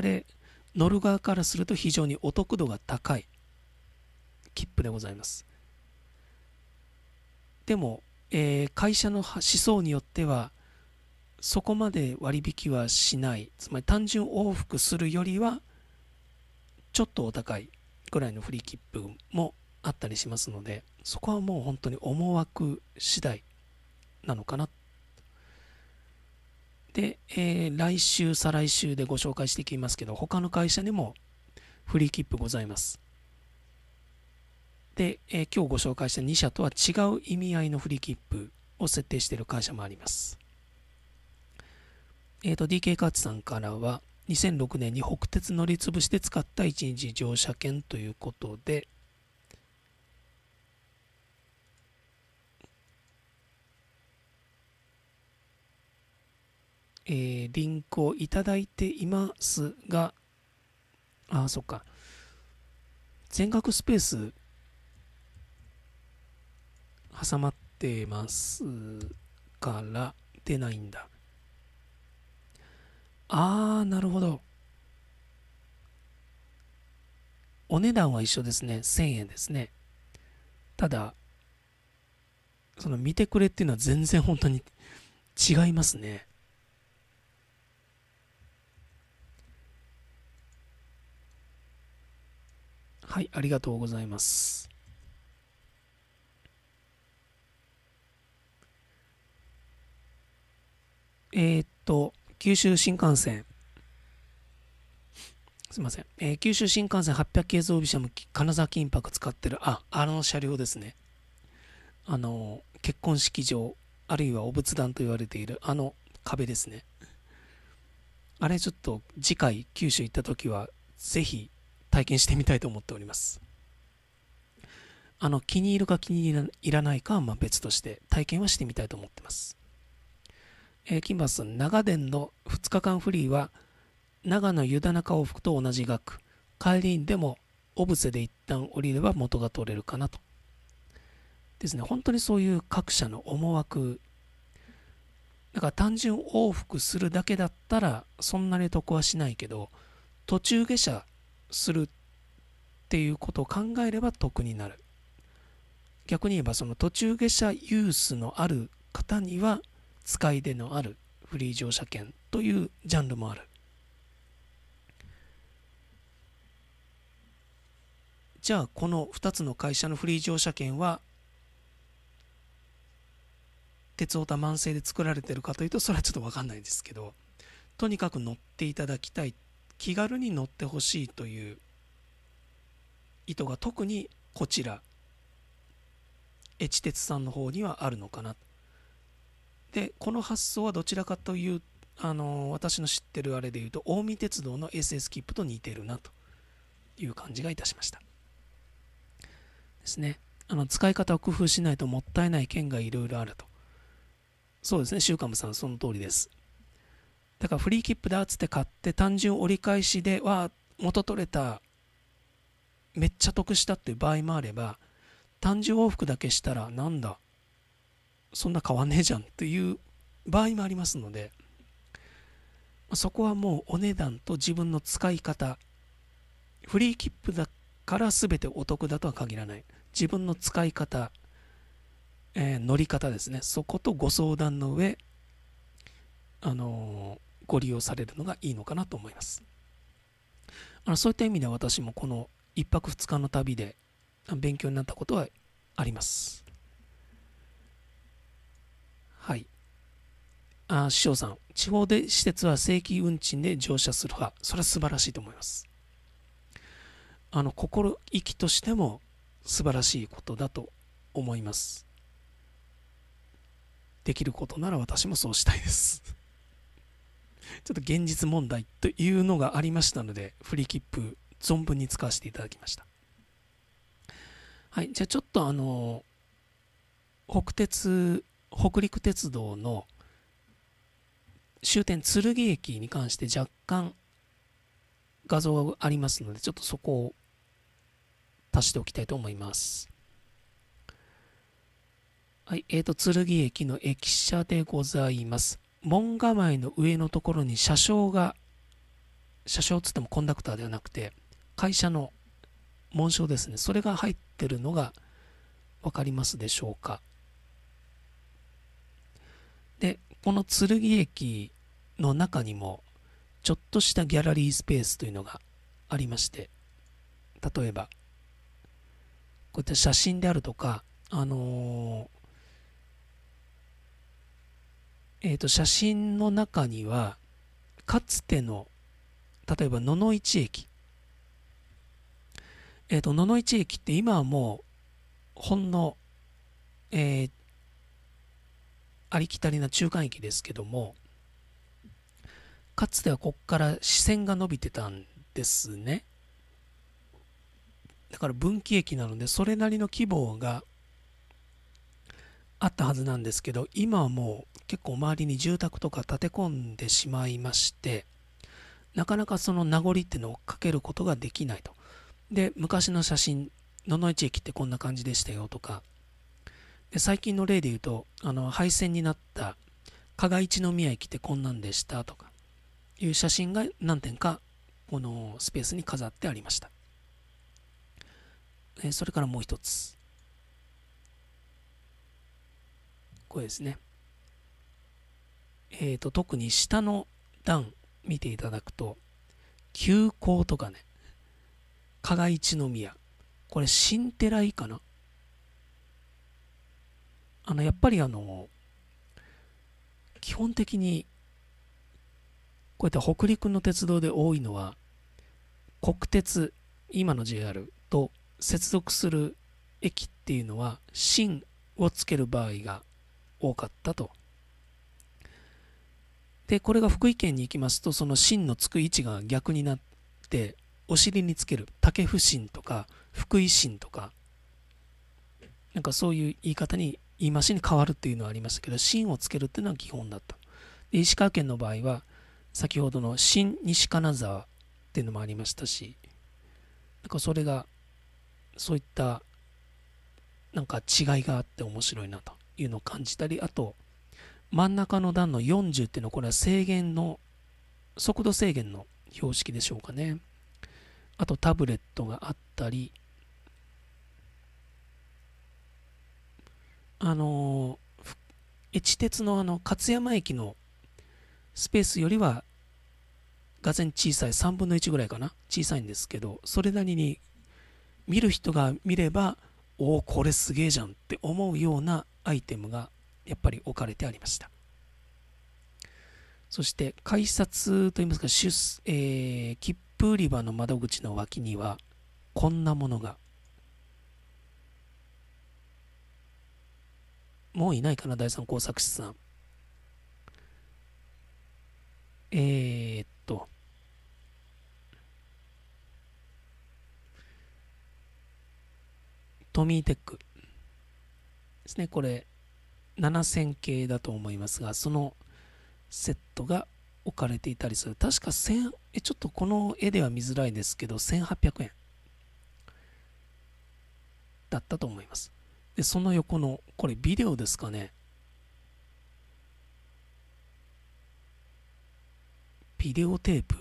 乗る側からすると非常にお得度が高い切符でございますでも、えー、会社の思想によってはそこまで割引はしないつまり単純往復するよりはちょっとお高いぐらいのフリー切符もあったりしますのでそこはもう本当に思惑次第なのかなで、えー、来週、再来週でご紹介していきますけど、他の会社にもフリー切符ございます。で、えー、今日ご紹介した2社とは違う意味合いのフリー切符を設定している会社もあります。えっ、ー、と、DK カーツさんからは、2006年に北鉄乗り潰して使った1日乗車券ということで、えー、リンクをいただいていますが、あ、そっか。全額スペース挟まってますから出ないんだ。あー、なるほど。お値段は一緒ですね。1000円ですね。ただ、その見てくれっていうのは全然本当に違いますね。はい、ありがとうございます。えー、っと、九州新幹線。すみません、えー、九州新幹線800系装備車も金沢金箔使ってる、あ、あの車両ですね。あの、結婚式場、あるいはお仏壇と言われている、あの壁ですね。あれちょっと次回九州行った時は、ぜひ体験してみたいと思っております。あの気に入るか気に入らないかはま別として体験はしてみたいと思ってます。えー、キンバス、長電の2日間フリーは長野湯田中往復と同じ額、帰りにでもオブセで一旦降りれば元が取れるかなと。ですね、本当にそういう各社の思惑、だから単純往復するだけだったらそんなに得はしないけど、途中下車するっていうことを考えれば得になる逆に言えばその途中下車ユースのある方には使い手のあるフリー乗車券というジャンルもあるじゃあこの2つの会社のフリー乗車券は鉄オタ慢性で作られてるかというとそれはちょっと分かんないんですけどとにかく乗っていただきたい気軽に乗ってほしいという意図が特にこちら越鉄さんの方にはあるのかなでこの発想はどちらかというあの私の知ってるあれで言うと近江鉄道の SS 切符と似てるなという感じがいたしましたですねあの使い方を工夫しないともったいない件がいろいろあるとそうですね、シューカムさん、その通りです。だからフリーキップだっつって買って単純折り返しでは元取れためっちゃ得したっていう場合もあれば単純往復だけしたらなんだそんな変わんねえじゃんっていう場合もありますのでそこはもうお値段と自分の使い方フリーキップだから全てお得だとは限らない自分の使い方、えー、乗り方ですねそことご相談の上あのご利用されるのがいいのかなと思います。あのそういった意味で私もこの1泊2日の旅で勉強になったことはあります。はい。あ師匠さん、地方で施設は正規運賃で乗車する派、それは素晴らしいと思います。あの心意気としても素晴らしいことだと思います。できることなら私もそうしたいです。ちょっと現実問題というのがありましたので、フリーキップ存分に使わせていただきました。はい、じゃあちょっとあの、北鉄、北陸鉄道の終点鶴木駅に関して若干画像がありますので、ちょっとそこを足しておきたいと思います。はい、えっ、ー、と、鶴木駅の駅舎でございます。門構えの上のところに車掌が車掌つってもコンダクターではなくて会社の紋章ですねそれが入ってるのが分かりますでしょうかでこの剣駅の中にもちょっとしたギャラリースペースというのがありまして例えばこういった写真であるとかあのえー、と写真の中にはかつての例えば野々市駅、えー、と野々市駅って今はもうほんの、えー、ありきたりな中間駅ですけどもかつてはここから視線が伸びてたんですねだから分岐駅なのでそれなりの規模があったはずなんですけど今はもう結構周りに住宅とか建て込んでしまいましてなかなかその名残っていうのをかけることができないとで昔の写真野々市駅ってこんな感じでしたよとかで最近の例で言うとあの廃線になった加賀一宮駅ってこんなんでしたとかいう写真が何点かこのスペースに飾ってありましたそれからもう一つこれですねえーと、特に下の段見ていただくと急行とかね加賀一宮これ新寺井かなあのやっぱりあの基本的にこうやって北陸の鉄道で多いのは国鉄今の JR と接続する駅っていうのは新をつける場合が多かったとでこれが福井県に行きますとその芯のつく位置が逆になってお尻につける竹不芯とか福井芯とかなんかそういう言い方に言い回しに変わるっていうのはありましたけど芯をつけるっていうのは基本だったで石川県の場合は先ほどの新西金沢っていうのもありましたしなんかそれがそういったなんか違いがあって面白いなというのを感じたりあと真ん中の段の40っていうのはこれは制限の速度制限の標識でしょうかねあとタブレットがあったりあの地鉄のあの勝山駅のスペースよりはがぜん小さい3分の1ぐらいかな小さいんですけどそれなりに見る人が見ればおおこれすげえじゃんって思うようなアイテムがやっぱり置かれてありましたそして改札といいますか出、えー、切符売り場の窓口の脇にはこんなものがもういないかな第三工作室さんえー、っとトミーテックですねこれ7000系だと思いますが、そのセットが置かれていたりする。確か1000、え、ちょっとこの絵では見づらいですけど、1800円だったと思います。で、その横の、これビデオですかね。ビデオテープ。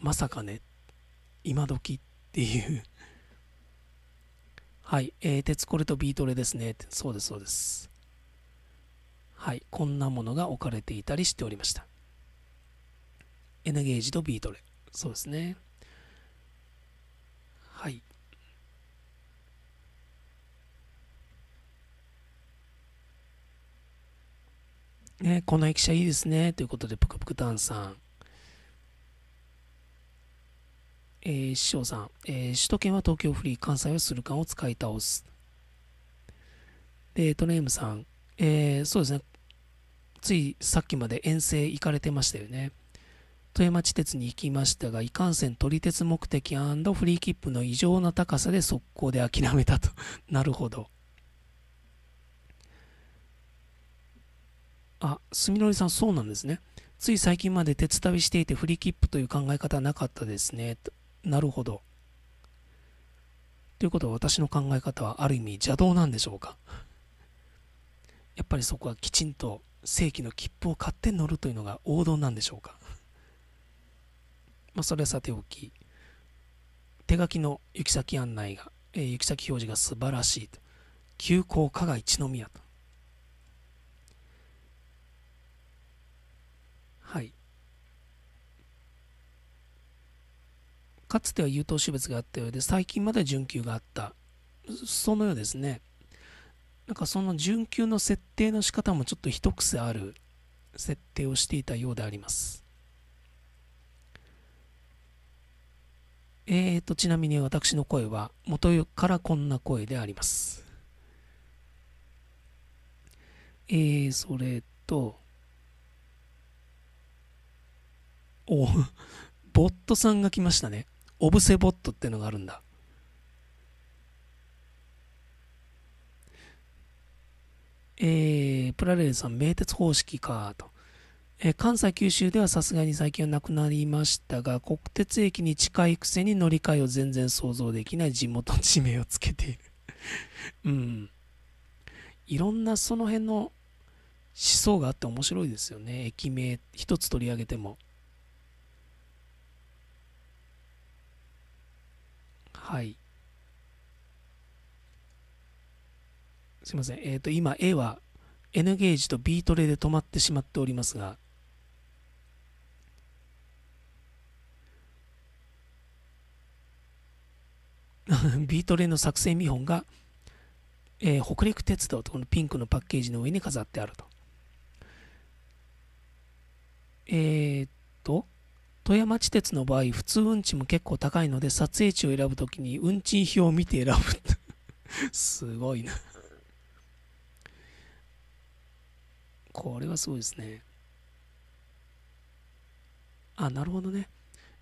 まさかね、今時っていうはい、えー、鉄コレとビートレですね。そうです、そうです。はい、こんなものが置かれていたりしておりました。N ゲージとビートレ。そうですね。はい。ね、この駅舎いいですね。ということで、ぷくぷくタンさん。えー、師匠さん、えー、首都圏は東京フリー、関西はスルカンを使い倒す。で、トネームさん、えー、そうですね、ついさっきまで遠征行かれてましたよね。富山地鉄に行きましたが、いかんせん撮り鉄目的フリー切符の異常な高さで速攻で諦めたと。*laughs* なるほど。あ、すみのりさん、そうなんですね。つい最近まで鉄旅していて、フリー切符という考え方はなかったですね。なるほど。ということは私の考え方はある意味邪道なんでしょうか。やっぱりそこはきちんと正規の切符を買って乗るというのが王道なんでしょうか。まあ、それはさておき、手書きの行き先案内が、えー、行き先表示が素晴らしいと。急行加賀一宮と。はい。かつては優等種別があったようで、最近までは準級があった。そのようですね。なんかその準級の設定の仕方もちょっと一癖ある設定をしていたようであります。えーと、ちなみに私の声は元からこんな声であります。えー、それと、お、ボットさんが来ましたね。オブセボットってのがあるんだ。えー、プラレールさん、名鉄方式かと。えー、関西、九州ではさすがに最近はなくなりましたが、国鉄駅に近いくせに乗り換えを全然想像できない地元地名をつけている。*laughs* うん。いろんなその辺の思想があって面白いですよね。駅名一つ取り上げても。はいすいませんえっ、ー、と今 A は N ゲージと B トレで止まってしまっておりますがビー *laughs* トレの作成見本が、えー、北陸鉄道とこのピンクのパッケージの上に飾ってあると。えー、っと、富山地鉄の場合、普通運賃も結構高いので、撮影地を選ぶときに運賃表を見て選ぶ。*laughs* すごいなこれはすごいですね。あ、なるほどね。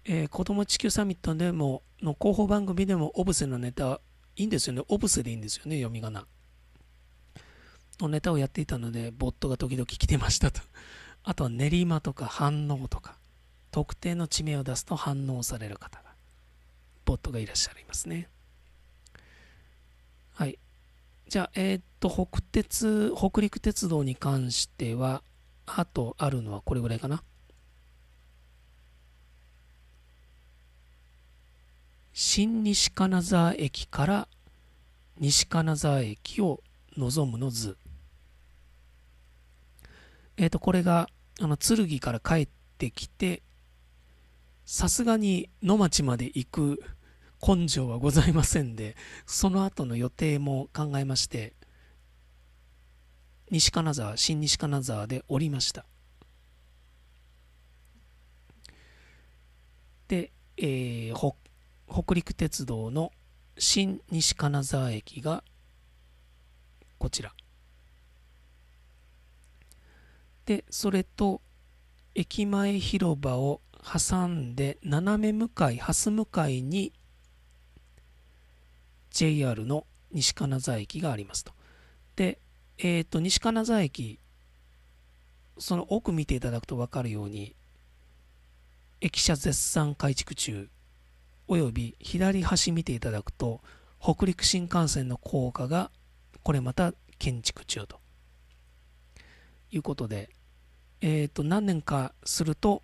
えー、子供地球サミットでも、の広報番組でも、オブセのネタ、いいんですよね。オブセでいいんですよね、読み仮名。のネタをやっていたので、ボットが時々来てましたと。あとは練馬とか反応とか。特定の地名を出すと反応される方が、ボットがいらっしゃいますね。はい。じゃあ、えっ、ー、と、北鉄、北陸鉄道に関しては、あとあるのはこれぐらいかな。新西金沢駅から西金沢駅を望むの図。えっ、ー、と、これが、あの、剣から帰ってきて、さすがに野町まで行く根性はございませんで、その後の予定も考えまして、西金沢、新西金沢で降りました。で、えー、北陸鉄道の新西金沢駅がこちら。で、それと駅前広場を挟んで斜め向かい蓮向かいに JR の西金沢駅がありますと。で、えっ、ー、と西金沢駅その奥見ていただくと分かるように駅舎絶賛改築中および左端見ていただくと北陸新幹線の高架がこれまた建築中ということで、えっ、ー、と何年かすると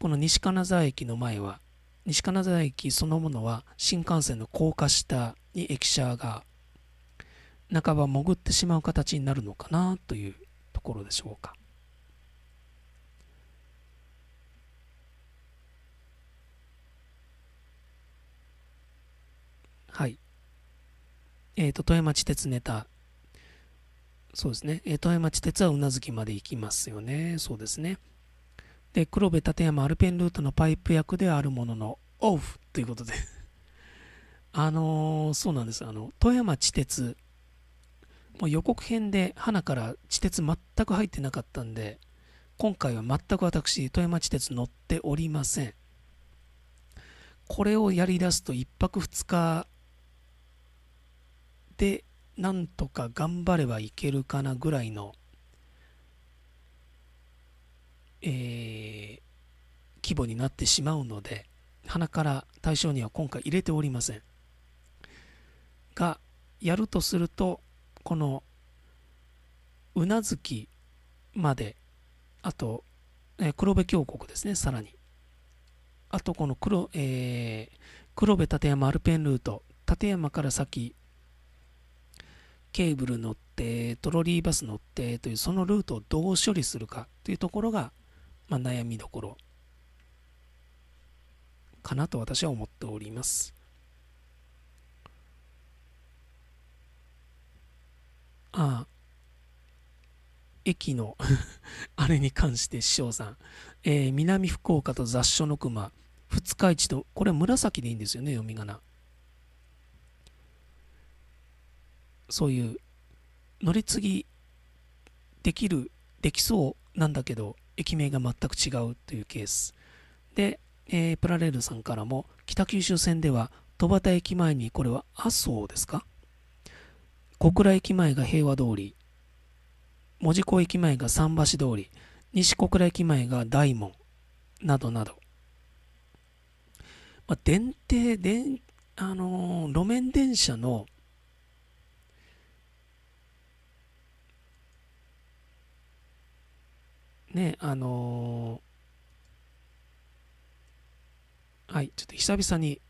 この西金沢駅の前は西金沢駅そのものは新幹線の高架下に駅舎が半ば潜ってしまう形になるのかなというところでしょうか。はい。えっ、ー、と、富山地鉄ネタ。そうですね。えー、富山地鉄は宇奈月まで行きますよね。そうですね。え黒部立山アルペンルートのパイプ役であるものの、オフということで *laughs* あのー、そうなんです。あの、富山地鉄、もう予告編で花から地鉄全く入ってなかったんで、今回は全く私、富山地鉄乗っておりません。これをやりだすと1泊2日で、なんとか頑張ればいけるかなぐらいのえー、規模になってしまうので鼻から対象には今回入れておりませんがやるとするとこのうなずきまであと、えー、黒部峡谷ですねさらにあとこの黒,、えー、黒部立山アルペンルート立山から先ケーブル乗ってトロリーバス乗ってというそのルートをどう処理するかというところがまあ、悩みどころかなと私は思っております。ああ、駅の *laughs* あれに関して師匠さん、えー、南福岡と雑所の熊、二日市と、これ紫でいいんですよね、読み仮名。そういう乗り継ぎできるできそうなんだけど駅名が全く違うというケースで、えー、プラレールさんからも北九州線では戸端駅前にこれは麻生ですか小倉駅前が平和通り門司港駅前が桟橋通り西小倉駅前が大門などなど、まあ、電停電あのー、路面電車のね、あのー、はい、ちょっと久々に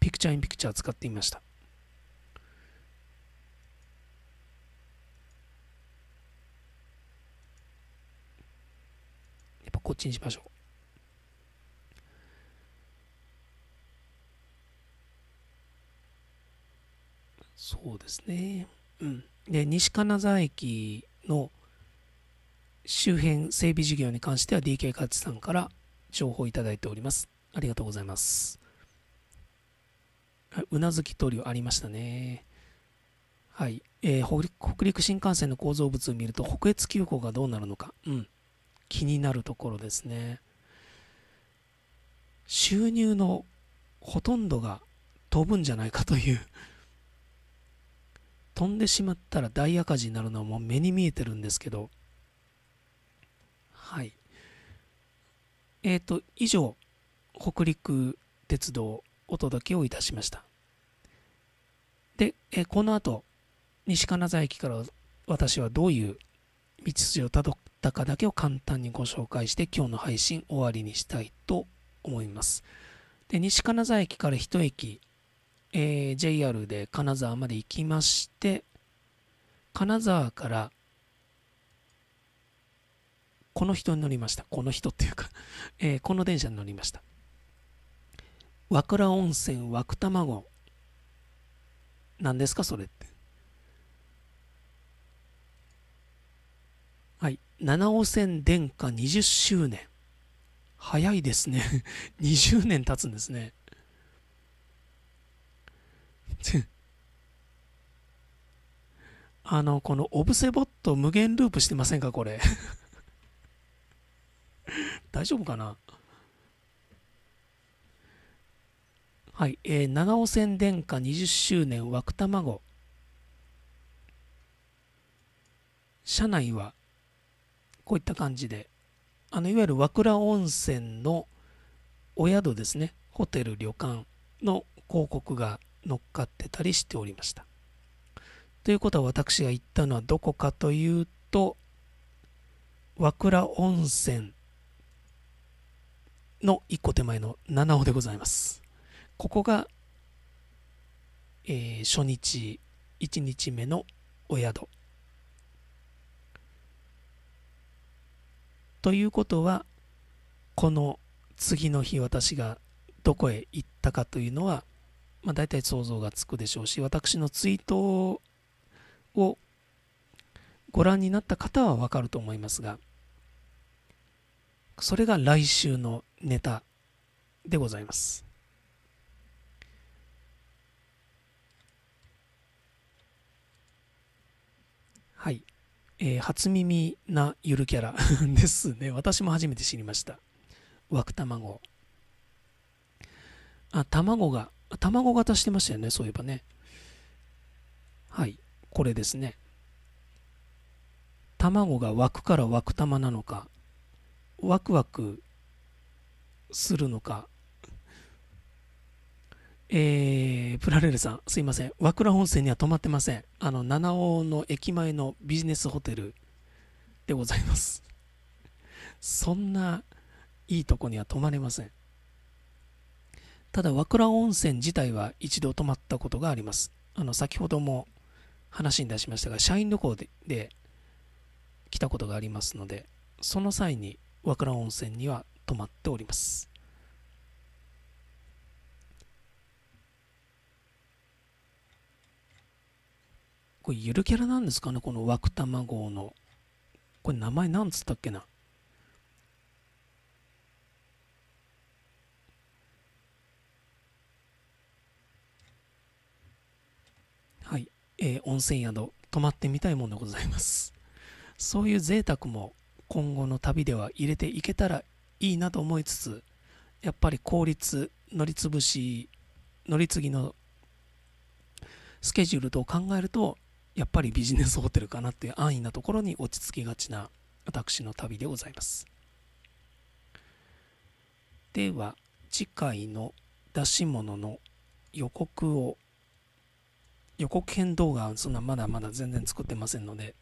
ピクチャーインピクチャー使ってみました。やっぱこっちにしましょう。そうですね。うん。で、西金沢駅の、周辺整備事業に関しては DK カチさんから情報をいただいております。ありがとうございます。うなずき塗料ありましたね。はい、えー、北陸新幹線の構造物を見ると北越急行がどうなるのか、うん、気になるところですね。収入のほとんどが飛ぶんじゃないかという飛んでしまったら大赤字になるのはもう目に見えてるんですけどはいえっ、ー、と以上北陸鉄道お届けをいたしましたで、えー、この後西金沢駅から私はどういう道筋をたどったかだけを簡単にご紹介して今日の配信終わりにしたいと思いますで西金沢駅から1駅、えー、JR で金沢まで行きまして金沢からこの人に乗りました。この人っていうか *laughs* えー、この電車に乗りました。和倉温泉和久卵。何ですか、それって。はい。七尾線殿下20周年。早いですね20 *laughs* 年経つんですね *laughs* あの、このオブセボット無限ループしてませんか、これ *laughs* 大丈夫かなはい、えー、長尾線殿下20周年く卵。車内は、こういった感じで、あの、いわゆる和倉温泉のお宿ですね、ホテル、旅館の広告が乗っかってたりしておりました。ということは私が行ったのはどこかというと、和倉温泉の一個手前の七尾でございます。ここが、えー、初日、一日目のお宿。ということは、この次の日私がどこへ行ったかというのは、まあ、大体想像がつくでしょうし、私のツイートをご覧になった方はわかると思いますが、それが来週のネタでございます。はい。えー、初耳なゆるキャラ *laughs* ですね。私も初めて知りました。く卵。あ、卵が、卵型してましたよね、そういえばね。はい、これですね。卵がくからく玉なのか、ワクワクするのか。えー、プラレールさん、すいません。和倉本線には泊まってません。あの、七尾の駅前のビジネスホテルでございます。そんないいとこには泊まれません。ただ、和倉温泉自体は一度泊まったことがあります。あの、先ほども話に出しましたが、社員旅行でで来たことがありますので、その際に和倉温泉には止まっております。これゆるキャラなんですかねこの枠卵の。これ名前なんつったっけなはい、えー、温泉宿泊まってみたいものでございますそういう贅沢も今後の旅では入れていけたらいいなと思いつつやっぱり効率乗りつぶし乗り継ぎのスケジュールと考えるとやっぱりビジネスホテルかなっていう安易なところに落ち着きがちな私の旅でございますでは次回の出し物の予告を予告編動画はそんなまだまだ全然作ってませんので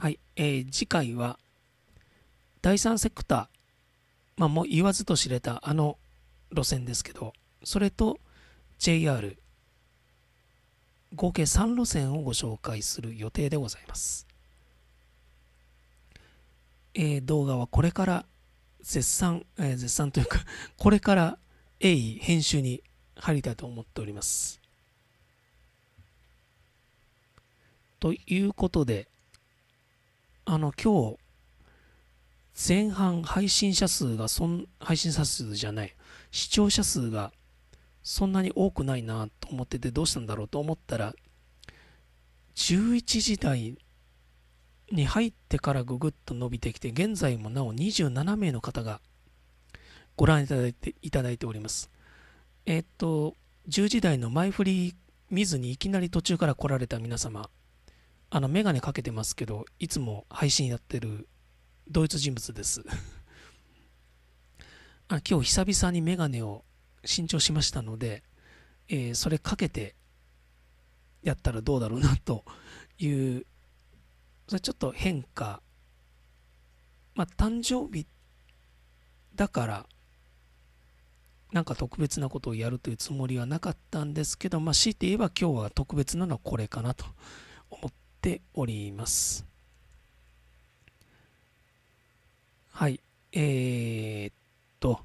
はい、えー、次回は第三セクター、まあ、もう言わずと知れたあの路線ですけど、それと JR、合計3路線をご紹介する予定でございます。えー、動画はこれから絶賛、えー、絶賛というか *laughs* これから鋭意編集に入りたいと思っております。ということで、あの、今日、前半配信者数がそん、配信者数じゃない、視聴者数がそんなに多くないなと思っててどうしたんだろうと思ったら、11時台に入ってからググッと伸びてきて、現在もなお27名の方がご覧いただいていただいております。えっと、10時台の前振り見ずにいきなり途中から来られた皆様、あの、メガネかけてますけど、いつも配信やってる同一人物です *laughs* あ今日久々にメガネを新調しましたので、えー、それかけてやったらどうだろうなという、それちょっと変化。まあ、誕生日だから、なんか特別なことをやるというつもりはなかったんですけど、まあ、強いて言えば今日は特別なのはこれかなと思っております。はい。えー、っと。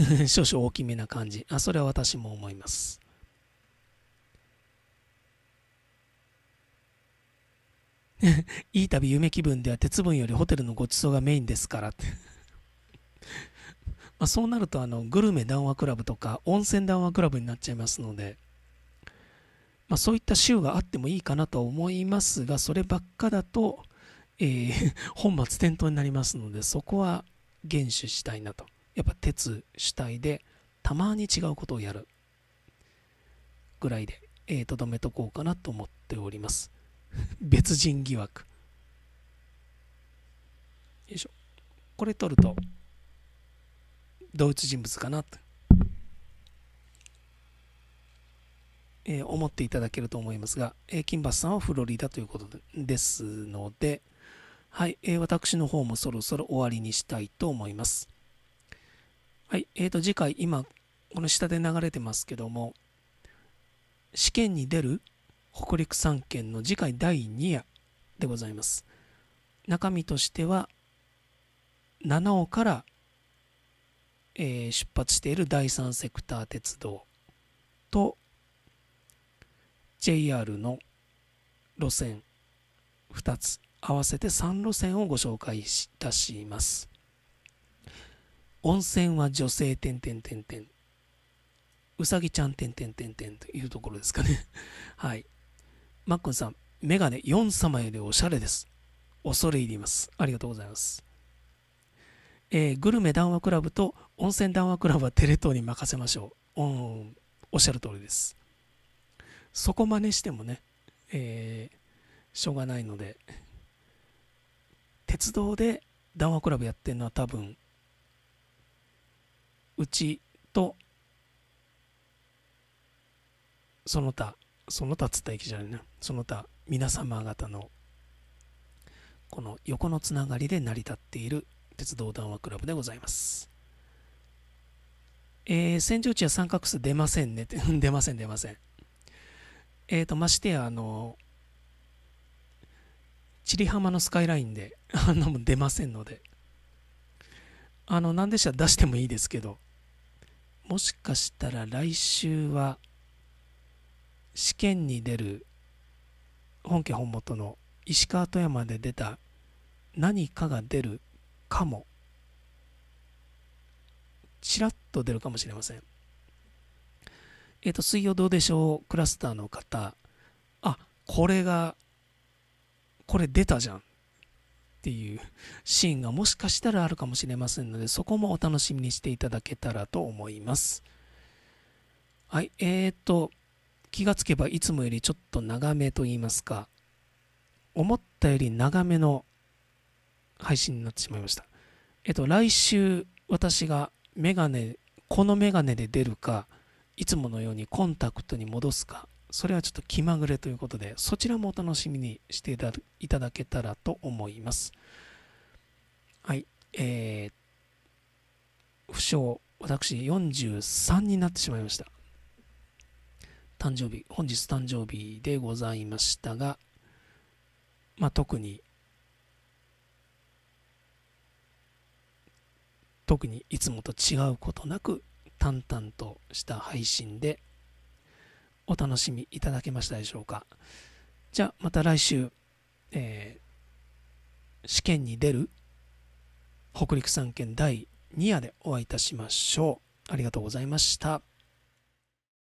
*laughs* 少々大きめな感じ。あ、それは私も思います。*laughs* いい旅夢気分では鉄分よりホテルのごちそうがメインですから *laughs* まあそうなるとあのグルメ談話クラブとか温泉談話クラブになっちゃいますのでまあ、そういった週があってもいいかなと思いますが、そればっかだと、えー、*laughs* 本末転倒になりますので、そこは厳守したいなと。やっぱ鉄主体で、たまに違うことをやるぐらいで、えー、とどめとこうかなと思っております。*laughs* 別人疑惑。よいしょ。これ取ると、同一人物かなと。えー、思っていただけると思いますが、えー、キさんはフロリダということですので、はい、えー、私の方もそろそろ終わりにしたいと思います。はい、えーと、次回、今、この下で流れてますけども、試験に出る北陸3県の次回第2夜でございます。中身としては、七尾から、えー、出発している第三セクター鉄道と、JR の路線2つ合わせて3路線をご紹介いたします温泉は女性点点点点うさぎちゃん点点点点というところですかね *laughs* はいマックンさんメガネ4様よりおしゃれです恐れ入りますありがとうございますえー、グルメ談話クラブと温泉談話クラブはテレ東に任せましょう。うん、おっしゃる通りです。そこ真似してもね、えー、しょうがないので、鉄道で談話クラブやってるのは多分、うちと、その他、その他つった駅じゃないな、その他、皆様方の、この横のつながりで成り立っている鉄道談話クラブでございます。えー、戦場地は三角数出ませんね。*laughs* 出ません、出ません。えー、とましてやあの千里浜のスカイラインで *laughs* あんなもん出ませんのであの何でしたら出してもいいですけどもしかしたら来週は試験に出る本家本元の石川富山で出た何かが出るかもちらっと出るかもしれませんえっ、ー、と、水曜どうでしょうクラスターの方、あ、これが、これ出たじゃんっていうシーンがもしかしたらあるかもしれませんので、そこもお楽しみにしていただけたらと思います。はい、えーと、気がつけばいつもよりちょっと長めと言いますか、思ったより長めの配信になってしまいました。えっ、ー、と、来週私がメガネ、このメガネで出るか、いつものようにコンタクトに戻すか、それはちょっと気まぐれということで、そちらもお楽しみにしていただけたらと思います。はい、えー、不詳、私43になってしまいました。誕生日、本日誕生日でございましたが、まあ、特に、特にいつもと違うことなく淡々とした配信でお楽しみいただけましたでしょうか。じゃあまた来週、えー、試験に出る北陸三県第2夜でお会いいたしましょう。ありがとうございました。